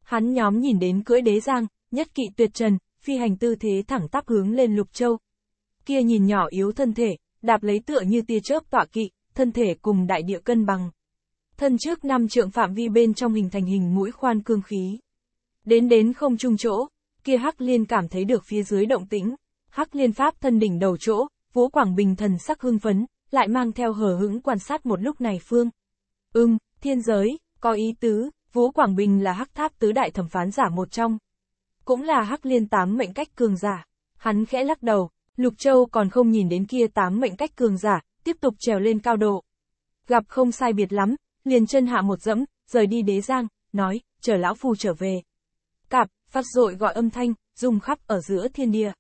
Hắn nhóm nhìn đến cưỡi đế giang, nhất kỵ tuyệt trần, phi hành tư thế thẳng tắp hướng lên lục châu. Kia nhìn nhỏ yếu thân thể, đạp lấy tựa như tia chớp tọa kỵ, thân thể cùng đại địa cân bằng. Thân trước năm trượng phạm vi bên trong hình thành hình mũi khoan cương khí. Đến đến không trung chỗ, kia Hắc Liên cảm thấy được phía dưới động tĩnh. Hắc Liên pháp thân đỉnh đầu chỗ, Vũ Quảng Bình thần sắc hưng phấn, lại mang theo hờ hững quan sát một lúc này phương. Ưm, thiên giới, có ý tứ, Vũ Quảng Bình là hắc tháp tứ đại thẩm phán giả một trong. Cũng là hắc liên tám mệnh cách cường giả. Hắn khẽ lắc đầu, Lục Châu còn không nhìn đến kia tám mệnh cách cường giả, tiếp tục trèo lên cao độ. Gặp không sai biệt lắm, liền chân hạ một dẫm, rời đi đế giang, nói, chờ lão phu trở về. Cạp, phát dội gọi âm thanh, rung khắp ở giữa thiên địa.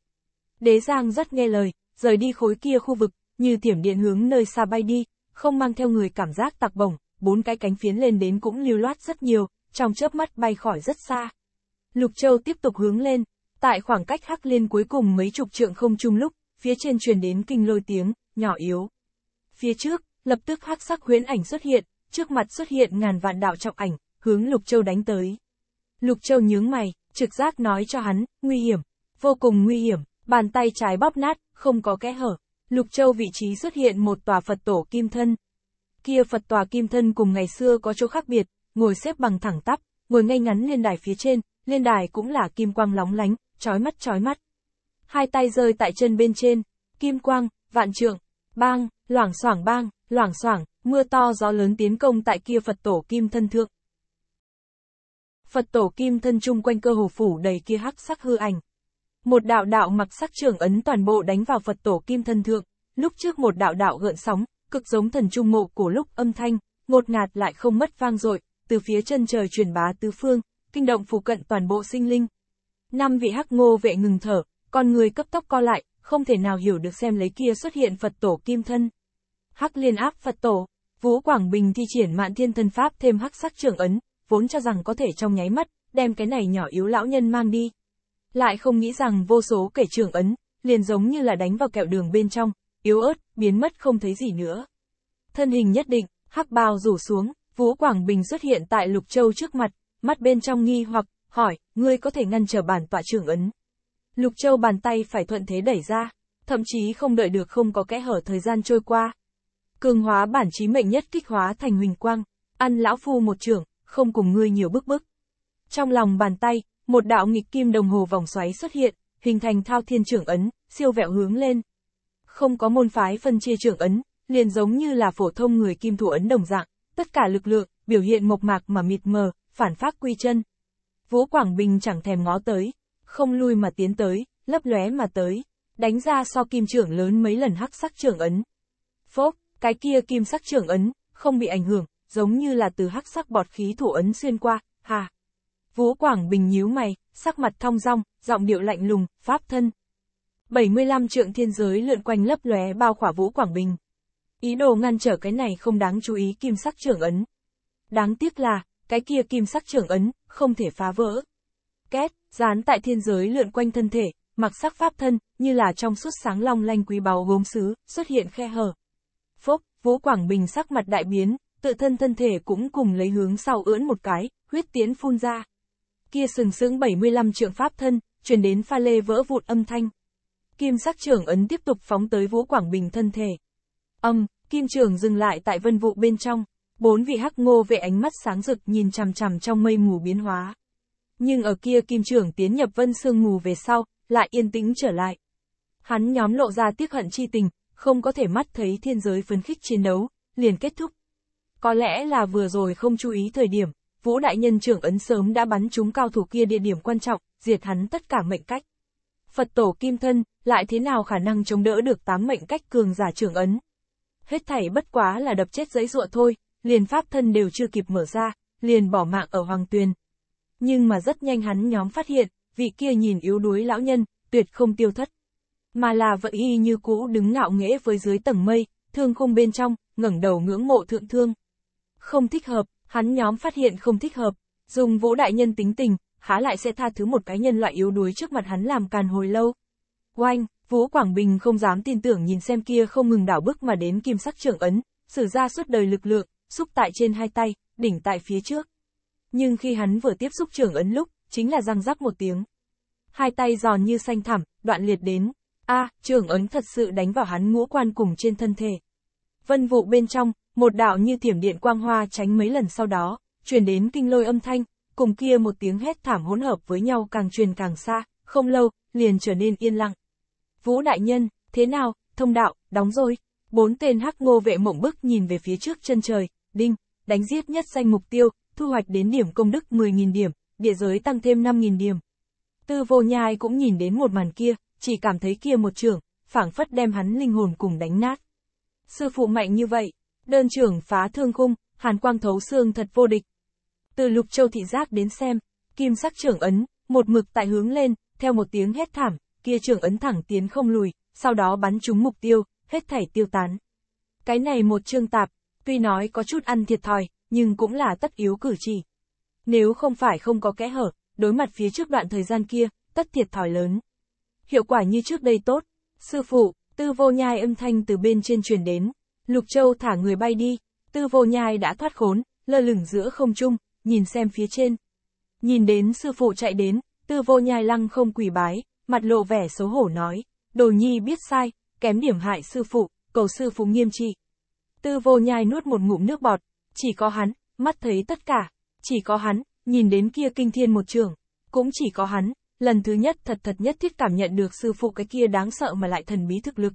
Đế giang rất nghe lời, rời đi khối kia khu vực, như thiểm điện hướng nơi xa bay đi, không mang theo người cảm giác tạc bổng, bốn cái cánh phiến lên đến cũng lưu loát rất nhiều, trong chớp mắt bay khỏi rất xa. Lục Châu tiếp tục hướng lên, tại khoảng cách hắc liên cuối cùng mấy chục trượng không chung lúc, phía trên truyền đến kinh lôi tiếng, nhỏ yếu. Phía trước, lập tức hắc sắc huyễn ảnh xuất hiện, trước mặt xuất hiện ngàn vạn đạo trọng ảnh, hướng Lục Châu đánh tới. Lục Châu nhướng mày, trực giác nói cho hắn, nguy hiểm, vô cùng nguy hiểm, bàn tay trái bóp nát, không có kẽ hở, Lục Châu vị trí xuất hiện một tòa Phật tổ kim thân. Kia Phật tòa kim thân cùng ngày xưa có chỗ khác biệt, ngồi xếp bằng thẳng tắp, ngồi ngay ngắn lên đài phía trên, lên đài cũng là kim quang lóng lánh, chói mắt chói mắt. Hai tay rơi tại chân bên trên, kim quang, vạn trượng, bang, loảng xoảng bang, loảng xoảng, mưa to gió lớn tiến công tại kia Phật tổ kim thân thượng. Phật tổ kim thân chung quanh cơ hồ phủ đầy kia hắc sắc hư ảnh, một đạo đạo mặc sắc trưởng ấn toàn bộ đánh vào Phật tổ kim thân thượng, lúc trước một đạo đạo gợn sóng, cực giống thần trung mộ của lúc âm thanh, ngột ngạt lại không mất vang dội, từ phía chân trời truyền bá tứ phương, kinh động phủ cận toàn bộ sinh linh. Năm vị hắc ngô vệ ngừng thở, con người cấp tốc co lại, không thể nào hiểu được xem lấy kia xuất hiện Phật tổ kim thân. Hắc liên áp Phật tổ, Vũ Quảng Bình thi triển mạn thiên thân pháp thêm hắc sắc trưởng ấn, vốn cho rằng có thể trong nháy mắt, đem cái này nhỏ yếu lão nhân mang đi lại không nghĩ rằng vô số kẻ trưởng ấn, liền giống như là đánh vào kẹo đường bên trong, yếu ớt, biến mất không thấy gì nữa. Thân hình nhất định, hắc bào rủ xuống, Vũ Quảng Bình xuất hiện tại Lục Châu trước mặt, mắt bên trong nghi hoặc, hỏi, ngươi có thể ngăn trở bản tọa trưởng ấn. Lục Châu bàn tay phải thuận thế đẩy ra, thậm chí không đợi được không có kẽ hở thời gian trôi qua. Cường hóa bản chí mệnh nhất kích hóa thành huỳnh quang, ăn lão phu một trưởng, không cùng ngươi nhiều bức bức. Trong lòng bàn tay, một đạo nghịch kim đồng hồ vòng xoáy xuất hiện, hình thành thao thiên trưởng ấn, siêu vẹo hướng lên. Không có môn phái phân chia trưởng ấn, liền giống như là phổ thông người kim thủ ấn đồng dạng, tất cả lực lượng, biểu hiện mộc mạc mà mịt mờ, phản phát quy chân. Vũ Quảng Bình chẳng thèm ngó tới, không lui mà tiến tới, lấp lóe mà tới, đánh ra so kim trưởng lớn mấy lần hắc sắc trưởng ấn. Phốc, cái kia kim sắc trưởng ấn, không bị ảnh hưởng, giống như là từ hắc sắc bọt khí thủ ấn xuyên qua, hà. Vũ Quảng Bình nhíu mày, sắc mặt thong dong, giọng điệu lạnh lùng, pháp thân. 75 trượng thiên giới lượn quanh lấp lóe bao khỏa Vũ Quảng Bình. Ý đồ ngăn trở cái này không đáng chú ý kim sắc trưởng ấn. Đáng tiếc là, cái kia kim sắc trưởng ấn, không thể phá vỡ. Két, dán tại thiên giới lượn quanh thân thể, mặc sắc pháp thân, như là trong suốt sáng long lanh quý báu gốm sứ, xuất hiện khe hở. Phốc, Vũ Quảng Bình sắc mặt đại biến, tự thân thân thể cũng cùng lấy hướng sau ưỡn một cái, huyết tiến phun ra kia sừng sững 75 trượng pháp thân, truyền đến pha lê vỡ vụn âm thanh. Kim sắc trưởng ấn tiếp tục phóng tới Vũ Quảng Bình thân thể. Âm, kim trưởng dừng lại tại vân vụ bên trong, bốn vị hắc ngô vệ ánh mắt sáng rực nhìn chằm chằm trong mây mù biến hóa. Nhưng ở kia kim trưởng tiến nhập vân sương mù về sau, lại yên tĩnh trở lại. Hắn nhóm lộ ra tiếc hận chi tình, không có thể mắt thấy thiên giới phấn khích chiến đấu, liền kết thúc. Có lẽ là vừa rồi không chú ý thời điểm, Vũ Đại Nhân trưởng ấn sớm đã bắn trúng cao thủ kia địa điểm quan trọng, diệt hắn tất cả mệnh cách. Phật tổ kim thân, lại thế nào khả năng chống đỡ được tám mệnh cách cường giả trưởng ấn. Hết thảy bất quá là đập chết giấy ruộ thôi, liền pháp thân đều chưa kịp mở ra, liền bỏ mạng ở Hoàng Tuyền. Nhưng mà rất nhanh hắn nhóm phát hiện, vị kia nhìn yếu đuối lão nhân, tuyệt không tiêu thất. Mà là vẫn y như cũ đứng ngạo nghễ với dưới tầng mây, thương không bên trong, ngẩng đầu ngưỡng mộ thượng thương. Không thích hợp, Hắn nhóm phát hiện không thích hợp, dùng vũ đại nhân tính tình, há lại sẽ tha thứ một cái nhân loại yếu đuối trước mặt hắn làm càn hồi lâu. Oanh, Vũ Quảng Bình không dám tin tưởng nhìn xem kia không ngừng đảo bước mà đến kim sắc trưởng ấn, sử ra suốt đời lực lượng, xúc tại trên hai tay, đỉnh tại phía trước. Nhưng khi hắn vừa tiếp xúc trưởng ấn lúc, chính là răng rắc một tiếng. Hai tay giòn như xanh thẳm, đoạn liệt đến. A, trưởng ấn thật sự đánh vào hắn ngũ quan cùng trên thân thể. Vân vụ bên trong, một đạo như thiểm điện quang hoa tránh mấy lần sau đó, truyền đến kinh lôi âm thanh, cùng kia một tiếng hét thảm hỗn hợp với nhau càng truyền càng xa, không lâu, liền trở nên yên lặng. Vũ đại nhân, thế nào, thông đạo, đóng rồi. Bốn tên hắc ngô vệ mộng bức nhìn về phía trước chân trời, đinh, đánh giết nhất danh mục tiêu, thu hoạch đến điểm công đức 10.000 điểm, địa giới tăng thêm 5.000 điểm. Tư vô nhai cũng nhìn đến một màn kia, chỉ cảm thấy kia một trường, phảng phất đem hắn linh hồn cùng đánh nát. Sư phụ mạnh như vậy, đơn trưởng phá thương khung, hàn quang thấu xương thật vô địch. Từ lục châu thị giác đến xem, kim sắc trưởng ấn, một mực tại hướng lên, theo một tiếng hét thảm, kia trưởng ấn thẳng tiến không lùi, sau đó bắn trúng mục tiêu, hết thảy tiêu tán. Cái này một trương tạp, tuy nói có chút ăn thiệt thòi, nhưng cũng là tất yếu cử chỉ. Nếu không phải không có kẽ hở, đối mặt phía trước đoạn thời gian kia, tất thiệt thòi lớn. Hiệu quả như trước đây tốt. Sư phụ, tư vô nhai âm thanh từ bên trên truyền đến, Lục Châu thả người bay đi, tư vô nhai đã thoát khốn, lơ lửng giữa không trung, nhìn xem phía trên. Nhìn đến sư phụ chạy đến, tư vô nhai lăng không quỳ bái, mặt lộ vẻ xấu hổ nói, đồ nhi biết sai, kém điểm hại sư phụ, cầu sư phụ nghiêm trị. Tư vô nhai nuốt một ngụm nước bọt, chỉ có hắn, mắt thấy tất cả, chỉ có hắn, nhìn đến kia kinh thiên một trường, cũng chỉ có hắn, lần thứ nhất thật thật nhất thiết cảm nhận được sư phụ cái kia đáng sợ mà lại thần bí thực lực.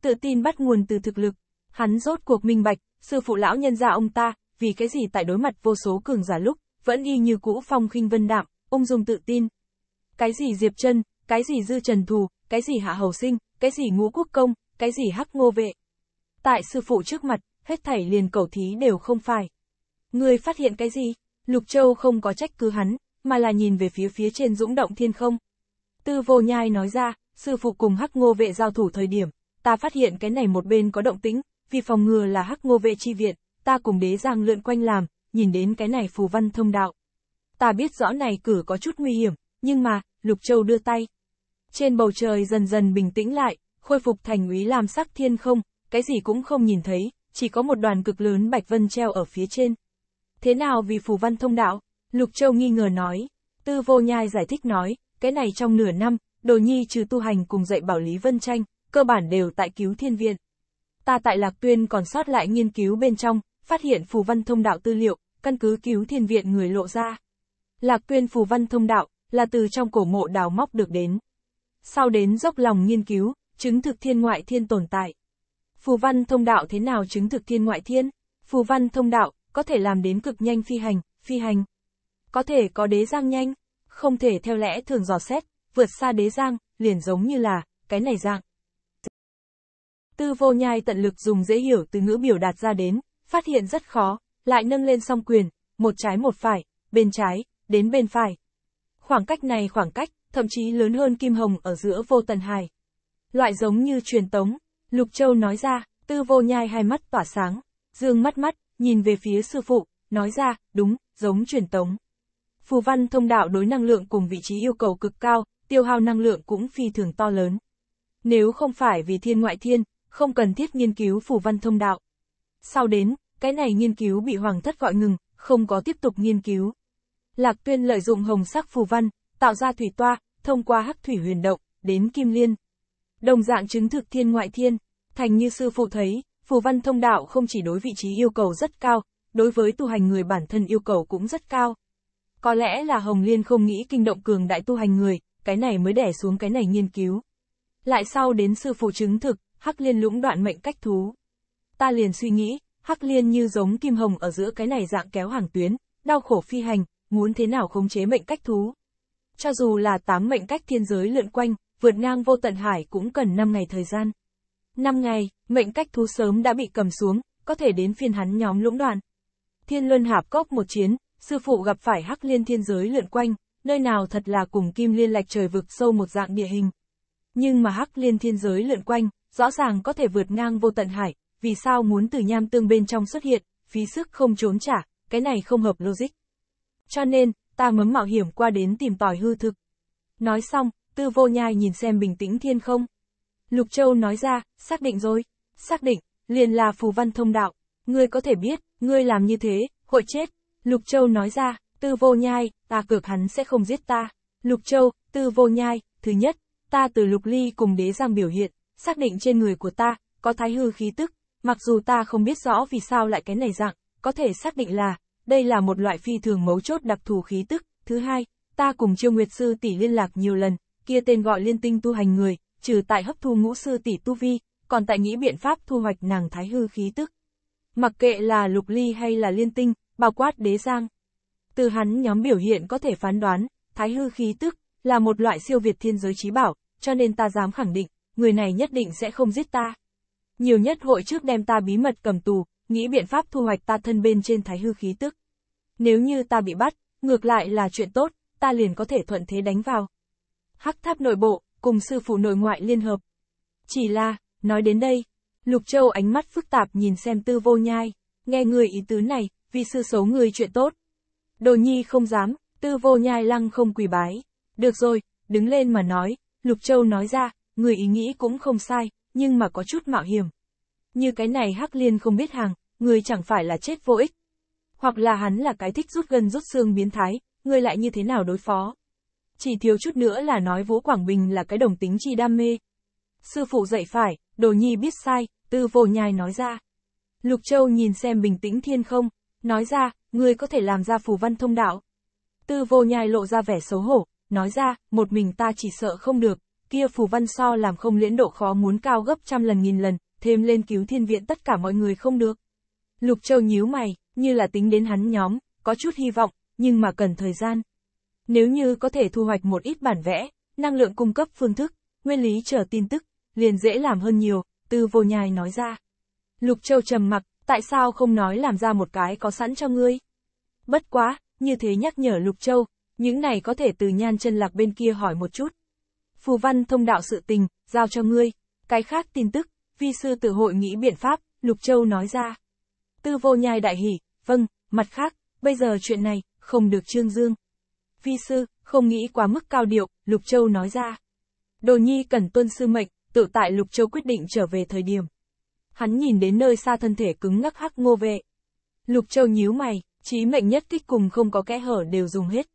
Tự tin bắt nguồn từ thực lực, Hắn rốt cuộc minh bạch, sư phụ lão nhân ra ông ta, vì cái gì tại đối mặt vô số cường giả lúc, vẫn y như cũ phong khinh vân đạm, ung dung tự tin. Cái gì Diệp chân cái gì Dư Trần Thù, cái gì Hạ Hầu Sinh, cái gì Ngũ Quốc Công, cái gì Hắc Ngô Vệ. Tại sư phụ trước mặt, hết thảy liền cầu thí đều không phải. Người phát hiện cái gì? Lục Châu không có trách cứ hắn, mà là nhìn về phía phía trên dũng động thiên không. Tư vô nhai nói ra, sư phụ cùng Hắc Ngô Vệ giao thủ thời điểm, ta phát hiện cái này một bên có động tĩnh, vì phòng ngừa là hắc ngô vệ chi viện, ta cùng đế giang lượn quanh làm, nhìn đến cái này phù văn thông đạo. Ta biết rõ này cử có chút nguy hiểm, nhưng mà, Lục Châu đưa tay. Trên bầu trời dần dần bình tĩnh lại, khôi phục thành úy làm sắc thiên không, cái gì cũng không nhìn thấy, chỉ có một đoàn cực lớn bạch vân treo ở phía trên. Thế nào vì phù văn thông đạo? Lục Châu nghi ngờ nói. Tư vô nhai giải thích nói, cái này trong nửa năm, đồ nhi trừ tu hành cùng dạy bảo Lý Vân Tranh, cơ bản đều tại cứu thiên viện ta tại Lạc Tuyên còn sót lại nghiên cứu bên trong, phát hiện phù văn thông đạo tư liệu, căn cứ cứu thiên viện người lộ ra. Lạc Tuyên phù văn thông đạo, là từ trong cổ mộ đào móc được đến. Sau đến dốc lòng nghiên cứu, chứng thực thiên ngoại thiên tồn tại. Phù văn thông đạo thế nào chứng thực thiên ngoại thiên? Phù văn thông đạo, có thể làm đến cực nhanh phi hành, phi hành. Có thể có đế giang nhanh, không thể theo lẽ thường dò xét, vượt xa đế giang, liền giống như là, cái này dạng. Tư vô nhai tận lực dùng dễ hiểu từ ngữ biểu đạt ra đến, phát hiện rất khó, lại nâng lên song quyền, một trái một phải, bên trái, đến bên phải. Khoảng cách này khoảng cách, thậm chí lớn hơn kim hồng ở giữa vô tần hài. Loại giống như truyền tống, Lục Châu nói ra, tư vô nhai hai mắt tỏa sáng, dương mắt mắt, nhìn về phía sư phụ, nói ra, đúng, giống truyền tống. Phù văn thông đạo đối năng lượng cùng vị trí yêu cầu cực cao, tiêu hao năng lượng cũng phi thường to lớn. Nếu không phải vì thiên ngoại thiên, không cần thiết nghiên cứu phù văn thông đạo. Sau đến, cái này nghiên cứu bị Hoàng Thất gọi ngừng, không có tiếp tục nghiên cứu. Lạc Tuyên lợi dụng hồng sắc phù văn, tạo ra thủy toa, thông qua hắc thủy huyền động, đến Kim Liên. Đồng dạng chứng thực thiên ngoại thiên, thành như sư phụ thấy, phù văn thông đạo không chỉ đối vị trí yêu cầu rất cao, đối với tu hành người bản thân yêu cầu cũng rất cao. Có lẽ là Hồng Liên không nghĩ kinh động cường đại tu hành người, cái này mới đẻ xuống cái này nghiên cứu. Lại sau đến sư phụ chứng thực, Hắc Liên lũng đoạn mệnh cách thú. Ta liền suy nghĩ, Hắc Liên như giống kim hồng ở giữa cái này dạng kéo hàng tuyến, đau khổ phi hành, muốn thế nào khống chế mệnh cách thú. Cho dù là tám mệnh cách thiên giới lượn quanh, vượt ngang vô tận hải cũng cần 5 ngày thời gian. 5 ngày, mệnh cách thú sớm đã bị cầm xuống, có thể đến phiên hắn nhóm lũng đoạn. Thiên Luân Hạp Cốc một chiến, sư phụ gặp phải Hắc Liên thiên giới lượn quanh, nơi nào thật là cùng kim liên lạch trời vực sâu một dạng địa hình. Nhưng mà Hắc Liên thiên giới lượn quanh, rõ ràng có thể vượt ngang vô tận hải, vì sao muốn từ nham tương bên trong xuất hiện, phí sức không trốn trả, cái này không hợp logic. Cho nên, ta mấm mạo hiểm qua đến tìm tòi hư thực. Nói xong, tư vô nhai nhìn xem bình tĩnh thiên không. Lục Châu nói ra, xác định rồi, xác định, liền là phù văn thông đạo, ngươi có thể biết, ngươi làm như thế, hội chết. Lục Châu nói ra, tư vô nhai, ta cược hắn sẽ không giết ta. Lục Châu, tư vô nhai, thứ nhất, ta từ lục ly cùng đế giang biểu hiện, xác định trên người của ta, có thái hư khí tức, mặc dù ta không biết rõ vì sao lại cái này dạng, có thể xác định là, đây là một loại phi thường mấu chốt đặc thù khí tức. Thứ hai, ta cùng chiêu nguyệt sư tỷ liên lạc nhiều lần, kia tên gọi liên tinh tu hành người, trừ tại hấp thu ngũ sư tỷ tu vi, còn tại nghĩ biện pháp thu hoạch nàng thái hư khí tức. Mặc kệ là lục ly hay là liên tinh, bao quát đế giang. Từ hắn nhóm biểu hiện có thể phán đoán, thái hư khí tức, là một loại siêu việt thiên giới trí bảo, cho nên ta dám khẳng định, người này nhất định sẽ không giết ta. Nhiều nhất hội trước đem ta bí mật cầm tù, nghĩ biện pháp thu hoạch ta thân bên trên thái hư khí tức. Nếu như ta bị bắt, ngược lại là chuyện tốt, ta liền có thể thuận thế đánh vào. Hắc tháp nội bộ, cùng sư phụ nội ngoại liên hợp. Chỉ là, nói đến đây, Lục Châu ánh mắt phức tạp nhìn xem tư vô nhai, nghe người ý tứ này, vì sư xấu người chuyện tốt. Đồ nhi không dám, tư vô nhai lăng không quỳ bái. Được rồi, đứng lên mà nói, Lục Châu nói ra, người ý nghĩ cũng không sai, nhưng mà có chút mạo hiểm. Như cái này Hắc Liên không biết hàng, người chẳng phải là chết vô ích. Hoặc là hắn là cái thích rút gân rút xương biến thái, người lại như thế nào đối phó. Chỉ thiếu chút nữa là nói Vũ Quảng Bình là cái đồng tính chi đam mê. Sư phụ dạy phải, đồ nhi biết sai, tư vô nhai nói ra. Lục Châu nhìn xem bình tĩnh thiên không, nói ra, người có thể làm ra phù văn thông đạo. Tư vô nhai lộ ra vẻ xấu hổ, nói ra, một mình ta chỉ sợ không được kia phù văn so làm không liễn độ khó muốn cao gấp trăm lần nghìn lần, thêm lên cứu thiên viện tất cả mọi người không được. Lục Châu nhíu mày, như là tính đến hắn nhóm, có chút hy vọng, nhưng mà cần thời gian. Nếu như có thể thu hoạch một ít bản vẽ, năng lượng cung cấp phương thức, nguyên lý chờ tin tức, liền dễ làm hơn nhiều, từ vô nhai nói ra. Lục Châu trầm mặc, tại sao không nói làm ra một cái có sẵn cho ngươi? Bất quá, như thế nhắc nhở Lục Châu, những này có thể từ nhan chân lạc bên kia hỏi một chút phù văn thông đạo sự tình, giao cho ngươi. Cái khác tin tức, vi sư tử hội nghĩ biện pháp, Lục Châu nói ra. Tư vô nhai đại hỉ, vâng, mặt khác, bây giờ chuyện này, không được trương dương. Vi sư, không nghĩ quá mức cao điệu, Lục Châu nói ra. Đồ nhi cần tuân sư mệnh, tự tại Lục Châu quyết định trở về thời điểm. Hắn nhìn đến nơi xa thân thể cứng ngắc hắc ngô vệ. Lục Châu nhíu mày, trí mệnh nhất kích cùng không có kẽ hở đều dùng hết.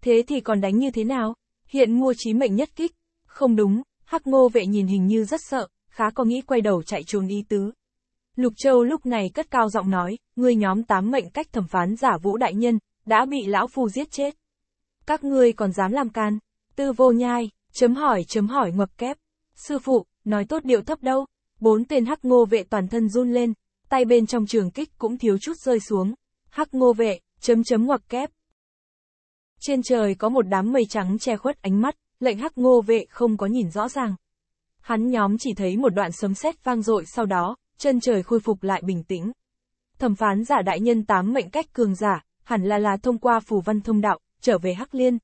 Thế thì còn đánh như thế nào? Hiện mua trí mệnh nhất kích, không đúng, Hắc Ngô vệ nhìn hình như rất sợ, khá có nghĩ quay đầu chạy trốn ý tứ. Lục Châu lúc này cất cao giọng nói, ngươi nhóm tám mệnh cách thẩm phán giả Vũ Đại Nhân, đã bị lão phu giết chết. Các ngươi còn dám làm can, tư vô nhai, chấm hỏi chấm hỏi ngập kép. Sư phụ, nói tốt điệu thấp đâu, bốn tên hắc ngô vệ toàn thân run lên, tay bên trong trường kích cũng thiếu chút rơi xuống. Hắc ngô vệ, chấm chấm ngoặc kép. Trên trời có một đám mây trắng che khuất ánh mắt, lệnh hắc ngô vệ không có nhìn rõ ràng. Hắn nhóm chỉ thấy một đoạn sấm sét vang dội sau đó, chân trời khôi phục lại bình tĩnh. Thẩm phán giả đại nhân tám mệnh cách cường giả, hẳn là là thông qua phù văn thông đạo, trở về Hắc Liên.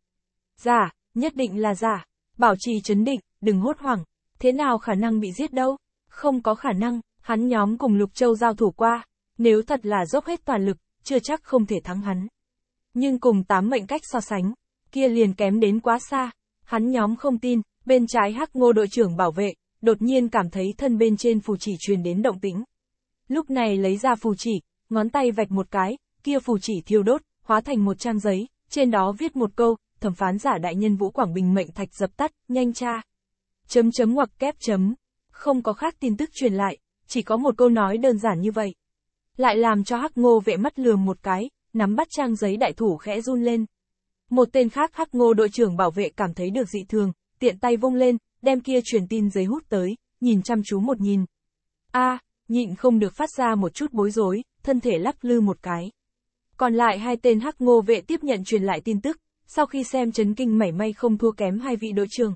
Giả, nhất định là giả, bảo trì chấn định, đừng hốt hoảng, thế nào khả năng bị giết đâu? Không có khả năng, hắn nhóm cùng Lục Châu giao thủ qua, nếu thật là dốc hết toàn lực, chưa chắc không thể thắng hắn. Nhưng cùng tám mệnh cách so sánh, kia liền kém đến quá xa, Hắn nhóm không tin, bên trái hắc ngô đội trưởng bảo vệ, đột nhiên cảm thấy thân bên trên phù chỉ truyền đến động tĩnh. Lúc này lấy ra phù chỉ, ngón tay vạch một cái, kia phù chỉ thiêu đốt, hóa thành một trang giấy, trên đó viết một câu, thẩm phán giả đại nhân Vũ Quảng Bình mệnh thạch dập tắt, nhanh cha Chấm chấm ngoặc kép chấm. Không có khác tin tức truyền lại, chỉ có một câu nói đơn giản như vậy. Lại làm cho hắc ngô vệ mắt lườm một cái, nắm bắt trang giấy đại thủ khẽ run lên. Một tên khác hắc ngô đội trưởng bảo vệ cảm thấy được dị thường, tiện tay vung lên, đem kia truyền tin giấy hút tới, nhìn chăm chú một nhìn. a à, nhịn không được phát ra một chút bối rối, thân thể lắc lư một cái. Còn lại hai tên hắc ngô vệ tiếp nhận truyền lại tin tức, sau khi xem chấn kinh mảy may không thua kém hai vị đội trưởng.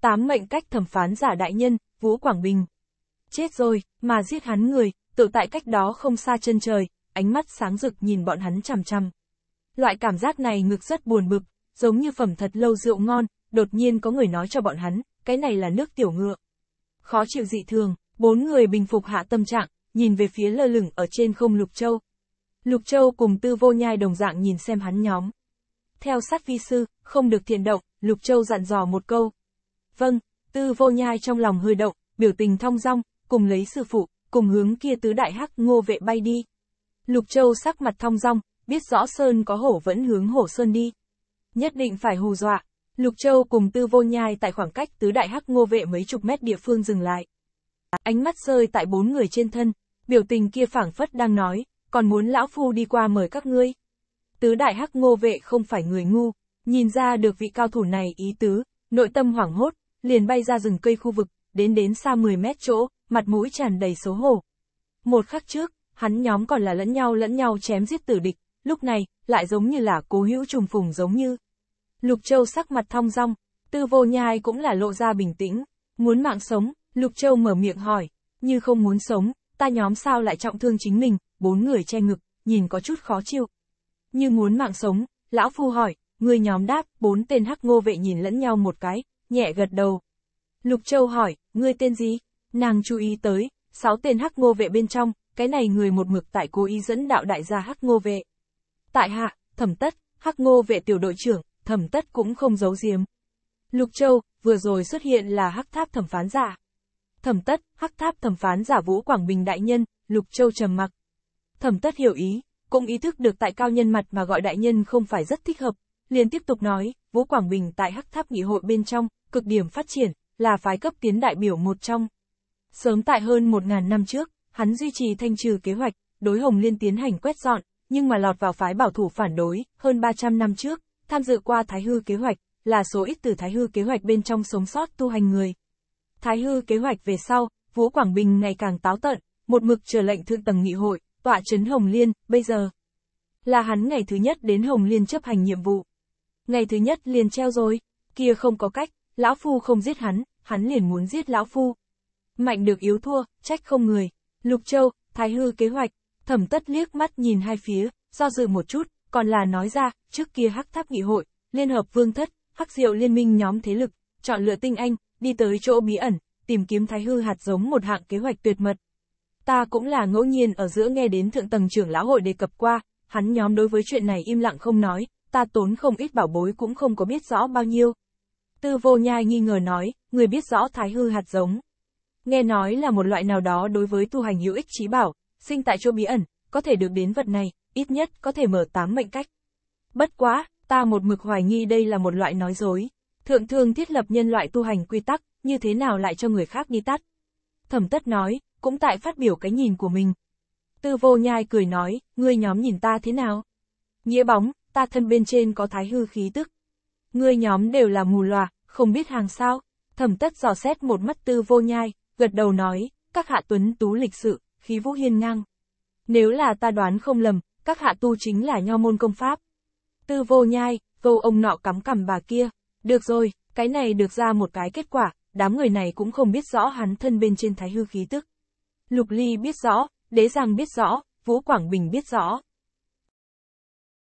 Tám mệnh cách thẩm phán giả đại nhân, Vũ Quảng Bình. Chết rồi, mà giết hắn người, tự tại cách đó không xa chân trời, ánh mắt sáng rực nhìn bọn hắn chằm chằm. Loại cảm giác này ngực rất buồn bực, giống như phẩm thật lâu rượu ngon, đột nhiên có người nói cho bọn hắn, cái này là nước tiểu ngựa. Khó chịu dị thường, bốn người bình phục hạ tâm trạng, nhìn về phía lơ lửng ở trên không Lục Châu. Lục Châu cùng tư vô nhai đồng dạng nhìn xem hắn nhóm. Theo sát vi sư, không được thiện động, Lục Châu dặn dò một câu. Vâng, tư vô nhai trong lòng hơi động, biểu tình thong dong, cùng lấy sư phụ, cùng hướng kia tứ đại hắc ngô vệ bay đi. Lục Châu sắc mặt thong dong, biết rõ Sơn có hổ vẫn hướng hổ Sơn đi. Nhất định phải hù dọa, Lục Châu cùng Tư Vô Nhai tại khoảng cách tứ đại hắc ngô vệ mấy chục mét địa phương dừng lại. Ánh mắt rơi tại bốn người trên thân, biểu tình kia phảng phất đang nói, còn muốn lão phu đi qua mời các ngươi. Tứ đại hắc ngô vệ không phải người ngu, nhìn ra được vị cao thủ này ý tứ, nội tâm hoảng hốt, liền bay ra rừng cây khu vực, đến đến xa 10 mét chỗ, mặt mũi tràn đầy xấu hổ. Một khắc trước, hắn nhóm còn là lẫn nhau lẫn nhau chém giết tử địch, lúc này, lại giống như là cố hữu trùng phùng giống như. Lục Châu sắc mặt thong dong, tư vô nhai cũng là lộ ra bình tĩnh, muốn mạng sống, Lục Châu mở miệng hỏi, như không muốn sống, ta nhóm sao lại trọng thương chính mình, bốn người che ngực, nhìn có chút khó chịu. Như muốn mạng sống, lão phu hỏi, người nhóm đáp, bốn tên hắc ngô vệ nhìn lẫn nhau một cái, nhẹ gật đầu. Lục Châu hỏi, ngươi tên gì? Nàng chú ý tới, sáu tên hắc ngô vệ bên trong, cái này người một mực tại cố ý dẫn đạo đại gia hắc ngô vệ tại hạ, thẩm tất, hắc ngô vệ tiểu đội trưởng, thẩm tất cũng không giấu giếm. Lục Châu, vừa rồi xuất hiện là hắc tháp thẩm phán giả. Thẩm tất, hắc tháp thẩm phán giả Vũ Quảng Bình đại nhân, Lục Châu trầm mặc. Thẩm tất hiểu ý, cũng ý thức được tại cao nhân mặt mà gọi đại nhân không phải rất thích hợp, liền tiếp tục nói, Vũ Quảng Bình tại hắc tháp nghị hội bên trong, cực điểm phát triển, là phái cấp tiến đại biểu một trong. Sớm tại hơn 1.000 năm trước, hắn duy trì thanh trừ kế hoạch, đối Hồng Liên tiến hành quét dọn, nhưng mà lọt vào phái bảo thủ phản đối, hơn 300 năm trước, tham dự qua Thái Hư kế hoạch, là số ít từ Thái Hư kế hoạch bên trong sống sót tu hành người. Thái Hư kế hoạch về sau, Vũ Quảng Bình ngày càng táo tận, một mực chờ lệnh thượng tầng nghị hội, tọa trấn Hồng Liên, bây giờ. Là hắn ngày thứ nhất đến Hồng Liên chấp hành nhiệm vụ. Ngày thứ nhất liền treo rồi, kia không có cách, lão phu không giết hắn, hắn liền muốn giết lão phu. Mạnh được yếu thua, trách không người. Lục Châu, Thái Hư kế hoạch, Thẩm tất liếc mắt nhìn hai phía, do dự một chút, còn là nói ra, trước kia hắc tháp nghị hội, liên hợp vương thất, hắc diệu liên minh nhóm thế lực, chọn lựa tinh anh, đi tới chỗ bí ẩn, tìm kiếm thái hư hạt giống một hạng kế hoạch tuyệt mật. Ta cũng là ngẫu nhiên ở giữa nghe đến thượng tầng trưởng lão hội đề cập qua, hắn nhóm đối với chuyện này im lặng không nói, ta tốn không ít bảo bối cũng không có biết rõ bao nhiêu. Tư vô nhai nghi ngờ nói, người biết rõ thái hư hạt giống. Nghe nói là một loại nào đó đối với tu hành hữu ích trí bảo, sinh tại chỗ bí ẩn, có thể được đến vật này, ít nhất có thể mở tám mệnh cách. Bất quá, ta một mực hoài nghi đây là một loại nói dối. Thượng thương thiết lập nhân loại tu hành quy tắc, như thế nào lại cho người khác đi tắt. Thẩm tất nói, cũng tại phát biểu cái nhìn của mình. Tư vô nhai cười nói, ngươi nhóm nhìn ta thế nào? Nghĩa bóng, ta thân bên trên có thái hư khí tức. Ngươi nhóm đều là mù loà không biết hàng sao. Thẩm tất dò xét một mắt tư vô nhai, gật đầu nói, các hạ tuấn tú lịch sự, khí vũ hiên ngang. Nếu là ta đoán không lầm, các hạ tu chính là nho môn công pháp. Tư vô nhai, vô ông nọ cắm cằm bà kia. Được rồi, cái này được ra một cái kết quả, đám người này cũng không biết rõ hắn thân bên trên thái hư khí tức. Lục Ly biết rõ, Đế Giang biết rõ, Vũ Quảng Bình biết rõ.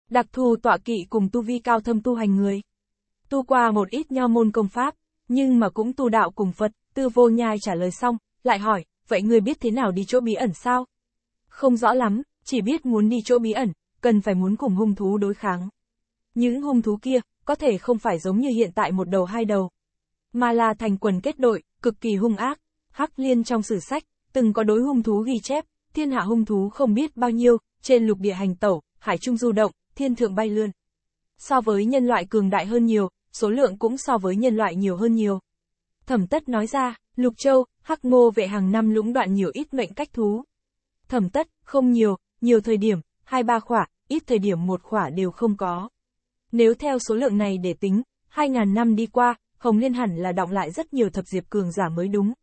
Đặc thù tọa kỵ cùng tu vi cao thâm tu hành người. Tu qua một ít nho môn công pháp, nhưng mà cũng tu đạo cùng Phật, tư vô nhai trả lời xong, lại hỏi, vậy ngươi biết thế nào đi chỗ bí ẩn sao? Không rõ lắm, chỉ biết muốn đi chỗ bí ẩn, cần phải muốn cùng hung thú đối kháng. Những hung thú kia, có thể không phải giống như hiện tại một đầu hai đầu, mà là thành quần kết đội, cực kỳ hung ác. Hắc Liên trong sử sách, từng có đối hung thú ghi chép, thiên hạ hung thú không biết bao nhiêu, trên lục địa hành tẩu, hải trung du động, thiên thượng bay lươn. So với nhân loại cường đại hơn nhiều, số lượng cũng so với nhân loại nhiều hơn nhiều. Thẩm tất nói ra, Lục Châu, Hắc Ngô vệ hàng năm lũng đoạn nhiều ít mệnh cách thú. Thẩm tất, không nhiều, nhiều thời điểm, hai ba khỏa, ít thời điểm một khỏa đều không có. Nếu theo số lượng này để tính, hai ngàn năm đi qua, Hồng Liên hẳn là động lại rất nhiều thập diệp cường giả mới đúng.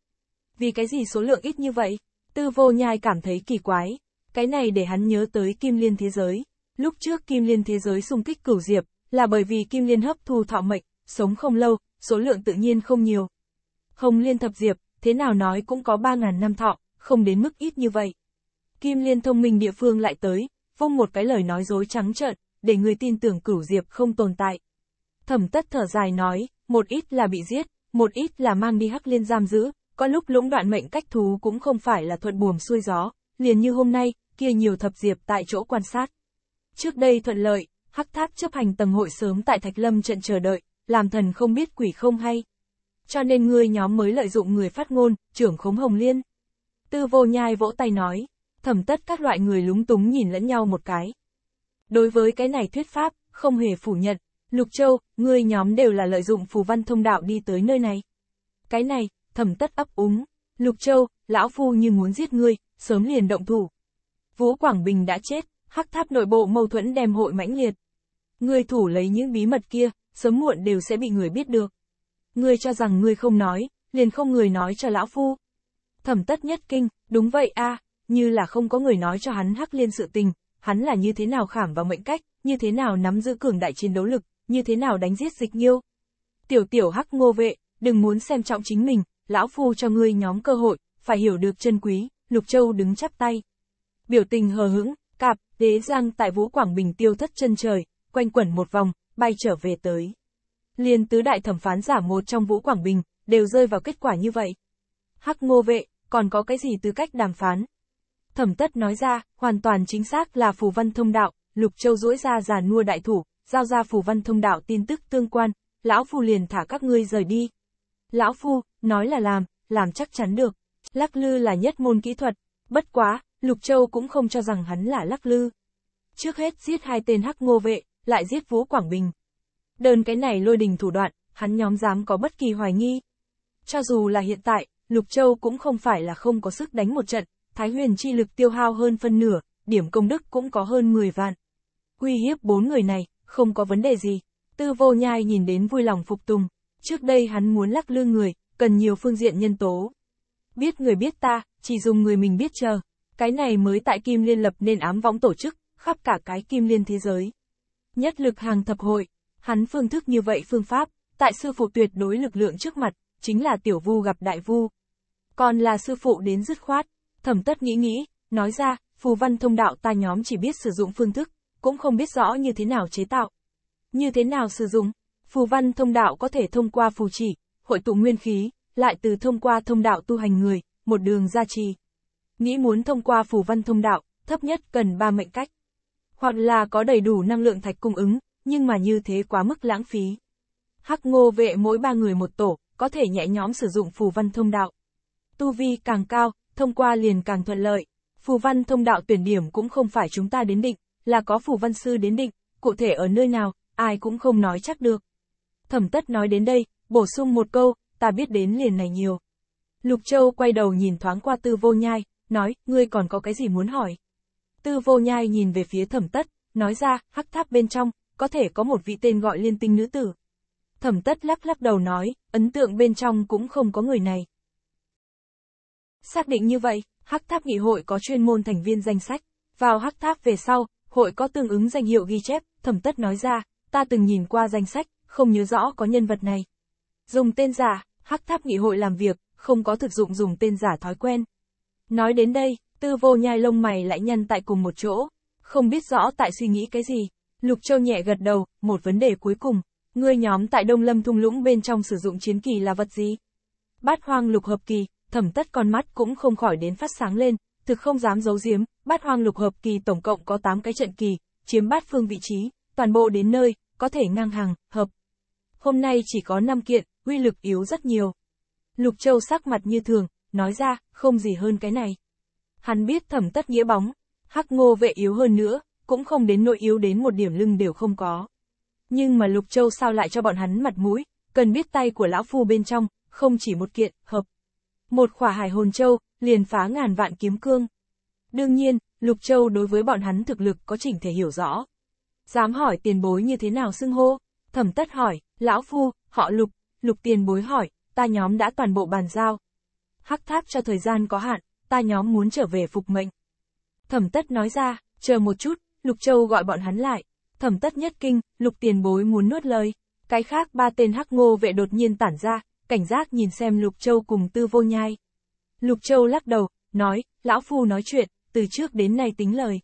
Vì cái gì số lượng ít như vậy? Tư vô nhai cảm thấy kỳ quái. Cái này để hắn nhớ tới Kim Liên Thế Giới. Lúc trước Kim Liên Thế Giới xung kích cửu diệp, là bởi vì Kim Liên hấp thu thọ mệnh, sống không lâu, số lượng tự nhiên không nhiều, Hồng Liên thập diệp, thế nào nói cũng có 3.000 năm thọ, không đến mức ít như vậy. Kim Liên thông minh địa phương lại tới, vung một cái lời nói dối trắng trợn, để người tin tưởng cửu diệp không tồn tại. Thẩm tất thở dài nói, một ít là bị giết, một ít là mang đi hắc liên giam giữ, có lúc lũng đoạn mệnh cách thú cũng không phải là thuận buồm xuôi gió, liền như hôm nay, kia nhiều thập diệp tại chỗ quan sát. Trước đây thuận lợi, hắc tháp chấp hành tầng hội sớm tại Thạch Lâm trận chờ đợi, làm thần không biết quỷ không hay. Cho nên ngươi nhóm mới lợi dụng người phát ngôn, trưởng khống hồng liên. Tư vô nhai vỗ tay nói, thẩm tất các loại người lúng túng nhìn lẫn nhau một cái. Đối với cái này thuyết pháp, không hề phủ nhận, Lục Châu, ngươi nhóm đều là lợi dụng phù văn thông đạo đi tới nơi này. Cái này, thẩm tất ấp úng, Lục Châu, lão phu như muốn giết ngươi, sớm liền động thủ. Vũ Quảng Bình đã chết, hắc tháp nội bộ mâu thuẫn đem hội mãnh liệt. Ngươi thủ lấy những bí mật kia, sớm muộn đều sẽ bị người biết được ngươi cho rằng ngươi không nói, liền không người nói cho lão phu. Thẩm tất nhất kinh, đúng vậy a, à, như là không có người nói cho hắn hắc liên sự tình, hắn là như thế nào khảm vào mệnh cách, như thế nào nắm giữ cường đại chiến đấu lực, như thế nào đánh giết dịch nghiêu. Tiểu tiểu hắc ngô vệ, đừng muốn xem trọng chính mình, lão phu cho ngươi nhóm cơ hội, phải hiểu được chân quý, Lục Châu đứng chắp tay. Biểu tình hờ hững, cạp, đế giang tại Vũ Quảng Bình tiêu thất chân trời, quanh quẩn một vòng, bay trở về tới liền tứ đại thẩm phán giả một trong Vũ Quảng Bình, đều rơi vào kết quả như vậy. Hắc ngô vệ, còn có cái gì tư cách đàm phán? Thẩm tất nói ra, hoàn toàn chính xác là phù văn thông đạo, Lục Châu duỗi ra giả nua đại thủ, giao ra phù văn thông đạo tin tức tương quan, lão phù liền thả các ngươi rời đi. Lão phu, nói là làm, làm chắc chắn được. Lắc lư là nhất môn kỹ thuật, bất quá, Lục Châu cũng không cho rằng hắn là lắc lư. Trước hết giết hai tên hắc ngô vệ, lại giết Vũ Quảng Bình, Đơn cái này lôi đình thủ đoạn, hắn nhóm dám có bất kỳ hoài nghi. Cho dù là hiện tại, Lục Châu cũng không phải là không có sức đánh một trận, Thái Huyền chi lực tiêu hao hơn phân nửa, điểm công đức cũng có hơn 10 vạn. Uy hiếp bốn người này, không có vấn đề gì. Tư vô nhai nhìn đến vui lòng phục tùng. Trước đây hắn muốn lắc lư người, cần nhiều phương diện nhân tố. Biết người biết ta, chỉ dùng người mình biết chờ. Cái này mới tại Kim Liên lập nên ám võng tổ chức, khắp cả cái Kim Liên thế giới. Nhất lực hàng thập hội, Hắn phương thức như vậy phương pháp, tại sư phụ tuyệt đối lực lượng trước mặt, chính là tiểu vu gặp đại vu. Còn là sư phụ đến dứt khoát, thẩm tất nghĩ nghĩ, nói ra, phù văn thông đạo ta nhóm chỉ biết sử dụng phương thức, cũng không biết rõ như thế nào chế tạo. Như thế nào sử dụng, phù văn thông đạo có thể thông qua phù chỉ, hội tụ nguyên khí, lại từ thông qua thông đạo tu hành người, một đường gia trì. Nghĩ muốn thông qua phù văn thông đạo, thấp nhất cần ba mệnh cách. Hoặc là có đầy đủ năng lượng thạch cung ứng, nhưng mà như thế quá mức lãng phí. Hắc ngô vệ mỗi ba người một tổ, có thể nhẹ nhóm sử dụng phù văn thông đạo. Tu vi càng cao, thông qua liền càng thuận lợi. Phù văn thông đạo tuyển điểm cũng không phải chúng ta đến định, là có phù văn sư đến định, cụ thể ở nơi nào, ai cũng không nói chắc được. Thẩm tất nói đến đây, bổ sung một câu, ta biết đến liền này nhiều. Lục Châu quay đầu nhìn thoáng qua tư vô nhai, nói, ngươi còn có cái gì muốn hỏi? Tư vô nhai nhìn về phía thẩm tất, nói ra, hắc tháp bên trong, có thể có một vị tên gọi liên tinh nữ tử. Thẩm tất lắc lắc đầu nói, ấn tượng bên trong cũng không có người này. Xác định như vậy, Hắc Tháp Nghị hội có chuyên môn thành viên danh sách, vào Hắc Tháp về sau, hội có tương ứng danh hiệu ghi chép, thẩm tất nói ra, ta từng nhìn qua danh sách, không nhớ rõ có nhân vật này. Dùng tên giả, Hắc Tháp Nghị hội làm việc, không có thực dụng dùng tên giả thói quen. Nói đến đây, tư vô nhai lông mày lại nhăn tại cùng một chỗ, không biết rõ tại suy nghĩ cái gì. Lục Châu nhẹ gật đầu, một vấn đề cuối cùng, ngươi nhóm tại Đông Lâm thung lũng bên trong sử dụng chiến kỳ là vật gì? Bát hoang lục hợp kỳ, thẩm tất con mắt cũng không khỏi đến phát sáng lên, thực không dám giấu giếm, bát hoang lục hợp kỳ tổng cộng có 8 cái trận kỳ, chiếm bát phương vị trí, toàn bộ đến nơi, có thể ngang hàng, hợp. Hôm nay chỉ có 5 kiện, uy lực yếu rất nhiều. Lục Châu sắc mặt như thường, nói ra, không gì hơn cái này. Hắn biết thẩm tất nghĩa bóng, hắc ngô vệ yếu hơn nữa, cũng không đến nội yếu đến một điểm lưng đều không có. Nhưng mà Lục Châu sao lại cho bọn hắn mặt mũi, cần biết tay của lão phu bên trong, không chỉ một kiện, hợp. Một khỏa hải hồn châu, liền phá ngàn vạn kiếm cương. Đương nhiên, Lục Châu đối với bọn hắn thực lực có chỉnh thể hiểu rõ. Dám hỏi tiền bối như thế nào xưng hô? Thẩm tất hỏi, lão phu, họ Lục, Lục tiền bối hỏi, ta nhóm đã toàn bộ bàn giao. Hắc tháp cho thời gian có hạn, ta nhóm muốn trở về phục mệnh. Thẩm tất nói ra, chờ một chút, Lục Châu gọi bọn hắn lại. Thẩm tất nhất kinh, lục tiền bối muốn nuốt lời. Cái khác ba tên hắc ngô vệ đột nhiên tản ra, cảnh giác nhìn xem Lục Châu cùng tư vô nhai. Lục Châu lắc đầu, nói, lão phu nói chuyện, từ trước đến nay tính lời.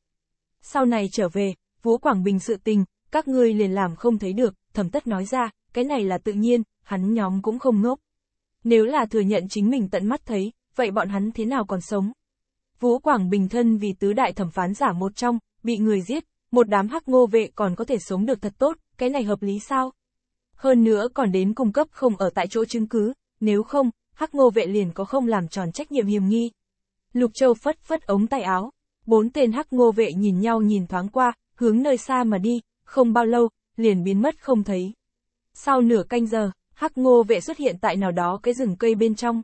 Sau này trở về, Vũ Quảng Bình sự tình, các ngươi liền làm không thấy được, thẩm tất nói ra, cái này là tự nhiên, hắn nhóm cũng không ngốc. Nếu là thừa nhận chính mình tận mắt thấy, vậy bọn hắn thế nào còn sống? Vũ Quảng Bình thân vì tứ đại thẩm phán giả một trong, bị người giết, một đám hắc ngô vệ còn có thể sống được thật tốt, cái này hợp lý sao? Hơn nữa còn đến cung cấp không ở tại chỗ chứng cứ, nếu không, hắc ngô vệ liền có không làm tròn trách nhiệm hiểm nghi. Lục Châu phất phất ống tay áo, bốn tên hắc ngô vệ nhìn nhau nhìn thoáng qua, hướng nơi xa mà đi, không bao lâu, liền biến mất không thấy. Sau nửa canh giờ, hắc ngô vệ xuất hiện tại nào đó cái rừng cây bên trong.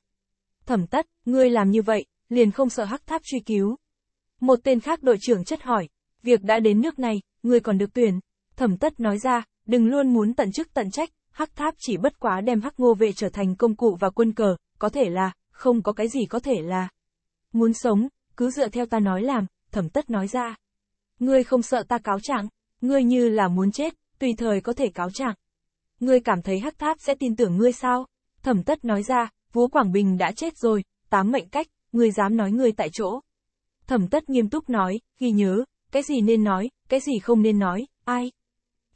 Thẩm tất, ngươi làm như vậy, liền không sợ hắc tháp truy cứu. Một tên khác đội trưởng chất hỏi, việc đã đến nước này, người còn được tuyển. Thẩm tất nói ra, đừng luôn muốn tận chức tận trách, hắc tháp chỉ bất quá đem hắc ngô vệ trở thành công cụ và quân cờ, có thể là, không có cái gì có thể là. Muốn sống, cứ dựa theo ta nói làm, thẩm tất nói ra. Ngươi không sợ ta cáo trạng, ngươi như là muốn chết, tùy thời có thể cáo trạng. Ngươi cảm thấy hắc tháp sẽ tin tưởng ngươi sao? Thẩm tất nói ra, Vũ Quảng Bình đã chết rồi, tám mệnh cách, ngươi dám nói ngươi tại chỗ. Thẩm tất nghiêm túc nói, ghi nhớ, cái gì nên nói, cái gì không nên nói, ai?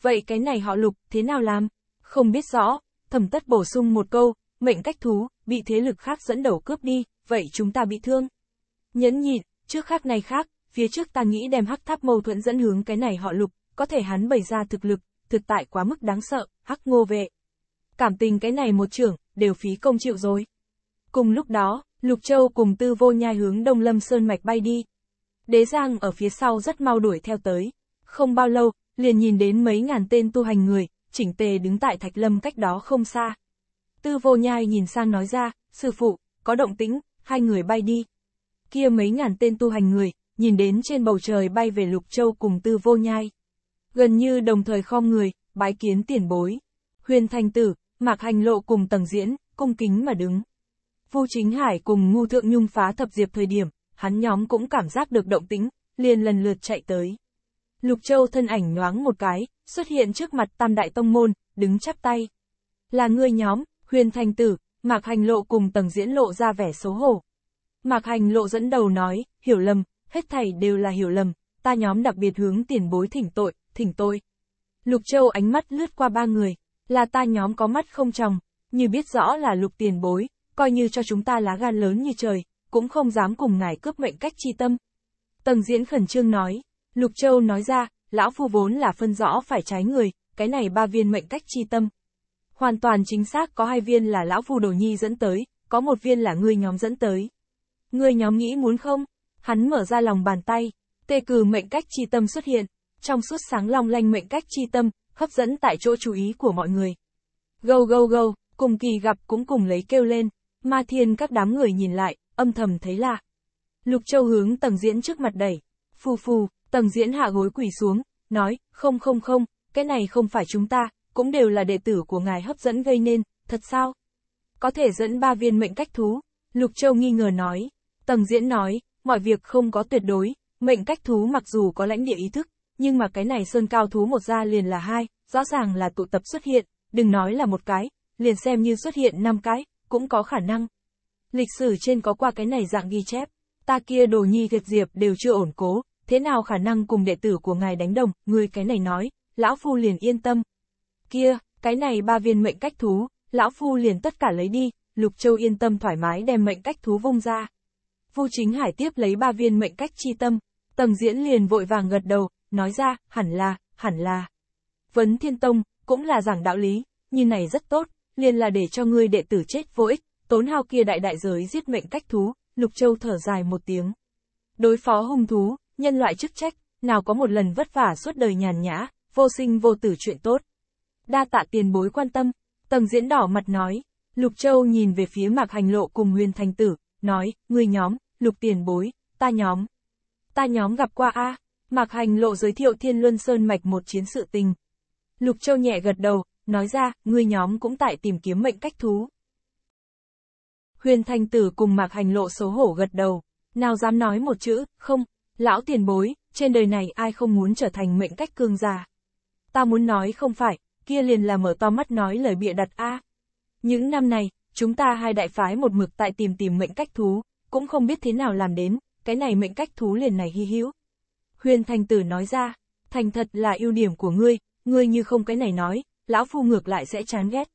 Vậy cái này họ lục, thế nào làm? Không biết rõ, thẩm tất bổ sung một câu, mệnh cách thú, bị thế lực khác dẫn đầu cướp đi, vậy chúng ta bị thương. Nhẫn nhịn, trước khác này khác, phía trước ta nghĩ đem hắc tháp mâu thuẫn dẫn hướng cái này họ lục, có thể hắn bày ra thực lực, thực tại quá mức đáng sợ, hắc ngô vệ. Cảm tình cái này một trưởng, đều phí công chịu rồi. Cùng lúc đó, Lục Châu cùng tư vô nhai hướng Đông Lâm Sơn Mạch bay đi, Đế Giang ở phía sau rất mau đuổi theo tới. Không bao lâu, liền nhìn đến mấy ngàn tên tu hành người, chỉnh tề đứng tại Thạch Lâm cách đó không xa. Tư vô nhai nhìn sang nói ra, sư phụ, có động tĩnh, hai người bay đi. Kia mấy ngàn tên tu hành người, nhìn đến trên bầu trời bay về Lục Châu cùng tư vô nhai. Gần như đồng thời khom người, bái kiến tiền bối. Huyền Thanh Tử, Mạc Hành Lộ cùng tầng diễn, cung kính mà đứng. Vu Chính Hải cùng Ngu Thượng Nhung phá thập diệp thời điểm, hắn nhóm cũng cảm giác được động tính, liền lần lượt chạy tới. Lục Châu thân ảnh nhoáng một cái, xuất hiện trước mặt Tam Đại Tông Môn, đứng chắp tay. Là ngươi nhóm, huyền thành tử, Mạc Hành Lộ cùng tầng diễn lộ ra vẻ xấu hổ. Mạc Hành Lộ dẫn đầu nói, hiểu lầm, hết thảy đều là hiểu lầm, ta nhóm đặc biệt hướng tiền bối thỉnh tội, thỉnh tội. Lục Châu ánh mắt lướt qua ba người, là ta nhóm có mắt không tròng, như biết rõ là lục tiền bối, coi như cho chúng ta lá gan lớn như trời, cũng không dám cùng ngài cướp mệnh cách chi tâm. Tầng diễn khẩn trương nói, Lục Châu nói ra, lão phu vốn là phân rõ phải trái người, cái này ba viên mệnh cách chi tâm. Hoàn toàn chính xác có hai viên là lão phu đồ nhi dẫn tới, có một viên là ngươi nhóm dẫn tới. Ngươi nhóm nghĩ muốn không? Hắn mở ra lòng bàn tay, tê cừ mệnh cách chi tâm xuất hiện, trong suốt sáng long lanh mệnh cách chi tâm, hấp dẫn tại chỗ chú ý của mọi người. Gâu gâu gâu, cùng kỳ gặp cũng cùng lấy kêu lên, ma thiên các đám người nhìn lại, âm thầm thấy lạ. Lục Châu hướng tầng diễn trước mặt đẩy, phù phù, tầng diễn hạ gối quỷ xuống, nói, không không không, cái này không phải chúng ta, cũng đều là đệ tử của ngài hấp dẫn gây nên, thật sao? Có thể dẫn ba viên mệnh cách thú, Lục Châu nghi ngờ nói, tầng diễn nói, mọi việc không có tuyệt đối, mệnh cách thú mặc dù có lãnh địa ý thức, nhưng mà cái này sơn cao thú một ra liền là hai, rõ ràng là tụ tập xuất hiện, đừng nói là một cái, liền xem như xuất hiện năm cái, cũng có khả năng. Lịch sử trên có qua cái này dạng ghi chép, ta kia đồ nhi gật diệp đều chưa ổn cố, thế nào khả năng cùng đệ tử của ngài đánh đồng, người cái này nói, lão phu liền yên tâm. Kia, cái này ba viên mệnh cách thú, lão phu liền tất cả lấy đi, Lục Châu yên tâm thoải mái đem mệnh cách thú vung ra. Vu Chính Hải tiếp lấy ba viên mệnh cách chi tâm, Tầng Diễn liền vội vàng gật đầu, nói ra, hẳn là, hẳn là. Vấn Thiên Tông, cũng là giảng đạo lý, như này rất tốt, liền là để cho ngươi đệ tử chết vô ích, tốn hao kia đại đại giới giết mệnh cách thú, Lục Châu thở dài một tiếng. Đối phó hung thú, nhân loại chức trách, nào có một lần vất vả suốt đời nhàn nhã, vô sinh vô tử chuyện tốt. Đa tạ tiền bối quan tâm, tầng diễn đỏ mặt nói, Lục Châu nhìn về phía mạc hành lộ cùng nguyên thành tử, nói, người nhóm, lục tiền bối, ta nhóm. Ta nhóm gặp qua A, mạc hành lộ giới thiệu thiên luân sơn mạch một chiến sự tình. Lục Châu nhẹ gật đầu, nói ra, người nhóm cũng tại tìm kiếm mệnh cách thú. Huyền Thanh Tử cùng Mạc Hành Lộ xấu hổ gật đầu. Nào dám nói một chữ, không, lão tiền bối, trên đời này ai không muốn trở thành mệnh cách cương già. Ta muốn nói không phải, kia liền là mở to mắt nói lời bịa đặt a. Những năm này, chúng ta hai đại phái một mực tại tìm tìm mệnh cách thú, cũng không biết thế nào làm đến, cái này mệnh cách thú liền này hy hữu. Huyền Thanh Tử nói ra, thành thật là ưu điểm của ngươi, ngươi như không cái này nói, lão phu ngược lại sẽ chán ghét.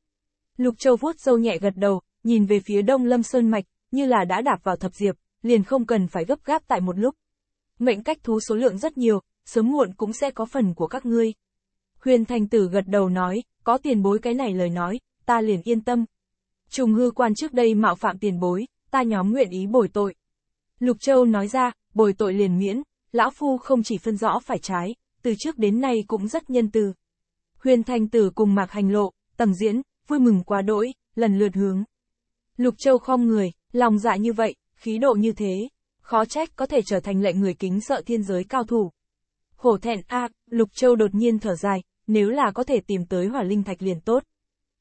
Lục Châu vuốt dâu nhẹ gật đầu, nhìn về phía đông lâm sơn mạch, như là đã đạp vào thập diệp, liền không cần phải gấp gáp tại một lúc. Mệnh cách thú số lượng rất nhiều, sớm muộn cũng sẽ có phần của các ngươi. Huyền thành tử gật đầu nói, có tiền bối cái này lời nói, ta liền yên tâm. Trùng hư quan trước đây mạo phạm tiền bối, ta nhóm nguyện ý bồi tội. Lục Châu nói ra, bồi tội liền miễn, lão phu không chỉ phân rõ phải trái, từ trước đến nay cũng rất nhân từ. Huyền thành Tử cùng Mạc Hành Lộ, Tầm Diễn, vui mừng quá đỗi, lần lượt hướng, Lục Châu khom người, lòng dạ như vậy, khí độ như thế, khó trách có thể trở thành lệnh người kính sợ thiên giới cao thủ. Hổ thẹn a, Lục Châu đột nhiên thở dài, nếu là có thể tìm tới hỏa linh thạch liền tốt.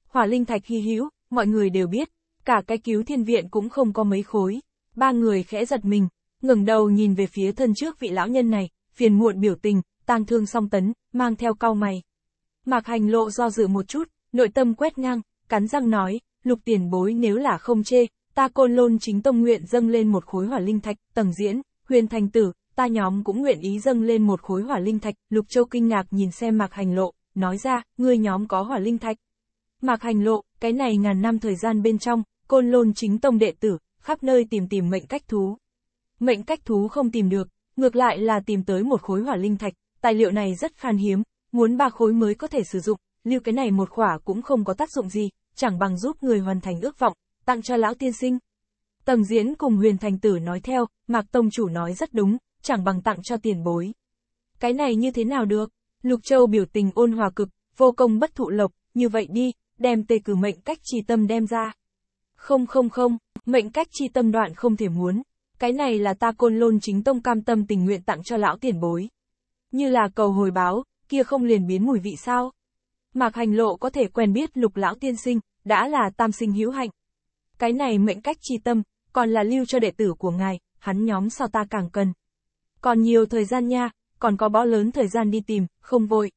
Hỏa linh thạch hy hữu, mọi người đều biết, cả cái cứu thiên viện cũng không có mấy khối. Ba người khẽ giật mình, ngẩng đầu nhìn về phía thân trước vị lão nhân này, phiền muộn biểu tình, tang thương song tấn, mang theo cau mày. Mạc hành lộ do dự một chút, nội tâm quét ngang, cắn răng nói, lục tiền bối nếu là không chê, ta côn lôn chính tông nguyện dâng lên một khối hỏa linh thạch, tầng diễn, huyền thành tử, ta nhóm cũng nguyện ý dâng lên một khối hỏa linh thạch, lục châu kinh ngạc nhìn xem mạc hành lộ, nói ra, ngươi nhóm có hỏa linh thạch. Mạc hành lộ, cái này ngàn năm thời gian bên trong, côn lôn chính tông đệ tử, khắp nơi tìm tìm mệnh cách thú. Mệnh cách thú không tìm được, ngược lại là tìm tới một khối hỏa linh thạch, tài liệu này rất khan hiếm, muốn ba khối mới có thể sử dụng, lưu cái này một khỏa cũng không có tác dụng gì, chẳng bằng giúp người hoàn thành ước vọng, tặng cho lão tiên sinh. Tầng diễn cùng huyền thành tử nói theo, Mạc Tông Chủ nói rất đúng, chẳng bằng tặng cho tiền bối. Cái này như thế nào được? Lục Châu biểu tình ôn hòa cực, vô công bất thụ lộc, như vậy đi, đem tê cử mệnh cách chi tâm đem ra. Không không không, mệnh cách chi tâm đoạn không thể muốn. Cái này là ta côn lôn chính tông cam tâm tình nguyện tặng cho lão tiền bối. Như là cầu hồi báo, kia không liền biến mùi vị sao? Mạc hành lộ có thể quen biết lục lão tiên sinh, đã là tam sinh hữu hạnh. Cái này mệnh cách chi tâm, còn là lưu cho đệ tử của ngài, hắn nhóm sao ta càng cần. Còn nhiều thời gian nha, còn có bó lớn thời gian đi tìm, không vội.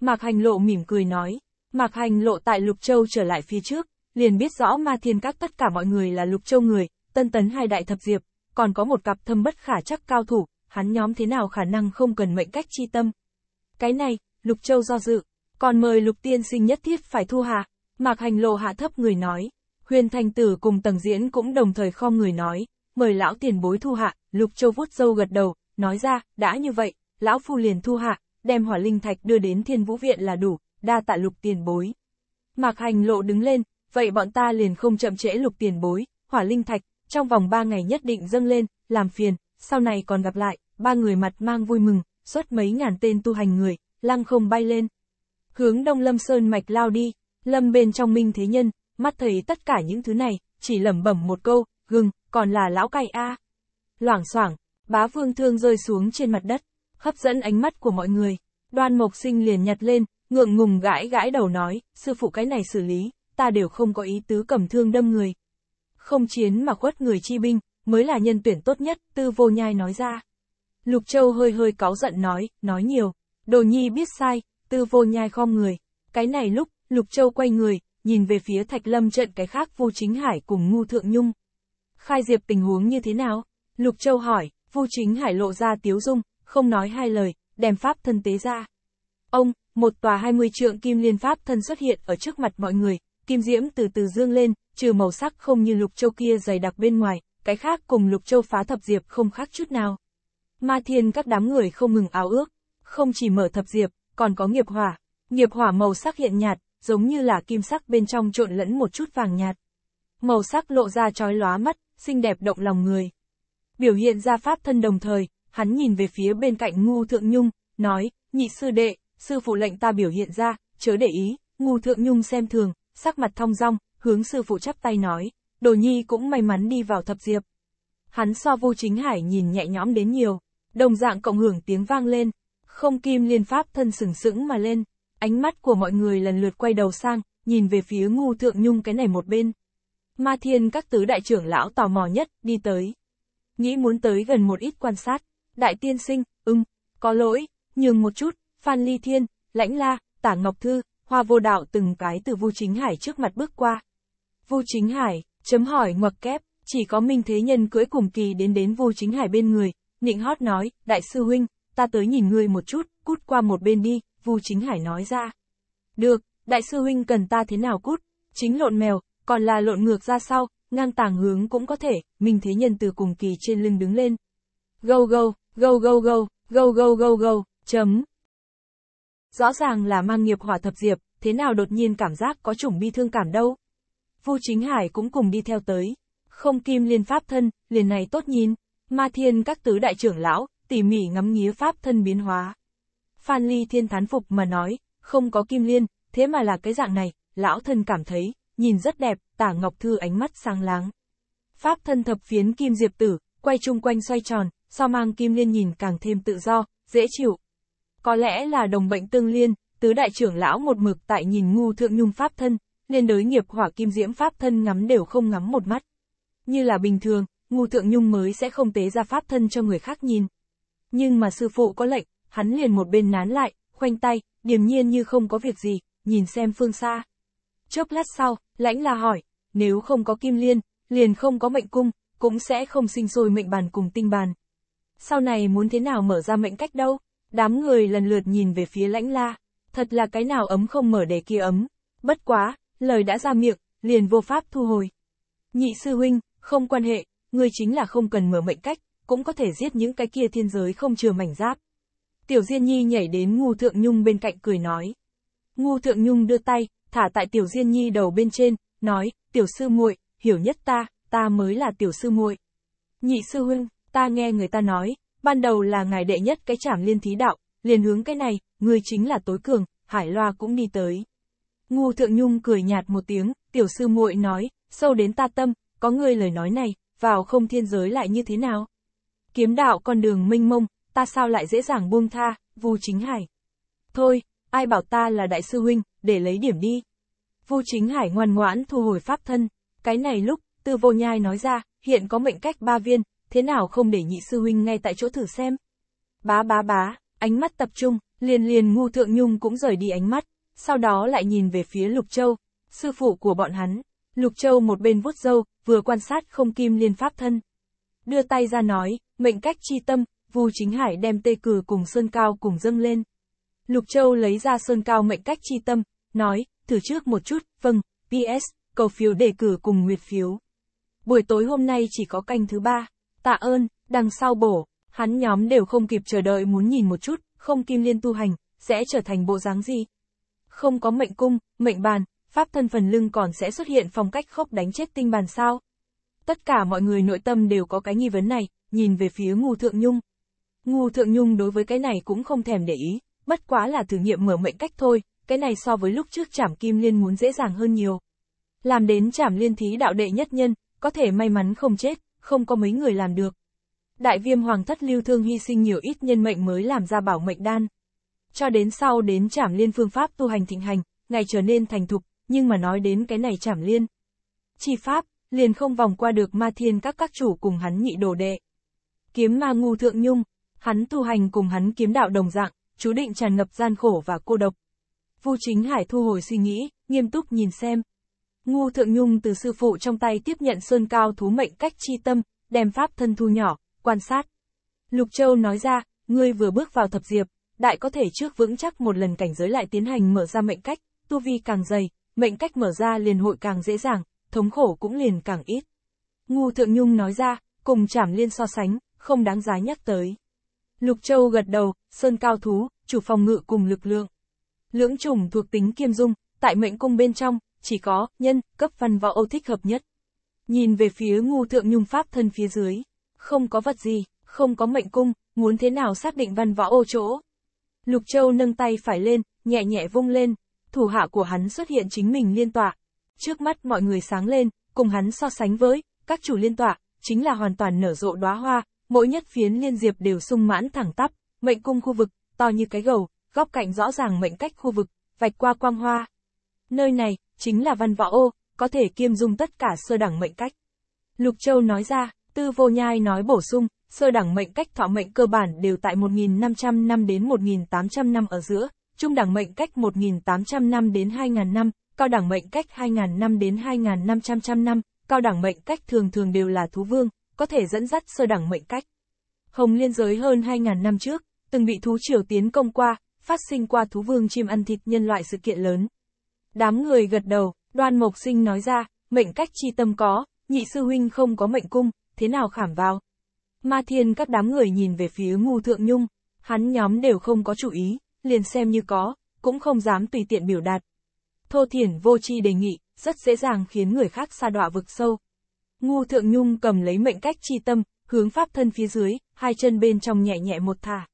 Mạc Hành Lộ mỉm cười nói, Mạc Hành Lộ tại Lục Châu trở lại phía trước, liền biết rõ ma thiên các tất cả mọi người là Lục Châu người, tân tấn hai đại thập diệp, còn có một cặp thâm bất khả chắc cao thủ, hắn nhóm thế nào khả năng không cần mệnh cách chi tâm. Cái này, Lục Châu do dự, còn mời Lục Tiên sinh nhất thiết phải thu hạ, Mạc Hành Lô hạ thấp người nói, huyền thành tử cùng tầng diễn cũng đồng thời khom người nói, mời lão tiền bối thu hạ, Lục Châu vuốt râu gật đầu, nói ra, đã như vậy, lão phu liền thu hạ, đem hỏa linh thạch đưa đến thiên vũ viện là đủ, đa tạ lục tiền bối. Mạc hành lộ đứng lên, vậy bọn ta liền không chậm trễ lục tiền bối, hỏa linh thạch, trong vòng ba ngày nhất định dâng lên, làm phiền, sau này còn gặp lại, ba người mặt mang vui mừng, xuất mấy ngàn tên tu hành người, lăng không bay lên. Hướng Đông Lâm Sơn Mạch lao đi, Lâm bên trong minh thế nhân, mắt thấy tất cả những thứ này, chỉ lẩm bẩm một câu, gừng, còn là lão cày a. Loảng xoảng, bá vương thương rơi xuống trên mặt đất, hấp dẫn ánh mắt của mọi người. Đoan Mộc Sinh liền nhặt lên, ngượng ngùng gãi gãi đầu nói, sư phụ cái này xử lý, ta đều không có ý tứ cầm thương đâm người. Không chiến mà khuất người chi binh, mới là nhân tuyển tốt nhất, tư vô nhai nói ra. Lục Châu hơi hơi cáu giận nói, nói nhiều. Đồ nhi biết sai, tư vô nhai khom người. Cái này lúc, Lục Châu quay người, nhìn về phía Thạch Lâm trận cái khác Vu Chính Hải cùng Ngu Thượng Nhung. Khai Diệp tình huống như thế nào? Lục Châu hỏi, Vu Chính Hải lộ ra tiếu dung, không nói hai lời, đem pháp thân tế ra. Ông, một tòa 20 trượng kim liên pháp thân xuất hiện ở trước mặt mọi người, kim diễm từ từ dương lên, trừ màu sắc không như Lục Châu kia dày đặc bên ngoài, cái khác cùng Lục Châu phá thập diệp không khác chút nào. Ma thiên các đám người không ngừng áo ước, không chỉ mở thập diệp, còn có nghiệp hỏa, nghiệp hỏa màu sắc hiện nhạt, giống như là kim sắc bên trong trộn lẫn một chút vàng nhạt. Màu sắc lộ ra trói lóa mắt, xinh đẹp động lòng người. Biểu hiện ra pháp thân đồng thời, hắn nhìn về phía bên cạnh ngu thượng nhung, nói, nhị sư đệ, sư phụ lệnh ta biểu hiện ra, chớ để ý, ngu thượng nhung xem thường, sắc mặt thong dong, hướng sư phụ chắp tay nói, đồ nhi cũng may mắn đi vào thập diệp. Hắn so vô chính hải nhìn nhẹ nhõm đến nhiều, đồng dạng cộng hưởng tiếng vang lên, không kim liên pháp thân sừng sững mà lên. Ánh mắt của mọi người lần lượt quay đầu sang, nhìn về phía ngu thượng nhung cái này một bên. Ma thiên các tứ đại trưởng lão tò mò nhất, đi tới. Nghĩ muốn tới gần một ít quan sát. Đại tiên sinh, ưng, có lỗi, nhường một chút, Phan Ly Thiên, Lãnh La, Tả Ngọc Thư, Hoa Vô Đạo từng cái từ Vu Chính Hải trước mặt bước qua. Vu Chính Hải, chấm hỏi ngoặc kép, chỉ có Minh Thế Nhân cưỡi cùng kỳ đến đến Vu Chính Hải bên người, nịnh hót nói, đại sư huynh, ta tới nhìn ngươi một chút, cút qua một bên đi, Vu Chính Hải nói ra. Được, đại sư huynh cần ta thế nào cút, chính lộn mèo, còn là lộn ngược ra sau, ngang tàng hướng cũng có thể, Minh Thế Nhân từ cùng kỳ trên lưng đứng lên. Gâu gâu, gâu gâu gâu, gâu gâu gâu gâu, chấm. Rõ ràng là mang nghiệp hỏa thập diệp, thế nào đột nhiên cảm giác có chủng bi thương cảm đâu. Vu Chính Hải cũng cùng đi theo tới. Không kim liên pháp thân, liền này tốt nhìn. Ma thiên các tứ đại trưởng lão, tỉ mỉ ngắm nghía pháp thân biến hóa, Phan Ly Thiên thán phục mà nói, không có kim liên, thế mà là cái dạng này, lão thân cảm thấy, nhìn rất đẹp, tả Ngọc Thư ánh mắt sáng láng. Pháp thân thập phiến kim diệp tử, quay chung quanh xoay tròn, so mang kim liên nhìn càng thêm tự do, dễ chịu. Có lẽ là đồng bệnh tương liên, tứ đại trưởng lão một mực tại nhìn ngu thượng nhung pháp thân, liên đối nghiệp hỏa kim diễm pháp thân ngắm đều không ngắm một mắt. Như là bình thường, ngu thượng nhung mới sẽ không tế ra pháp thân cho người khác nhìn. Nhưng mà sư phụ có lệnh, hắn liền một bên nán lại, khoanh tay, điềm nhiên như không có việc gì, nhìn xem phương xa. chốc lát sau, lãnh là hỏi, nếu không có kim liên, liền không có mệnh cung, cũng sẽ không sinh sôi mệnh bàn cùng tinh bàn. Sau này muốn thế nào mở ra mệnh cách đâu? Đám người lần lượt nhìn về phía lãnh la, thật là cái nào ấm không mở để kia ấm. Bất quá, lời đã ra miệng, liền vô pháp thu hồi. Nhị sư huynh, không quan hệ, người chính là không cần mở mệnh cách, cũng có thể giết những cái kia thiên giới không chừa mảnh giáp. Tiểu Diên Nhi nhảy đến Ngu Thượng Nhung bên cạnh cười nói. Ngu Thượng Nhung đưa tay, thả tại Tiểu Diên Nhi đầu bên trên, nói, Tiểu Sư muội hiểu nhất ta, ta mới là Tiểu Sư muội Nhị Sư Huynh, ta nghe người ta nói, ban đầu là ngài đệ nhất cái trảm liên thí đạo, liền hướng cái này, người chính là tối cường, Hải Loa cũng đi tới. Ngu Thượng Nhung cười nhạt một tiếng, Tiểu Sư muội nói, sâu đến ta tâm, có người lời nói này, vào không thiên giới lại như thế nào? Kiếm đạo con đường minh mông, ta sao lại dễ dàng buông tha, Vu Chính Hải. Thôi, ai bảo ta là đại sư huynh, để lấy điểm đi. Vu Chính Hải ngoan ngoãn thu hồi pháp thân, cái này lúc, Tư Vô Nhai nói ra, hiện có mệnh cách ba viên, thế nào không để nhị sư huynh ngay tại chỗ thử xem. Bá bá bá, ánh mắt tập trung, liền liền ngu thượng nhung cũng rời đi ánh mắt, sau đó lại nhìn về phía Lục Châu, sư phụ của bọn hắn. Lục Châu một bên vuốt râu, vừa quan sát không kim liên pháp thân. Đưa tay ra nói, mệnh cách chi tâm, Vu Chính Hải đem tê cử cùng Sơn Cao cùng dâng lên. Lục Châu lấy ra Sơn Cao mệnh cách chi tâm, nói, thử trước một chút, vâng, PS, cầu phiếu đề cử cùng nguyệt phiếu. Buổi tối hôm nay chỉ có canh thứ ba, tạ ơn, đằng sau bổ, hắn nhóm đều không kịp chờ đợi muốn nhìn một chút, không kim liên tu hành, sẽ trở thành bộ dáng gì. Không có mệnh cung, mệnh bàn, pháp thân phần lưng còn sẽ xuất hiện phong cách khốc đánh chết tinh bàn sao. Tất cả mọi người nội tâm đều có cái nghi vấn này, nhìn về phía ngù thượng nhung, Ngu Thượng Nhung đối với cái này cũng không thèm để ý, bất quá là thử nghiệm mở mệnh cách thôi, cái này so với lúc trước trảm kim liên muốn dễ dàng hơn nhiều. Làm đến trảm liên thí đạo đệ nhất nhân, có thể may mắn không chết, không có mấy người làm được. Đại viêm hoàng thất lưu thương hy sinh nhiều ít nhân mệnh mới làm ra bảo mệnh đan. Cho đến sau đến trảm liên phương pháp tu hành thịnh hành, ngày trở nên thành thục, nhưng mà nói đến cái này trảm liên. Chi pháp, liền không vòng qua được ma thiên các các chủ cùng hắn nhị đồ đệ. Kiếm ma ngu thượng nhung, Hắn tu hành cùng hắn kiếm đạo đồng dạng, chú định tràn ngập gian khổ và cô độc. Vu Chính Hải thu hồi suy nghĩ, nghiêm túc nhìn xem. Ngu Thượng Nhung từ sư phụ trong tay tiếp nhận sơn cao thú mệnh cách chi tâm, đem pháp thân thu nhỏ, quan sát. Lục Châu nói ra, ngươi vừa bước vào thập diệp, đại có thể trước vững chắc một lần cảnh giới lại tiến hành mở ra mệnh cách, tu vi càng dày, mệnh cách mở ra liền hội càng dễ dàng, thống khổ cũng liền càng ít. Ngu Thượng Nhung nói ra, cùng chảm liên so sánh, không đáng giá nhắc tới. Lục Châu gật đầu, Sơn Cao Thú, chủ phòng ngự cùng lực lượng. Lưỡng chủng thuộc tính kiêm dung, tại mệnh cung bên trong, chỉ có, nhân, cấp văn võ ô thích hợp nhất. Nhìn về phía ngu thượng nhung pháp thân phía dưới, không có vật gì, không có mệnh cung, muốn thế nào xác định văn võ ô chỗ. Lục Châu nâng tay phải lên, nhẹ nhẹ vung lên, thủ hạ của hắn xuất hiện chính mình liên tọa. Trước mắt mọi người sáng lên, cùng hắn so sánh với, các chủ liên tọa, chính là hoàn toàn nở rộ đóa hoa, mỗi nhất phiến liên diệp đều sung mãn thẳng tắp, mệnh cung khu vực, to như cái gầu, góc cạnh rõ ràng mệnh cách khu vực, vạch qua quang hoa. Nơi này, chính là văn võ ô, có thể kiêm dung tất cả sơ đẳng mệnh cách. Lục Châu nói ra, Tư Vô Nhai nói bổ sung, sơ đẳng mệnh cách thọ mệnh cơ bản đều tại 1.500 năm đến 1.800 năm ở giữa, trung đẳng mệnh cách 1.800 năm đến 2.000 năm, cao đẳng mệnh cách 2.000 năm đến 2.500 năm, cao đẳng mệnh cách thường thường đều là thú vương, có thể dẫn dắt sơ đẳng mệnh cách. Hồng liên giới hơn 2.000 năm trước, từng bị thú triều tiến công qua, phát sinh qua thú vương chim ăn thịt nhân loại sự kiện lớn. Đám người gật đầu, đoan mộc sinh nói ra, mệnh cách chi tâm có, nhị sư huynh không có mệnh cung, thế nào khảm vào. Ma thiên các đám người nhìn về phía ngu thượng nhung, hắn nhóm đều không có chủ ý, liền xem như có, cũng không dám tùy tiện biểu đạt. Thô thiển vô chi đề nghị, rất dễ dàng khiến người khác xa đọa vực sâu, Ngô Thượng Nhung cầm lấy mệnh cách chi tâm, hướng pháp thân phía dưới, hai chân bên trong nhẹ nhẹ một thả.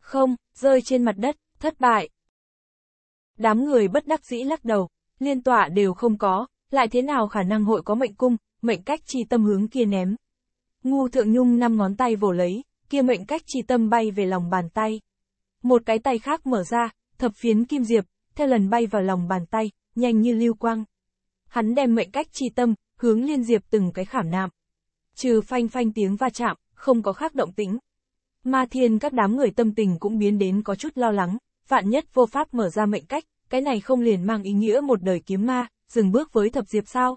Không, rơi trên mặt đất, thất bại. Đám người bất đắc dĩ lắc đầu, liên tọa đều không có, lại thế nào khả năng hội có mệnh cung, mệnh cách chi tâm hướng kia ném. Ngu Thượng Nhung năm ngón tay vồ lấy, kia mệnh cách chi tâm bay về lòng bàn tay. Một cái tay khác mở ra, thập phiến kim diệp, theo lần bay vào lòng bàn tay, nhanh như lưu quang. Hắn đem mệnh cách chi tâm, hướng liên diệp từng cái khảm nạm. Trừ phanh phanh tiếng va chạm, không có khác động tĩnh. Ma thiên các đám người tâm tình cũng biến đến có chút lo lắng, vạn nhất vô pháp mở ra mệnh cách, cái này không liền mang ý nghĩa một đời kiếm ma, dừng bước với thập diệp sao.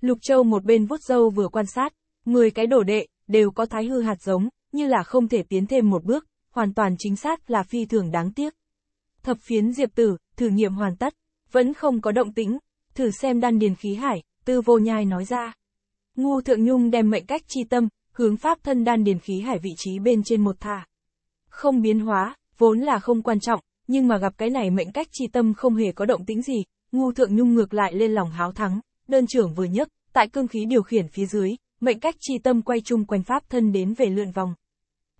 Lục Châu một bên vuốt dâu vừa quan sát, 10 cái đổ đệ, đều có thái hư hạt giống, như là không thể tiến thêm một bước, hoàn toàn chính xác là phi thường đáng tiếc. Thập phiến diệp tử, thử nghiệm hoàn tất, vẫn không có động tĩnh, thử xem đan điền khí hải, tư vô nhai nói ra. Ngu Thượng Nhung đem mệnh cách chi tâm, hướng pháp thân đan điền khí hải vị trí bên trên một thả. Không biến hóa, vốn là không quan trọng, nhưng mà gặp cái này mệnh cách chi tâm không hề có động tĩnh gì, Ngu Thượng Nhung ngược lại lên lòng háo thắng, đơn trưởng vừa nhất tại cương khí điều khiển phía dưới, mệnh cách chi tâm quay chung quanh pháp thân đến về lượn vòng.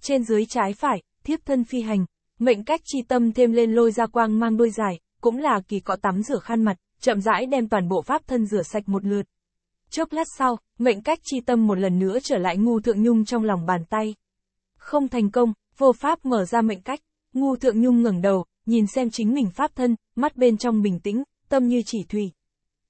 Trên dưới trái phải, thiếp thân phi hành, mệnh cách chi tâm thêm lên lôi ra quang mang đôi dài, cũng là kỳ cọ tắm rửa khăn mặt, chậm rãi đem toàn bộ pháp thân rửa sạch một lượt. Chốc lát sau, mệnh cách chi tâm một lần nữa trở lại ngu thượng nhung trong lòng bàn tay. Không thành công, vô pháp mở ra mệnh cách, ngu thượng nhung ngẩng đầu, nhìn xem chính mình pháp thân, mắt bên trong bình tĩnh, tâm như chỉ thủy.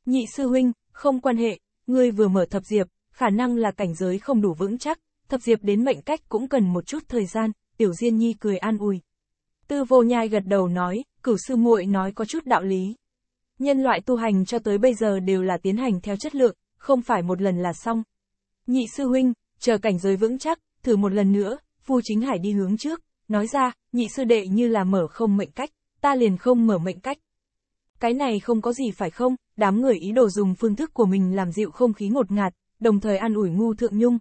Nhị sư huynh, không quan hệ, ngươi vừa mở thập diệp, khả năng là cảnh giới không đủ vững chắc, thập diệp đến mệnh cách cũng cần một chút thời gian, tiểu diên nhi cười an ủi. Tư vô nhai gật đầu nói, cửu sư muội nói có chút đạo lý. Nhân loại tu hành cho tới bây giờ đều là tiến hành theo chất lượng, không phải một lần là xong. Nhị sư huynh, chờ cảnh giới vững chắc, thử một lần nữa, Phu Chính Hải đi hướng trước, nói ra, nhị sư đệ như là mở không mệnh cách, ta liền không mở mệnh cách. Cái này không có gì phải không, đám người ý đồ dùng phương thức của mình làm dịu không khí ngột ngạt, đồng thời an ủi ngu thượng nhung.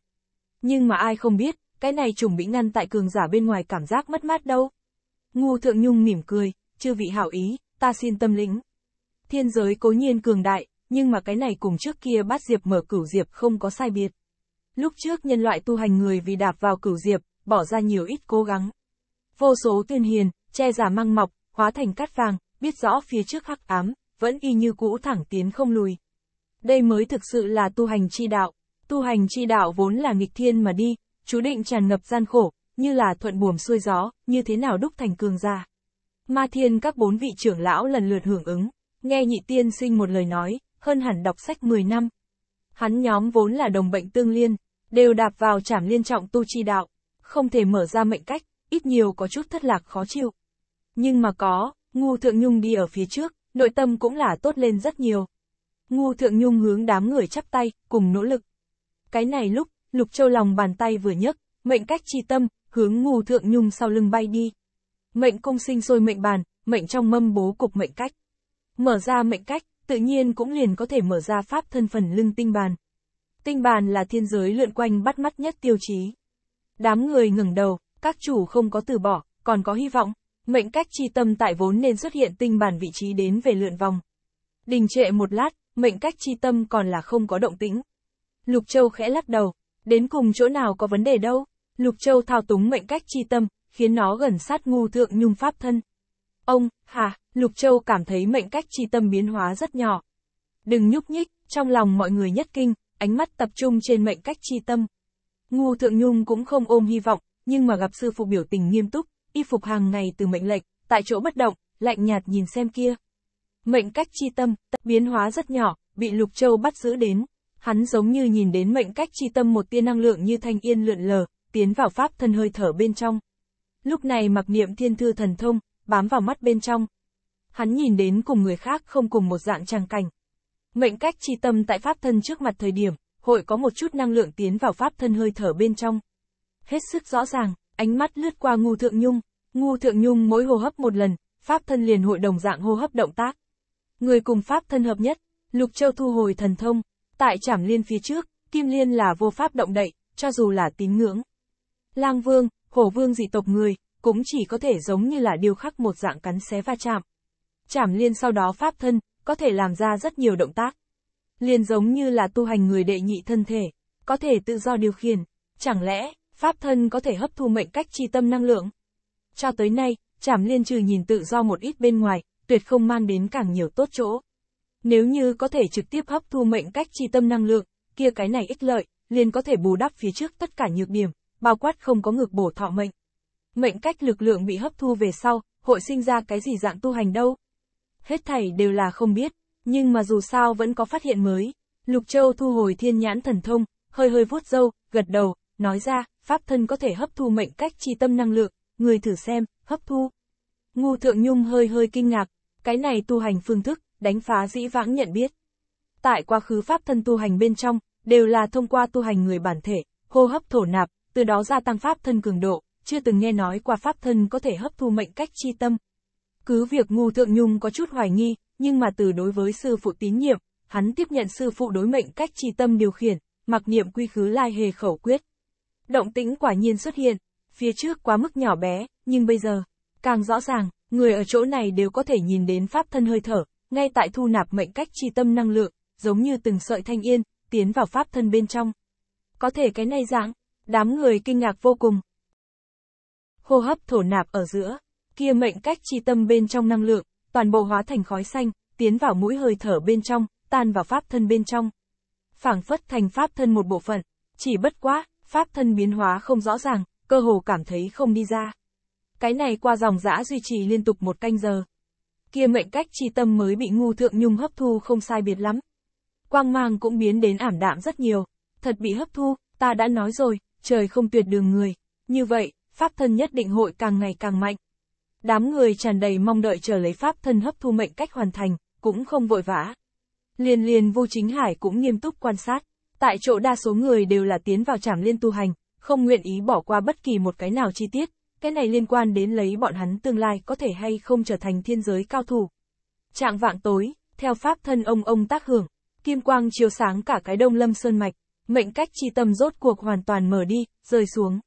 Nhưng mà ai không biết, cái này trùng bị ngăn tại cường giả bên ngoài cảm giác mất mát đâu. Ngu thượng nhung mỉm cười, chưa vị hảo ý, ta xin tâm lĩnh, Thiên giới cố nhiên cường đại, nhưng mà cái này cùng trước kia bát diệp mở cửu diệp không có sai biệt. Lúc trước nhân loại tu hành người vì đạp vào cửu diệp, bỏ ra nhiều ít cố gắng. Vô số tuyên hiền, che giả mang mọc, hóa thành cát vàng, biết rõ phía trước hắc ám, vẫn y như cũ thẳng tiến không lùi. Đây mới thực sự là tu hành chi đạo. Tu hành chi đạo vốn là nghịch thiên mà đi, chú định tràn ngập gian khổ, như là thuận buồm xuôi gió, như thế nào đúc thành cường giả. Ma thiên các bốn vị trưởng lão lần lượt hưởng ứng nghe nhị tiên sinh một lời nói, hơn hẳn đọc sách 10 năm. Hắn nhóm vốn là đồng bệnh tương liên, đều đạp vào trảm liên trọng tu chi đạo, không thể mở ra mệnh cách, ít nhiều có chút thất lạc khó chịu. Nhưng mà có, ngu thượng nhung đi ở phía trước, nội tâm cũng là tốt lên rất nhiều. Ngu thượng nhung hướng đám người chắp tay, cùng nỗ lực. Cái này lúc, lục châu lòng bàn tay vừa nhấc, mệnh cách chi tâm, hướng ngu thượng nhung sau lưng bay đi. Mệnh công sinh sôi mệnh bàn, mệnh trong mâm bố cục mệnh cách. Mở ra mệnh cách, tự nhiên cũng liền có thể mở ra pháp thân phần lưng tinh bàn. Tinh bàn là thiên giới lượn quanh bắt mắt nhất tiêu chí. Đám người ngừng đầu, các chủ không có từ bỏ, còn có hy vọng. Mệnh cách chi tâm tại vốn nên xuất hiện tinh bàn vị trí đến về lượn vòng. Đình trệ một lát, mệnh cách chi tâm còn là không có động tĩnh. Lục Châu khẽ lắc đầu, đến cùng chỗ nào có vấn đề đâu. Lục Châu thao túng mệnh cách chi tâm, khiến nó gần sát ngu thượng nhung pháp thân. Ông, hà, Lục Châu cảm thấy mệnh cách chi tâm biến hóa rất nhỏ. Đừng nhúc nhích, trong lòng mọi người nhất kinh, ánh mắt tập trung trên mệnh cách chi tâm. Ngu Thượng Nhung cũng không ôm hy vọng, nhưng mà gặp sư phụ biểu tình nghiêm túc, y phục hàng ngày từ mệnh lệch tại chỗ bất động, lạnh nhạt nhìn xem kia. Mệnh cách chi tâm, tập biến hóa rất nhỏ, bị Lục Châu bắt giữ đến. Hắn giống như nhìn đến mệnh cách chi tâm một tia năng lượng như thanh yên lượn lờ, tiến vào pháp thân hơi thở bên trong. Lúc này mặc niệm thiên thư thần thông, bám vào mắt bên trong. Hắn nhìn đến cùng người khác không cùng một dạng trang cảnh. Mệnh cách chi tâm tại pháp thân trước mặt thời điểm, hội có một chút năng lượng tiến vào pháp thân hơi thở bên trong. Hết sức rõ ràng, ánh mắt lướt qua ngu thượng nhung, ngu thượng nhung mỗi hô hấp một lần, pháp thân liền hội đồng dạng hô hấp động tác. Người cùng pháp thân hợp nhất, Lục Châu thu hồi thần thông, tại trảm liên phía trước, kim liên là vô pháp động đậy, cho dù là tín ngưỡng. Lang vương, hổ vương dị tộc người, cũng chỉ có thể giống như là điều khắc một dạng cắn xé va chạm. Chảm liên sau đó pháp thân, có thể làm ra rất nhiều động tác. Liên giống như là tu hành người đệ nhị thân thể, có thể tự do điều khiển. Chẳng lẽ, pháp thân có thể hấp thu mệnh cách chi tâm năng lượng? Cho tới nay, chảm liên trừ nhìn tự do một ít bên ngoài, tuyệt không mang đến càng nhiều tốt chỗ. Nếu như có thể trực tiếp hấp thu mệnh cách chi tâm năng lượng, kia cái này ích lợi, liền có thể bù đắp phía trước tất cả nhược điểm, bao quát không có ngược bổ thọ mệnh mệnh cách lực lượng bị hấp thu về sau, hội sinh ra cái gì dạng tu hành đâu. Hết thảy đều là không biết, nhưng mà dù sao vẫn có phát hiện mới. Lục Châu thu hồi thiên nhãn thần thông, hơi hơi vuốt râu, gật đầu, nói ra, pháp thân có thể hấp thu mệnh cách chi tâm năng lượng, người thử xem, hấp thu. Ngu Thượng Nhung hơi hơi kinh ngạc, cái này tu hành phương thức, đánh phá dĩ vãng nhận biết. Tại quá khứ pháp thân tu hành bên trong, đều là thông qua tu hành người bản thể, hô hấp thổ nạp, từ đó gia tăng pháp thân cường độ, chưa từng nghe nói qua pháp thân có thể hấp thu mệnh cách chi tâm. Cứ việc ngu thượng nhung có chút hoài nghi, nhưng mà từ đối với sư phụ tín nhiệm, hắn tiếp nhận sư phụ đối mệnh cách chi tâm điều khiển, mặc niệm quy khứ lai hề khẩu quyết. Động tĩnh quả nhiên xuất hiện, phía trước quá mức nhỏ bé, nhưng bây giờ, càng rõ ràng, người ở chỗ này đều có thể nhìn đến pháp thân hơi thở, ngay tại thu nạp mệnh cách chi tâm năng lượng, giống như từng sợi thanh yên, tiến vào pháp thân bên trong. Có thể cái này dạng, đám người kinh ngạc vô cùng, hô hấp thổ nạp ở giữa, kia mệnh cách chi tâm bên trong năng lượng, toàn bộ hóa thành khói xanh, tiến vào mũi hơi thở bên trong, tan vào pháp thân bên trong. Phảng phất thành pháp thân một bộ phận, chỉ bất quá, pháp thân biến hóa không rõ ràng, cơ hồ cảm thấy không đi ra. Cái này qua dòng dã duy trì liên tục một canh giờ. Kia mệnh cách chi tâm mới bị ngu thượng nhung hấp thu không sai biệt lắm. Quang mang cũng biến đến ảm đạm rất nhiều, thật bị hấp thu, ta đã nói rồi, trời không tuyệt đường người. Như vậy, pháp thân nhất định hội càng ngày càng mạnh. Đám người tràn đầy mong đợi chờ lấy pháp thân hấp thu mệnh cách hoàn thành, cũng không vội vã. Liên liên vô chính hải cũng nghiêm túc quan sát, tại chỗ đa số người đều là tiến vào trảm liên tu hành, không nguyện ý bỏ qua bất kỳ một cái nào chi tiết, cái này liên quan đến lấy bọn hắn tương lai có thể hay không trở thành thiên giới cao thủ. Trạng vạng tối, theo pháp thân ông ông tác hưởng, kim quang chiếu sáng cả cái đông lâm sơn mạch, mệnh cách chi tâm rốt cuộc hoàn toàn mở đi, rơi xuống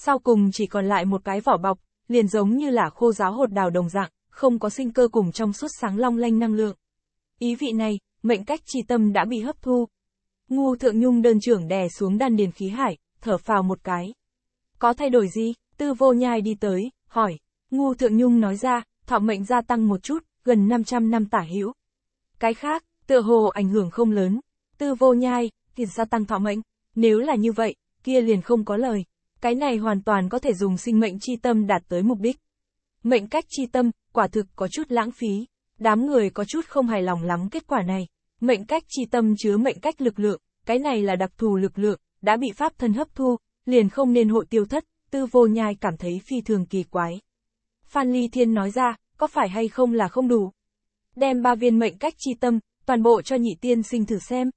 sau cùng chỉ còn lại một cái vỏ bọc, liền giống như là khô giáo hột đào đồng dạng, không có sinh cơ cùng trong suốt sáng long lanh năng lượng. Ý vị này, mệnh cách chi tâm đã bị hấp thu. Ngu thượng nhung đơn trưởng đè xuống đan điền khí hải, thở phào một cái. Có thay đổi gì? Tư vô nhai đi tới, hỏi. Ngu thượng nhung nói ra, thọ mệnh gia tăng một chút, gần 500 năm tả hữu. Cái khác, tựa hồ ảnh hưởng không lớn. Tư vô nhai, tiền gia tăng thọ mệnh. Nếu là như vậy, kia liền không có lời. Cái này hoàn toàn có thể dùng sinh mệnh chi tâm đạt tới mục đích. Mệnh cách chi tâm, quả thực có chút lãng phí. Đám người có chút không hài lòng lắm kết quả này. Mệnh cách chi tâm chứa mệnh cách lực lượng, cái này là đặc thù lực lượng, đã bị pháp thân hấp thu, liền không nên hội tiêu thất, tư vô nhai cảm thấy phi thường kỳ quái. Phan Ly Thiên nói ra, có phải hay không là không đủ. Đem ba viên mệnh cách chi tâm, toàn bộ cho nhị tiên sinh thử xem.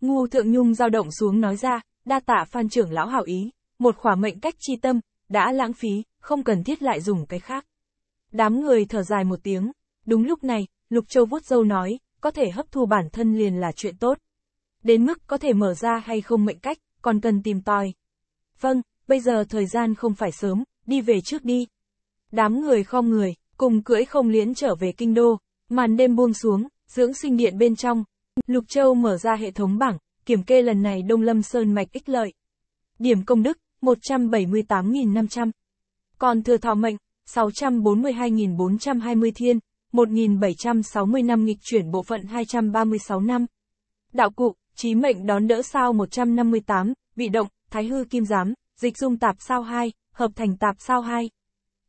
Ngu Thượng Nhung giao động xuống nói ra, đa tạ Phan trưởng lão hảo ý một khỏa mệnh cách chi tâm, đã lãng phí, không cần thiết lại dùng cái khác. Đám người thở dài một tiếng, đúng lúc này, Lục Châu vuốt dâu nói, có thể hấp thu bản thân liền là chuyện tốt. Đến mức có thể mở ra hay không mệnh cách, còn cần tìm tòi. Vâng, bây giờ thời gian không phải sớm, đi về trước đi. Đám người khom người, cùng cưỡi không liễn trở về kinh đô, màn đêm buông xuống, dưỡng sinh điện bên trong. Lục Châu mở ra hệ thống bảng, kiểm kê lần này Đông Lâm Sơn Mạch ích lợi. Điểm công đức, 178.500. Còn thừa thọ mệnh, 642.420 thiên, 1.760 năm nghịch chuyển bộ phận 236 năm. Đạo cụ, trí mệnh đón đỡ sao 158, bị động, thái hư kim giám, dịch dung tạp sao 2, hợp thành tạp sao 2.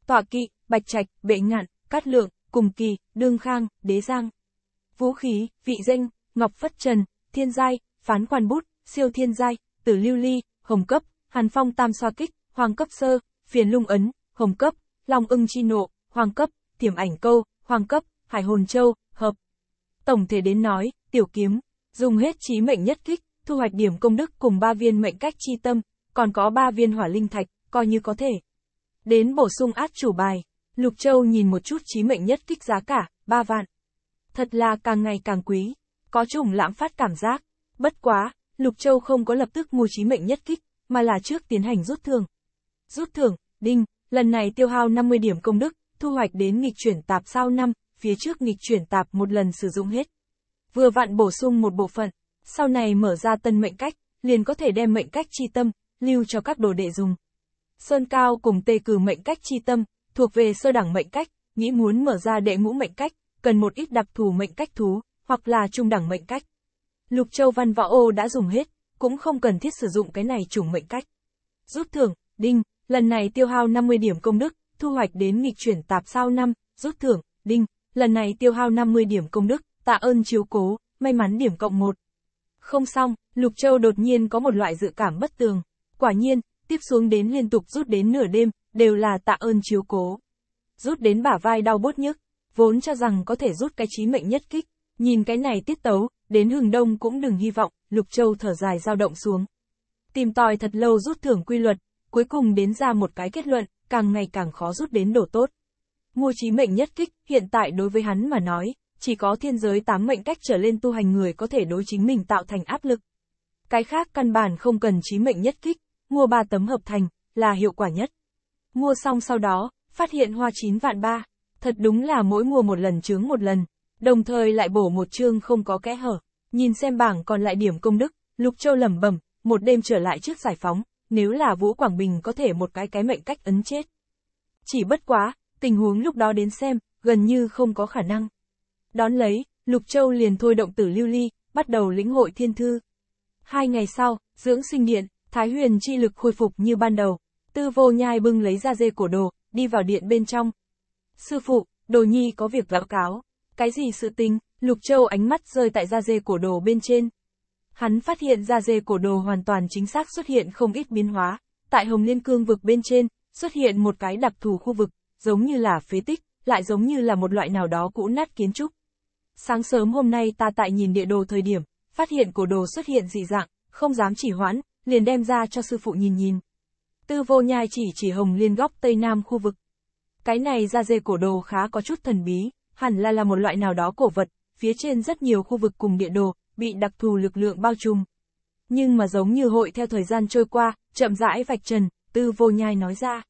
Tọa kỵ, bạch trạch, bệ ngạn, cát lượng, cùng kỳ, đương khang, đế giang. Vũ khí, vị danh, ngọc phất trần, thiên giai, phán quan bút, siêu thiên giai, tử lưu ly, hồng cấp, Hàn Phong tam xoa kích, Hoàng cấp sơ, phiền lung ấn, Hồng cấp, Long ưng chi nộ, Hoàng cấp, tiềm ảnh câu, Hoàng cấp, Hải hồn châu, hợp. Tổng thể đến nói, tiểu kiếm, dùng hết trí mệnh nhất kích, thu hoạch điểm công đức cùng 3 viên mệnh cách chi tâm, còn có 3 viên hỏa linh thạch, coi như có thể. Đến bổ sung át chủ bài, Lục Châu nhìn một chút trí mệnh nhất kích giá cả, 3 vạn. Thật là càng ngày càng quý, có chủng lãm phát cảm giác. Bất quá, Lục Châu không có lập tức mua trí mệnh nhất kích, mà là trước tiến hành rút thưởng. Rút thưởng, đinh, lần này tiêu hao 50 điểm công đức, thu hoạch đến nghịch chuyển tạp sao năm phía trước nghịch chuyển tạp một lần sử dụng hết. Vừa vặn bổ sung một bộ phận, sau này mở ra tân mệnh cách, liền có thể đem mệnh cách chi tâm, lưu cho các đồ đệ dùng. Sơn Cao cùng tê cử mệnh cách chi tâm, thuộc về sơ đẳng mệnh cách, nghĩ muốn mở ra đệ ngũ mệnh cách, cần một ít đặc thù mệnh cách thú, hoặc là trung đẳng mệnh cách. Lục Châu Văn Võ Ô đã dùng hết, cũng không cần thiết sử dụng cái này chủng mệnh cách. Rút thưởng, đinh, lần này tiêu hao 50 điểm công đức, thu hoạch đến nghịch chuyển tạp sao năm rút thưởng, đinh, lần này tiêu hao 50 điểm công đức, tạ ơn chiếu cố, may mắn điểm cộng 1. Không xong, Lục Châu đột nhiên có một loại dự cảm bất tường. Quả nhiên, tiếp xuống đến liên tục rút đến nửa đêm, đều là tạ ơn chiếu cố. Rút đến bả vai đau bốt nhức, vốn cho rằng có thể rút cái trí mệnh nhất kích, nhìn cái này tiết tấu, đến hừng đông cũng đừng hy vọng, Lục Châu thở dài dao động xuống. Tìm tòi thật lâu rút thưởng quy luật, cuối cùng đến ra một cái kết luận, càng ngày càng khó rút đến đổ tốt. Ngô Chí Mệnh nhất kích, hiện tại đối với hắn mà nói, chỉ có thiên giới tám mệnh cách trở lên tu hành người có thể đối chính mình tạo thành áp lực. Cái khác căn bản không cần Chí Mệnh nhất kích, mua ba tấm hợp thành, là hiệu quả nhất. Mua xong sau đó, phát hiện hoa chín vạn ba, thật đúng là mỗi mua một lần chướng một lần, đồng thời lại bổ một chương không có kẽ hở. Nhìn xem bảng còn lại điểm công đức, Lục Châu lẩm bẩm, một đêm trở lại trước giải phóng, nếu là Vũ Quảng Bình có thể một cái cái mệnh cách ấn chết. Chỉ bất quá, tình huống lúc đó đến xem, gần như không có khả năng. Đón lấy, Lục Châu liền thôi động tử lưu ly, bắt đầu lĩnh hội thiên thư. Hai ngày sau, dưỡng sinh điện, Thái Huyền chi lực khôi phục như ban đầu. Tư vô nhai bưng lấy ra dê cổ đồ, đi vào điện bên trong. Sư phụ, đồ nhi có việc báo cáo. Cái gì sự tình, Lục Châu ánh mắt rơi tại da dê cổ đồ bên trên. Hắn phát hiện da dê cổ đồ hoàn toàn chính xác xuất hiện không ít biến hóa, tại Hồng Liên Cương vực bên trên, xuất hiện một cái đặc thù khu vực, giống như là phế tích, lại giống như là một loại nào đó cũ nát kiến trúc. Sáng sớm hôm nay ta tại nhìn địa đồ thời điểm, phát hiện cổ đồ xuất hiện dị dạng, không dám chỉ hoãn, liền đem ra cho sư phụ nhìn nhìn. Tư vô nhai chỉ chỉ hồng liên góc tây nam khu vực. Cái này ra dê cổ đồ khá có chút thần bí, hẳn là là một loại nào đó cổ vật, phía trên rất nhiều khu vực cùng địa đồ, bị đặc thù lực lượng bao trùm. Nhưng mà giống như hội theo thời gian trôi qua, chậm rãi vạch trần, tư vô nhai nói ra.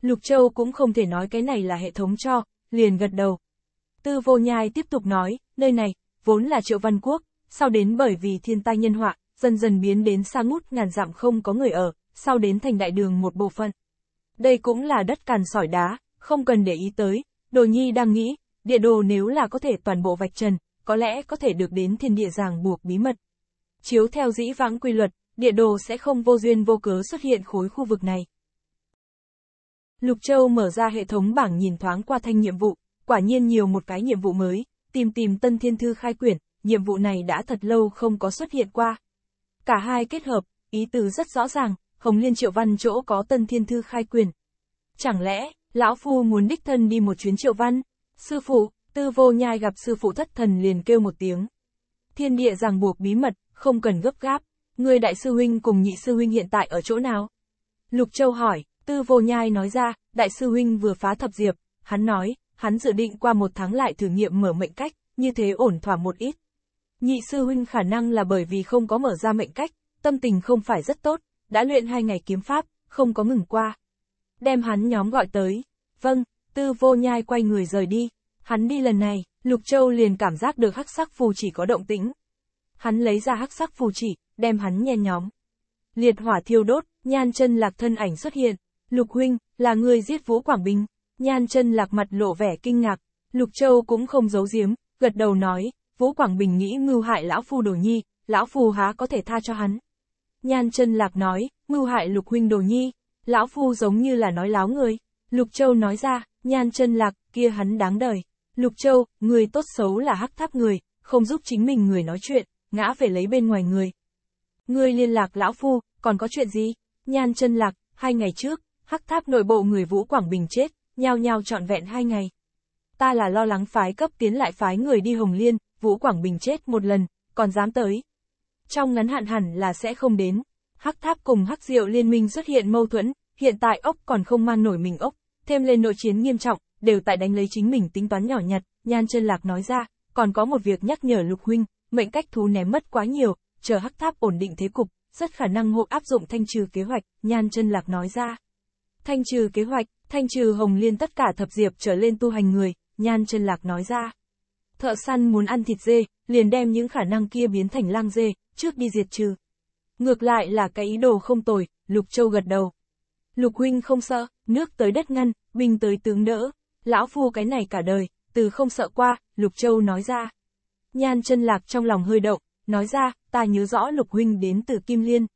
Lục Châu cũng không thể nói cái này là hệ thống cho, liền gật đầu. Tư vô nhai tiếp tục nói, nơi này, vốn là triệu văn quốc, sau đến bởi vì thiên tai nhân họa, dần dần biến đến xa ngút ngàn dặm không có người ở, sau đến thành đại đường một bộ phận. Đây cũng là đất càn sỏi đá, không cần để ý tới, đồ nhi đang nghĩ, Địa đồ nếu là có thể toàn bộ vạch trần, có lẽ có thể được đến thiên địa ràng buộc bí mật. Chiếu theo dĩ vãng quy luật, địa đồ sẽ không vô duyên vô cớ xuất hiện khối khu vực này. Lục Châu mở ra hệ thống bảng nhìn thoáng qua thanh nhiệm vụ, quả nhiên nhiều một cái nhiệm vụ mới, tìm tìm tân thiên thư khai quyển, nhiệm vụ này đã thật lâu không có xuất hiện qua. Cả hai kết hợp, ý tứ rất rõ ràng, Hồng Liên Triệu Văn chỗ có tân thiên thư khai quyển Chẳng lẽ, Lão Phu muốn đích thân đi một chuyến Triệu Văn? Sư phụ, tư vô nhai gặp sư phụ thất thần liền kêu một tiếng. Thiên địa ràng buộc bí mật, không cần gấp gáp. Người đại sư huynh cùng nhị sư huynh hiện tại ở chỗ nào? Lục Châu hỏi, tư vô nhai nói ra, đại sư huynh vừa phá thập diệp. Hắn nói, hắn dự định qua một tháng lại thử nghiệm mở mệnh cách, như thế ổn thỏa một ít. Nhị sư huynh khả năng là bởi vì không có mở ra mệnh cách, tâm tình không phải rất tốt, đã luyện hai ngày kiếm pháp, không có ngừng qua. Đem hắn nhóm gọi tới. Vâng, tư vô nhai quay người rời đi. Hắn đi lần này, Lục Châu liền cảm giác được hắc sắc phù chỉ có động tĩnh. Hắn lấy ra hắc sắc phù chỉ, đem hắn nhen nhóm. Liệt hỏa thiêu đốt, nhan chân lạc thân ảnh xuất hiện. Lục huynh, là người giết Vũ Quảng Bình. Nhan chân lạc mặt lộ vẻ kinh ngạc. Lục Châu cũng không giấu giếm, gật đầu nói, Vũ Quảng Bình nghĩ mưu hại lão phu đồ nhi, lão phu há có thể tha cho hắn. Nhan chân lạc nói, mưu hại lục huynh đồ nhi, lão phu giống như là nói láo người. Lục Châu nói ra, nhan chân lạc, kia hắn đáng đời. Lục Châu, người tốt xấu là hắc tháp người, không giúp chính mình người nói chuyện, ngã về lấy bên ngoài người. người liên lạc lão phu, còn có chuyện gì? Nhan chân lạc, hai ngày trước, hắc tháp nội bộ người Vũ Quảng Bình chết, nhao nhao trọn vẹn hai ngày. Ta là lo lắng phái cấp tiến lại phái người đi Hồng Liên, Vũ Quảng Bình chết một lần, còn dám tới. Trong ngắn hạn hẳn là sẽ không đến. Hắc tháp cùng hắc diệu liên minh xuất hiện mâu thuẫn, hiện tại ốc còn không mang nổi mình ốc, thêm lên nội chiến nghiêm trọng, đều tại đánh lấy chính mình tính toán nhỏ nhặt, nhan chân lạc nói ra, còn có một việc nhắc nhở lục huynh, mệnh cách thú ném mất quá nhiều, chờ hắc tháp ổn định thế cục, rất khả năng hộ áp dụng thanh trừ kế hoạch, nhan chân lạc nói ra. Thanh trừ kế hoạch, thanh trừ hồng liên tất cả thập diệp trở lên tu hành người, nhan chân lạc nói ra. Thợ săn muốn ăn thịt dê, liền đem những khả năng kia biến thành lang dê, trước đi diệt trừ. Ngược lại là cái ý đồ không tồi, Lục Châu gật đầu. Lục huynh không sợ, nước tới đất ngăn, binh tới tướng đỡ, lão phu cái này cả đời, từ không sợ qua, Lục Châu nói ra. Nhan chân lạc trong lòng hơi động, nói ra, ta nhớ rõ Lục Huynh đến từ Kim Liên.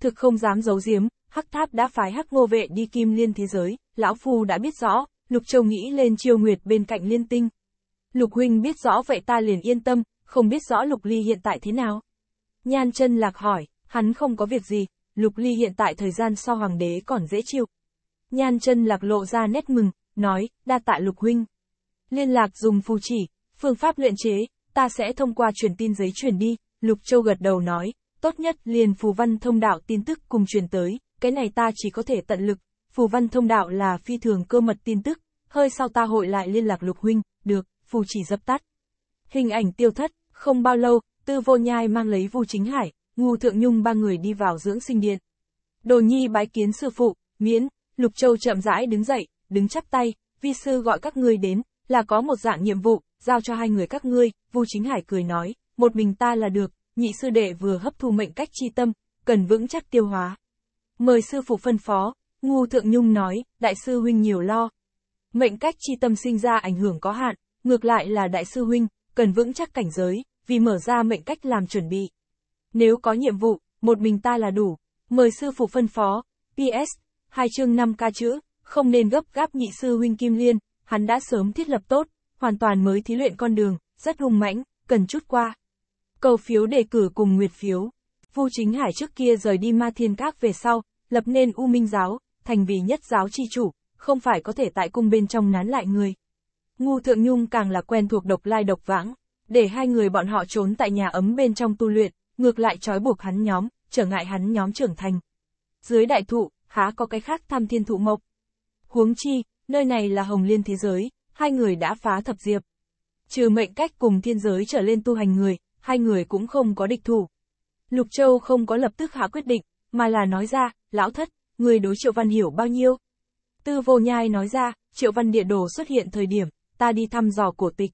Thực không dám giấu giếm, Hắc Tháp đã phái Hắc Ngô Vệ đi Kim Liên thế giới, lão phu đã biết rõ, Lục Châu nghĩ lên chiêu nguyệt bên cạnh liên tinh. Lục Huynh biết rõ vậy ta liền yên tâm, không biết rõ Lục Ly hiện tại thế nào. Nhan chân lạc hỏi, hắn không có việc gì, Lục Ly hiện tại thời gian so hoàng đế còn dễ chịu, Nhan chân lạc lộ ra nét mừng, nói, đa tạ lục huynh. Liên lạc dùng phù chỉ, phương pháp luyện chế, ta sẽ thông qua truyền tin giấy truyền đi, lục châu gật đầu nói, tốt nhất liền phù văn thông đạo tin tức cùng truyền tới, cái này ta chỉ có thể tận lực, phù văn thông đạo là phi thường cơ mật tin tức, hơi sau ta hội lại liên lạc lục huynh, được, phù chỉ dập tắt. Hình ảnh tiêu thất, không bao lâu, tư vô nhai mang lấy vu chính hải, ngu thượng nhung ba người đi vào dưỡng sinh điện. Đồ nhi bái kiến sư phụ, miễn, Lục Châu chậm rãi đứng dậy, đứng chắp tay, vi sư gọi các ngươi đến, là có một dạng nhiệm vụ, giao cho hai người các ngươi, Vu Chính Hải cười nói, một mình ta là được, nhị sư đệ vừa hấp thu mệnh cách chi tâm, cần vững chắc tiêu hóa. Mời sư phụ phân phó, Ngu Thượng Nhung nói, đại sư huynh nhiều lo. Mệnh cách chi tâm sinh ra ảnh hưởng có hạn, ngược lại là đại sư huynh, cần vững chắc cảnh giới, vì mở ra mệnh cách làm chuẩn bị. Nếu có nhiệm vụ, một mình ta là đủ, mời sư phụ phân phó, PS, hai chương 5 ca chữ, không nên gấp gáp nhị sư huynh Kim Liên, hắn đã sớm thiết lập tốt, hoàn toàn mới thí luyện con đường, rất hung mãnh, cần chút qua. Cầu phiếu đề cử cùng nguyệt phiếu. Vu Chính Hải trước kia rời đi Ma Thiên Các về sau, lập nên U Minh giáo, thành vì nhất giáo chi chủ, không phải có thể tại cung bên trong nán lại người. Ngu Thượng Nhung càng là quen thuộc độc lai độc vãng, để hai người bọn họ trốn tại nhà ấm bên trong tu luyện, ngược lại trói buộc hắn nhóm, trở ngại hắn nhóm trưởng thành. Dưới đại thụ, khá có cái khác tham thiên thụ mộc. Huống chi, nơi này là hồng liên thế giới, hai người đã phá thập diệp. Trừ mệnh cách cùng thiên giới trở lên tu hành người, hai người cũng không có địch thủ. Lục Châu không có lập tức hạ quyết định, mà là nói ra, lão thất, người đối triệu văn hiểu bao nhiêu. Tư vô nhai nói ra, triệu văn địa đồ xuất hiện thời điểm, ta đi thăm dò cổ tịch.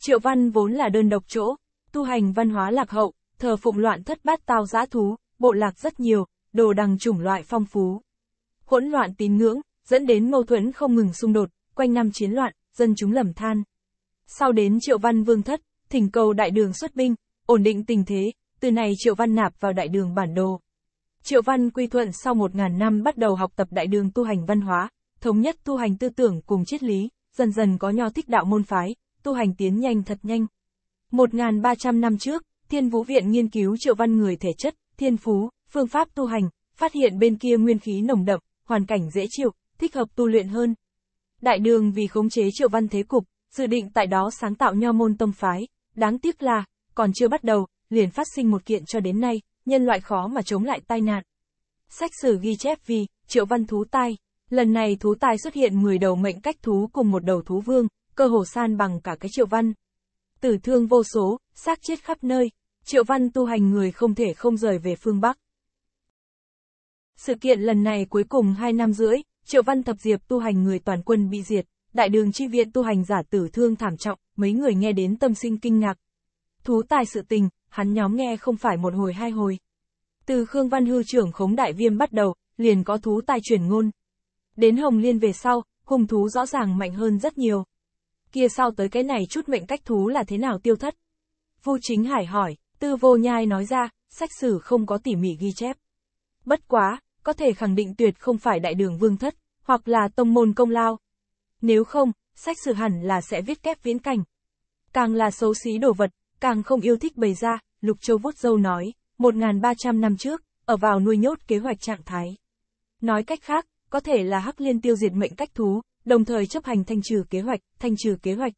Triệu văn vốn là đơn độc chỗ, tu hành văn hóa lạc hậu, thờ phụng loạn thất bát tao giã thú, bộ lạc rất nhiều, đồ đằng chủng loại phong phú hỗn loạn tín ngưỡng, dẫn đến mâu thuẫn không ngừng xung đột, quanh năm chiến loạn, dân chúng lầm than. Sau đến Triệu Văn Vương thất, thỉnh cầu đại đường xuất binh, ổn định tình thế, từ này Triệu Văn nạp vào đại đường bản đồ. Triệu Văn quy thuận sau một ngàn năm bắt đầu học tập đại đường tu hành văn hóa, thống nhất tu hành tư tưởng cùng triết lý, dần dần có nho thích đạo môn phái, tu hành tiến nhanh thật nhanh. 1.300 năm trước, Thiên Vũ Viện nghiên cứu Triệu Văn người thể chất, thiên phú, phương pháp tu hành, phát hiện bên kia nguyên khí nồng đậm, hoàn cảnh dễ chịu, thích hợp tu luyện hơn. Đại đường vì khống chế triệu văn thế cục, dự định tại đó sáng tạo nho môn tông phái, đáng tiếc là, còn chưa bắt đầu, liền phát sinh một kiện cho đến nay, nhân loại khó mà chống lại tai nạn. Sách sử ghi chép vì, triệu văn thú tai, lần này thú tai xuất hiện 10 đầu mệnh cách thú cùng một đầu thú vương, cơ hồ san bằng cả cái triệu văn. Tử thương vô số, xác chết khắp nơi, triệu văn tu hành người không thể không rời về phương Bắc. Sự kiện lần này cuối cùng 2 năm rưỡi, Triệu Văn Thập Diệp tu hành người toàn quân bị diệt, đại đường chi viện tu hành giả tử thương thảm trọng, mấy người nghe đến tâm sinh kinh ngạc. Thú tài sự tình, hắn nhóm nghe không phải một hồi hai hồi. Từ Khương Văn Hư trưởng khống đại viêm bắt đầu, liền có thú tài truyền ngôn. Đến Hồng Liên về sau, hùng thú rõ ràng mạnh hơn rất nhiều. Kia sau tới cái này chút mệnh cách thú là thế nào tiêu thất? Vô Chính Hải hỏi, Tư Vô Nhai nói ra, sách sử không có tỉ mỉ ghi chép. Bất quá, có thể khẳng định tuyệt không phải đại đường vương thất, hoặc là tông môn công lao. Nếu không, sách sử hẳn là sẽ viết kép viễn cảnh. Càng là xấu xí đồ vật, càng không yêu thích bày ra, Lục Châu vuốt dâu nói, 1.300 năm trước, ở vào nuôi nhốt kế hoạch trạng thái. Nói cách khác, có thể là Hắc Liên tiêu diệt mệnh cách thú, đồng thời chấp hành thanh trừ kế hoạch, thanh trừ kế hoạch.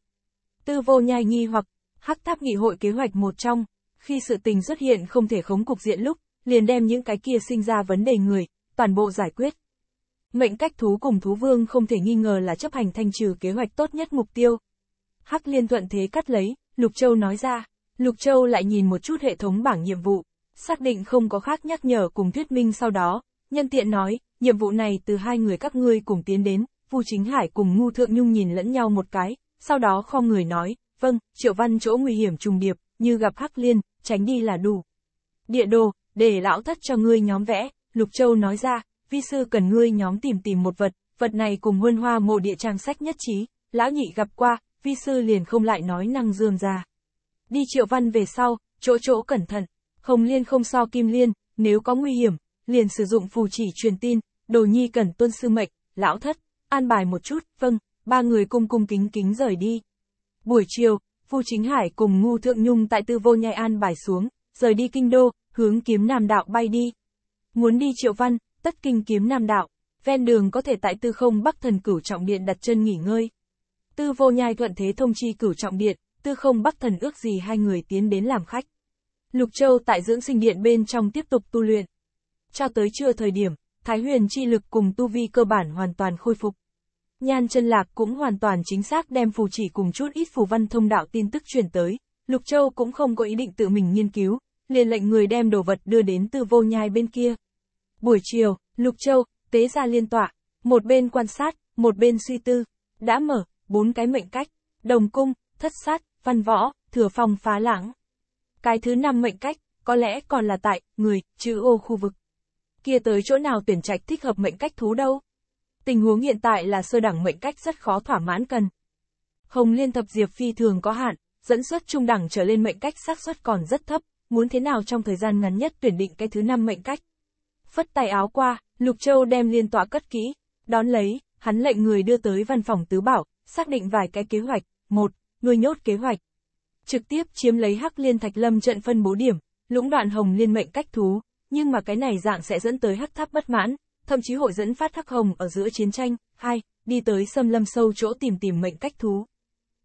Tư vô nhai nghi hoặc, Hắc Tháp nghị hội kế hoạch một trong, khi sự tình xuất hiện không thể khống cục diện lúc, liền đem những cái kia sinh ra vấn đề người, toàn bộ giải quyết. Mệnh cách thú cùng thú vương không thể nghi ngờ là chấp hành thanh trừ kế hoạch tốt nhất mục tiêu. Hắc liên thuận thế cắt lấy, Lục Châu nói ra, Lục Châu lại nhìn một chút hệ thống bảng nhiệm vụ, xác định không có khác nhắc nhở cùng thuyết minh sau đó, nhân tiện nói, nhiệm vụ này từ hai người các ngươi cùng tiến đến, Vu Chính Hải cùng Ngu Thượng Nhung nhìn lẫn nhau một cái, sau đó kho người nói, vâng, Triệu Văn chỗ nguy hiểm trùng điệp, như gặp Hắc Liên, tránh đi là đủ. Địa đồ, để lão thất cho ngươi nhóm vẽ, Lục Châu nói ra, vi sư cần ngươi nhóm tìm tìm một vật, vật này cùng huân hoa mộ địa trang sách nhất trí, lão nhị gặp qua, vi sư liền không lại nói năng dườm ra. Đi triệu văn về sau, chỗ chỗ cẩn thận, hồng liên không so kim liên, nếu có nguy hiểm, liền sử dụng phù chỉ truyền tin, đồ nhi cần tuân sư mệnh, lão thất, an bài một chút, vâng, ba người cung cung kính kính rời đi. Buổi chiều, Phu Chính Hải cùng Ngu Thượng Nhung tại Tư Vô Nhai An bài xuống, rời đi kinh đô, hướng kiếm nam đạo bay đi. Muốn đi triệu văn, tất kinh kiếm nam đạo, ven đường có thể tại tư không bắc thần cửu trọng điện đặt chân nghỉ ngơi. Tư vô nhai thuận thế thông chi cửu trọng điện, tư không bắc thần ước gì hai người tiến đến làm khách. Lục Châu tại dưỡng sinh điện bên trong tiếp tục tu luyện. Cho tới trưa thời điểm, Thái huyền chi lực cùng tu vi cơ bản hoàn toàn khôi phục. Nhan chân lạc cũng hoàn toàn chính xác đem phù chỉ cùng chút ít phù văn thông đạo tin tức truyền tới, Lục Châu cũng không có ý định tự mình nghiên cứu, liền lệnh người đem đồ vật đưa đến từ vô nhai bên kia. Buổi chiều, Lục Châu, tế ra liên tọa, một bên quan sát, một bên suy tư, đã mở, bốn cái mệnh cách, đồng cung, thất sát, văn võ, thừa phòng phá lãng. Cái thứ năm mệnh cách, có lẽ còn là tại, người, chữ ô khu vực. Kia tới chỗ nào tuyển trạch thích hợp mệnh cách thú đâu? Tình huống hiện tại là sơ đẳng mệnh cách rất khó thỏa mãn cần. Hồng liên thập diệp phi thường có hạn, dẫn xuất trung đẳng trở lên mệnh cách xác suất còn rất thấp muốn thế nào trong thời gian ngắn nhất tuyển định cái thứ năm mệnh cách. Phất tay áo qua, Lục Châu đem liên tọa cất kỹ, đón lấy, hắn lệnh người đưa tới văn phòng tứ bảo, xác định vài cái kế hoạch, một, nuôi nhốt kế hoạch. Trực tiếp chiếm lấy Hắc Liên Thạch Lâm trận phân bố điểm, lũng đoạn hồng liên mệnh cách thú, nhưng mà cái này dạng sẽ dẫn tới hắc tháp bất mãn, thậm chí hội dẫn phát hắc hồng ở giữa chiến tranh. Hai, đi tới xâm lâm sâu chỗ tìm tìm mệnh cách thú.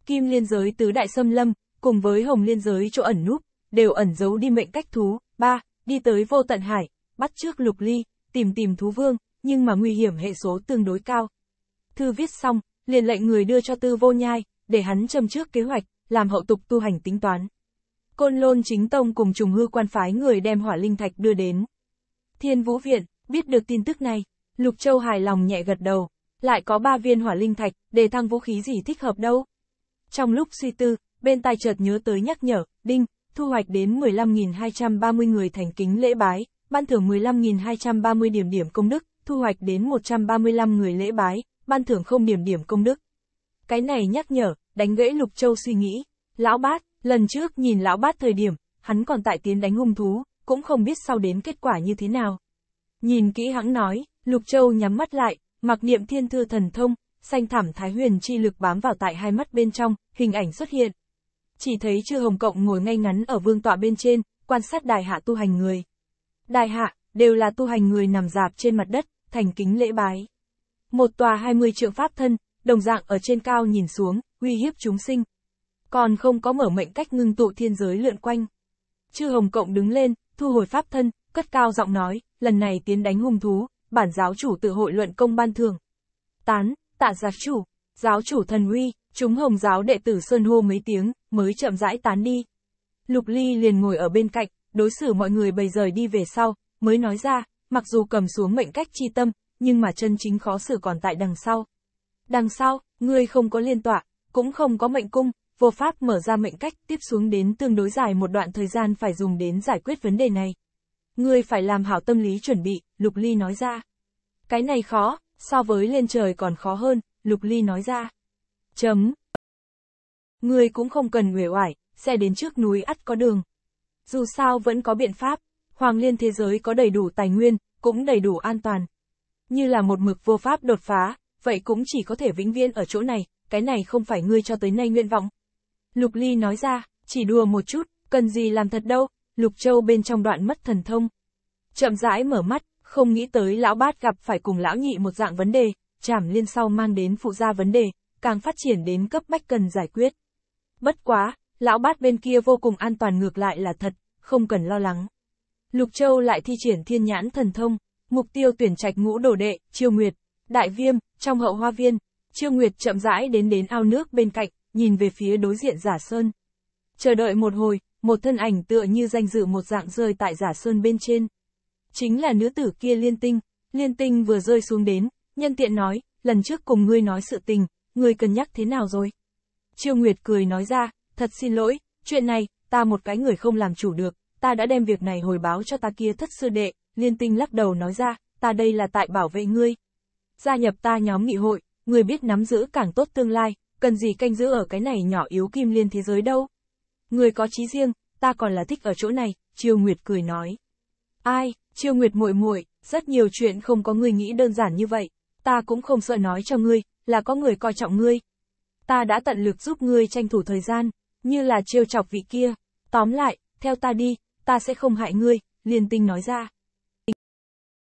Kim liên giới tứ đại xâm lâm, cùng với hồng liên giới chỗ ẩn núp, đều ẩn giấu đi mệnh cách thú. 3. Đi tới vô tận hải, bắt trước lục ly, tìm tìm thú vương, nhưng mà nguy hiểm hệ số tương đối cao. Thư viết xong, liền lệnh người đưa cho tư vô nhai, để hắn châm trước kế hoạch, làm hậu tục tu hành tính toán. Côn lôn chính tông cùng trùng hư quan phái người đem hỏa linh thạch đưa đến. Thiên vũ viện, biết được tin tức này, Lục Châu hài lòng nhẹ gật đầu, lại có ba viên hỏa linh thạch, để thăng vũ khí gì thích hợp đâu. Trong lúc suy tư, bên tai chợt nhớ tới nhắc nhở, đinh, thu hoạch đến 15.230 người thành kính lễ bái, ban thưởng 15.230 điểm điểm công đức, thu hoạch đến 135 người lễ bái, ban thưởng không điểm điểm công đức. Cái này nhắc nhở, đánh gãy Lục Châu suy nghĩ. Lão Bát, lần trước nhìn Lão Bát thời điểm, hắn còn tại tiến đánh hung thú, cũng không biết sau đến kết quả như thế nào. Nhìn kỹ hắn nói, Lục Châu nhắm mắt lại, mặc niệm thiên thư thần thông, xanh thảm thái huyền chi lực bám vào tại hai mắt bên trong, hình ảnh xuất hiện, chỉ thấy chư Hồng Cộng ngồi ngay ngắn ở vương tọa bên trên, quan sát đại hạ tu hành người. đại hạ, đều là tu hành người nằm dạp trên mặt đất, thành kính lễ bái. Một tòa 20 trượng pháp thân, đồng dạng ở trên cao nhìn xuống, uy hiếp chúng sinh. Còn không có mở mệnh cách ngưng tụ thiên giới lượn quanh. Chư Hồng Cộng đứng lên, thu hồi pháp thân, cất cao giọng nói, lần này tiến đánh hung thú, bản giáo chủ tự hội luận công ban thường. Tán, tạ giáo chủ, giáo chủ thần uy, chúng hồng giáo đệ tử sơn hô mấy tiếng, mới chậm rãi tán đi. Lục Ly liền ngồi ở bên cạnh, đối xử mọi người bầy rời đi về sau, mới nói ra, mặc dù cầm xuống mệnh cách chi tâm, nhưng mà chân chính khó xử còn tại đằng sau. Đằng sau, ngươi không có liên tọa, cũng không có mệnh cung, vô pháp mở ra mệnh cách tiếp xuống đến tương đối dài một đoạn thời gian phải dùng đến giải quyết vấn đề này. Ngươi phải làm hảo tâm lý chuẩn bị, Lục Ly nói ra. Cái này khó, so với lên trời còn khó hơn, Lục Ly nói ra. Chấm, người cũng không cần nguề oải, xe đến trước núi ắt có đường. Dù sao vẫn có biện pháp, Hoàng Liên thế giới có đầy đủ tài nguyên, cũng đầy đủ an toàn. Như là một mực vô pháp đột phá, vậy cũng chỉ có thể vĩnh viễn ở chỗ này, cái này không phải ngươi cho tới nay nguyện vọng. Lục Ly nói ra, chỉ đùa một chút, cần gì làm thật đâu, Lục Châu bên trong đoạn mất thần thông. Chậm rãi mở mắt, không nghĩ tới lão bát gặp phải cùng lão nhị một dạng vấn đề, chảm liên sau mang đến phụ gia vấn đề, càng phát triển đến cấp bách cần giải quyết. Bất quá, lão bát bên kia vô cùng an toàn ngược lại là thật, không cần lo lắng. Lục Châu lại thi triển thiên nhãn thần thông, mục tiêu tuyển trạch ngũ đồ đệ, Chiêu Nguyệt, Đại Viêm, trong hậu hoa viên, Chiêu Nguyệt chậm rãi đến đến ao nước bên cạnh, nhìn về phía đối diện giả sơn. Chờ đợi một hồi, một thân ảnh tựa như danh dự một dạng rơi tại giả sơn bên trên. Chính là nữ tử kia liên tinh, liên tinh vừa rơi xuống đến, nhân tiện nói, lần trước cùng ngươi nói sự tình, ngươi cần nhắc thế nào rồi? Chiêu Nguyệt cười nói ra, thật xin lỗi, chuyện này, ta một cái người không làm chủ được, ta đã đem việc này hồi báo cho ta kia thất sư đệ, liên tinh lắc đầu nói ra, ta đây là tại bảo vệ ngươi. Gia nhập ta nhóm nghị hội, người biết nắm giữ càng tốt tương lai, cần gì canh giữ ở cái này nhỏ yếu kim liên thế giới đâu. Người có trí riêng, ta còn là thích ở chỗ này, Chiêu Nguyệt cười nói. Ai, Chiêu Nguyệt muội muội, rất nhiều chuyện không có người nghĩ đơn giản như vậy, ta cũng không sợ nói cho ngươi, là có người coi trọng ngươi, ta đã tận lực giúp ngươi tranh thủ thời gian, như là trêu chọc vị kia, tóm lại, theo ta đi, ta sẽ không hại ngươi, liền tinh nói ra.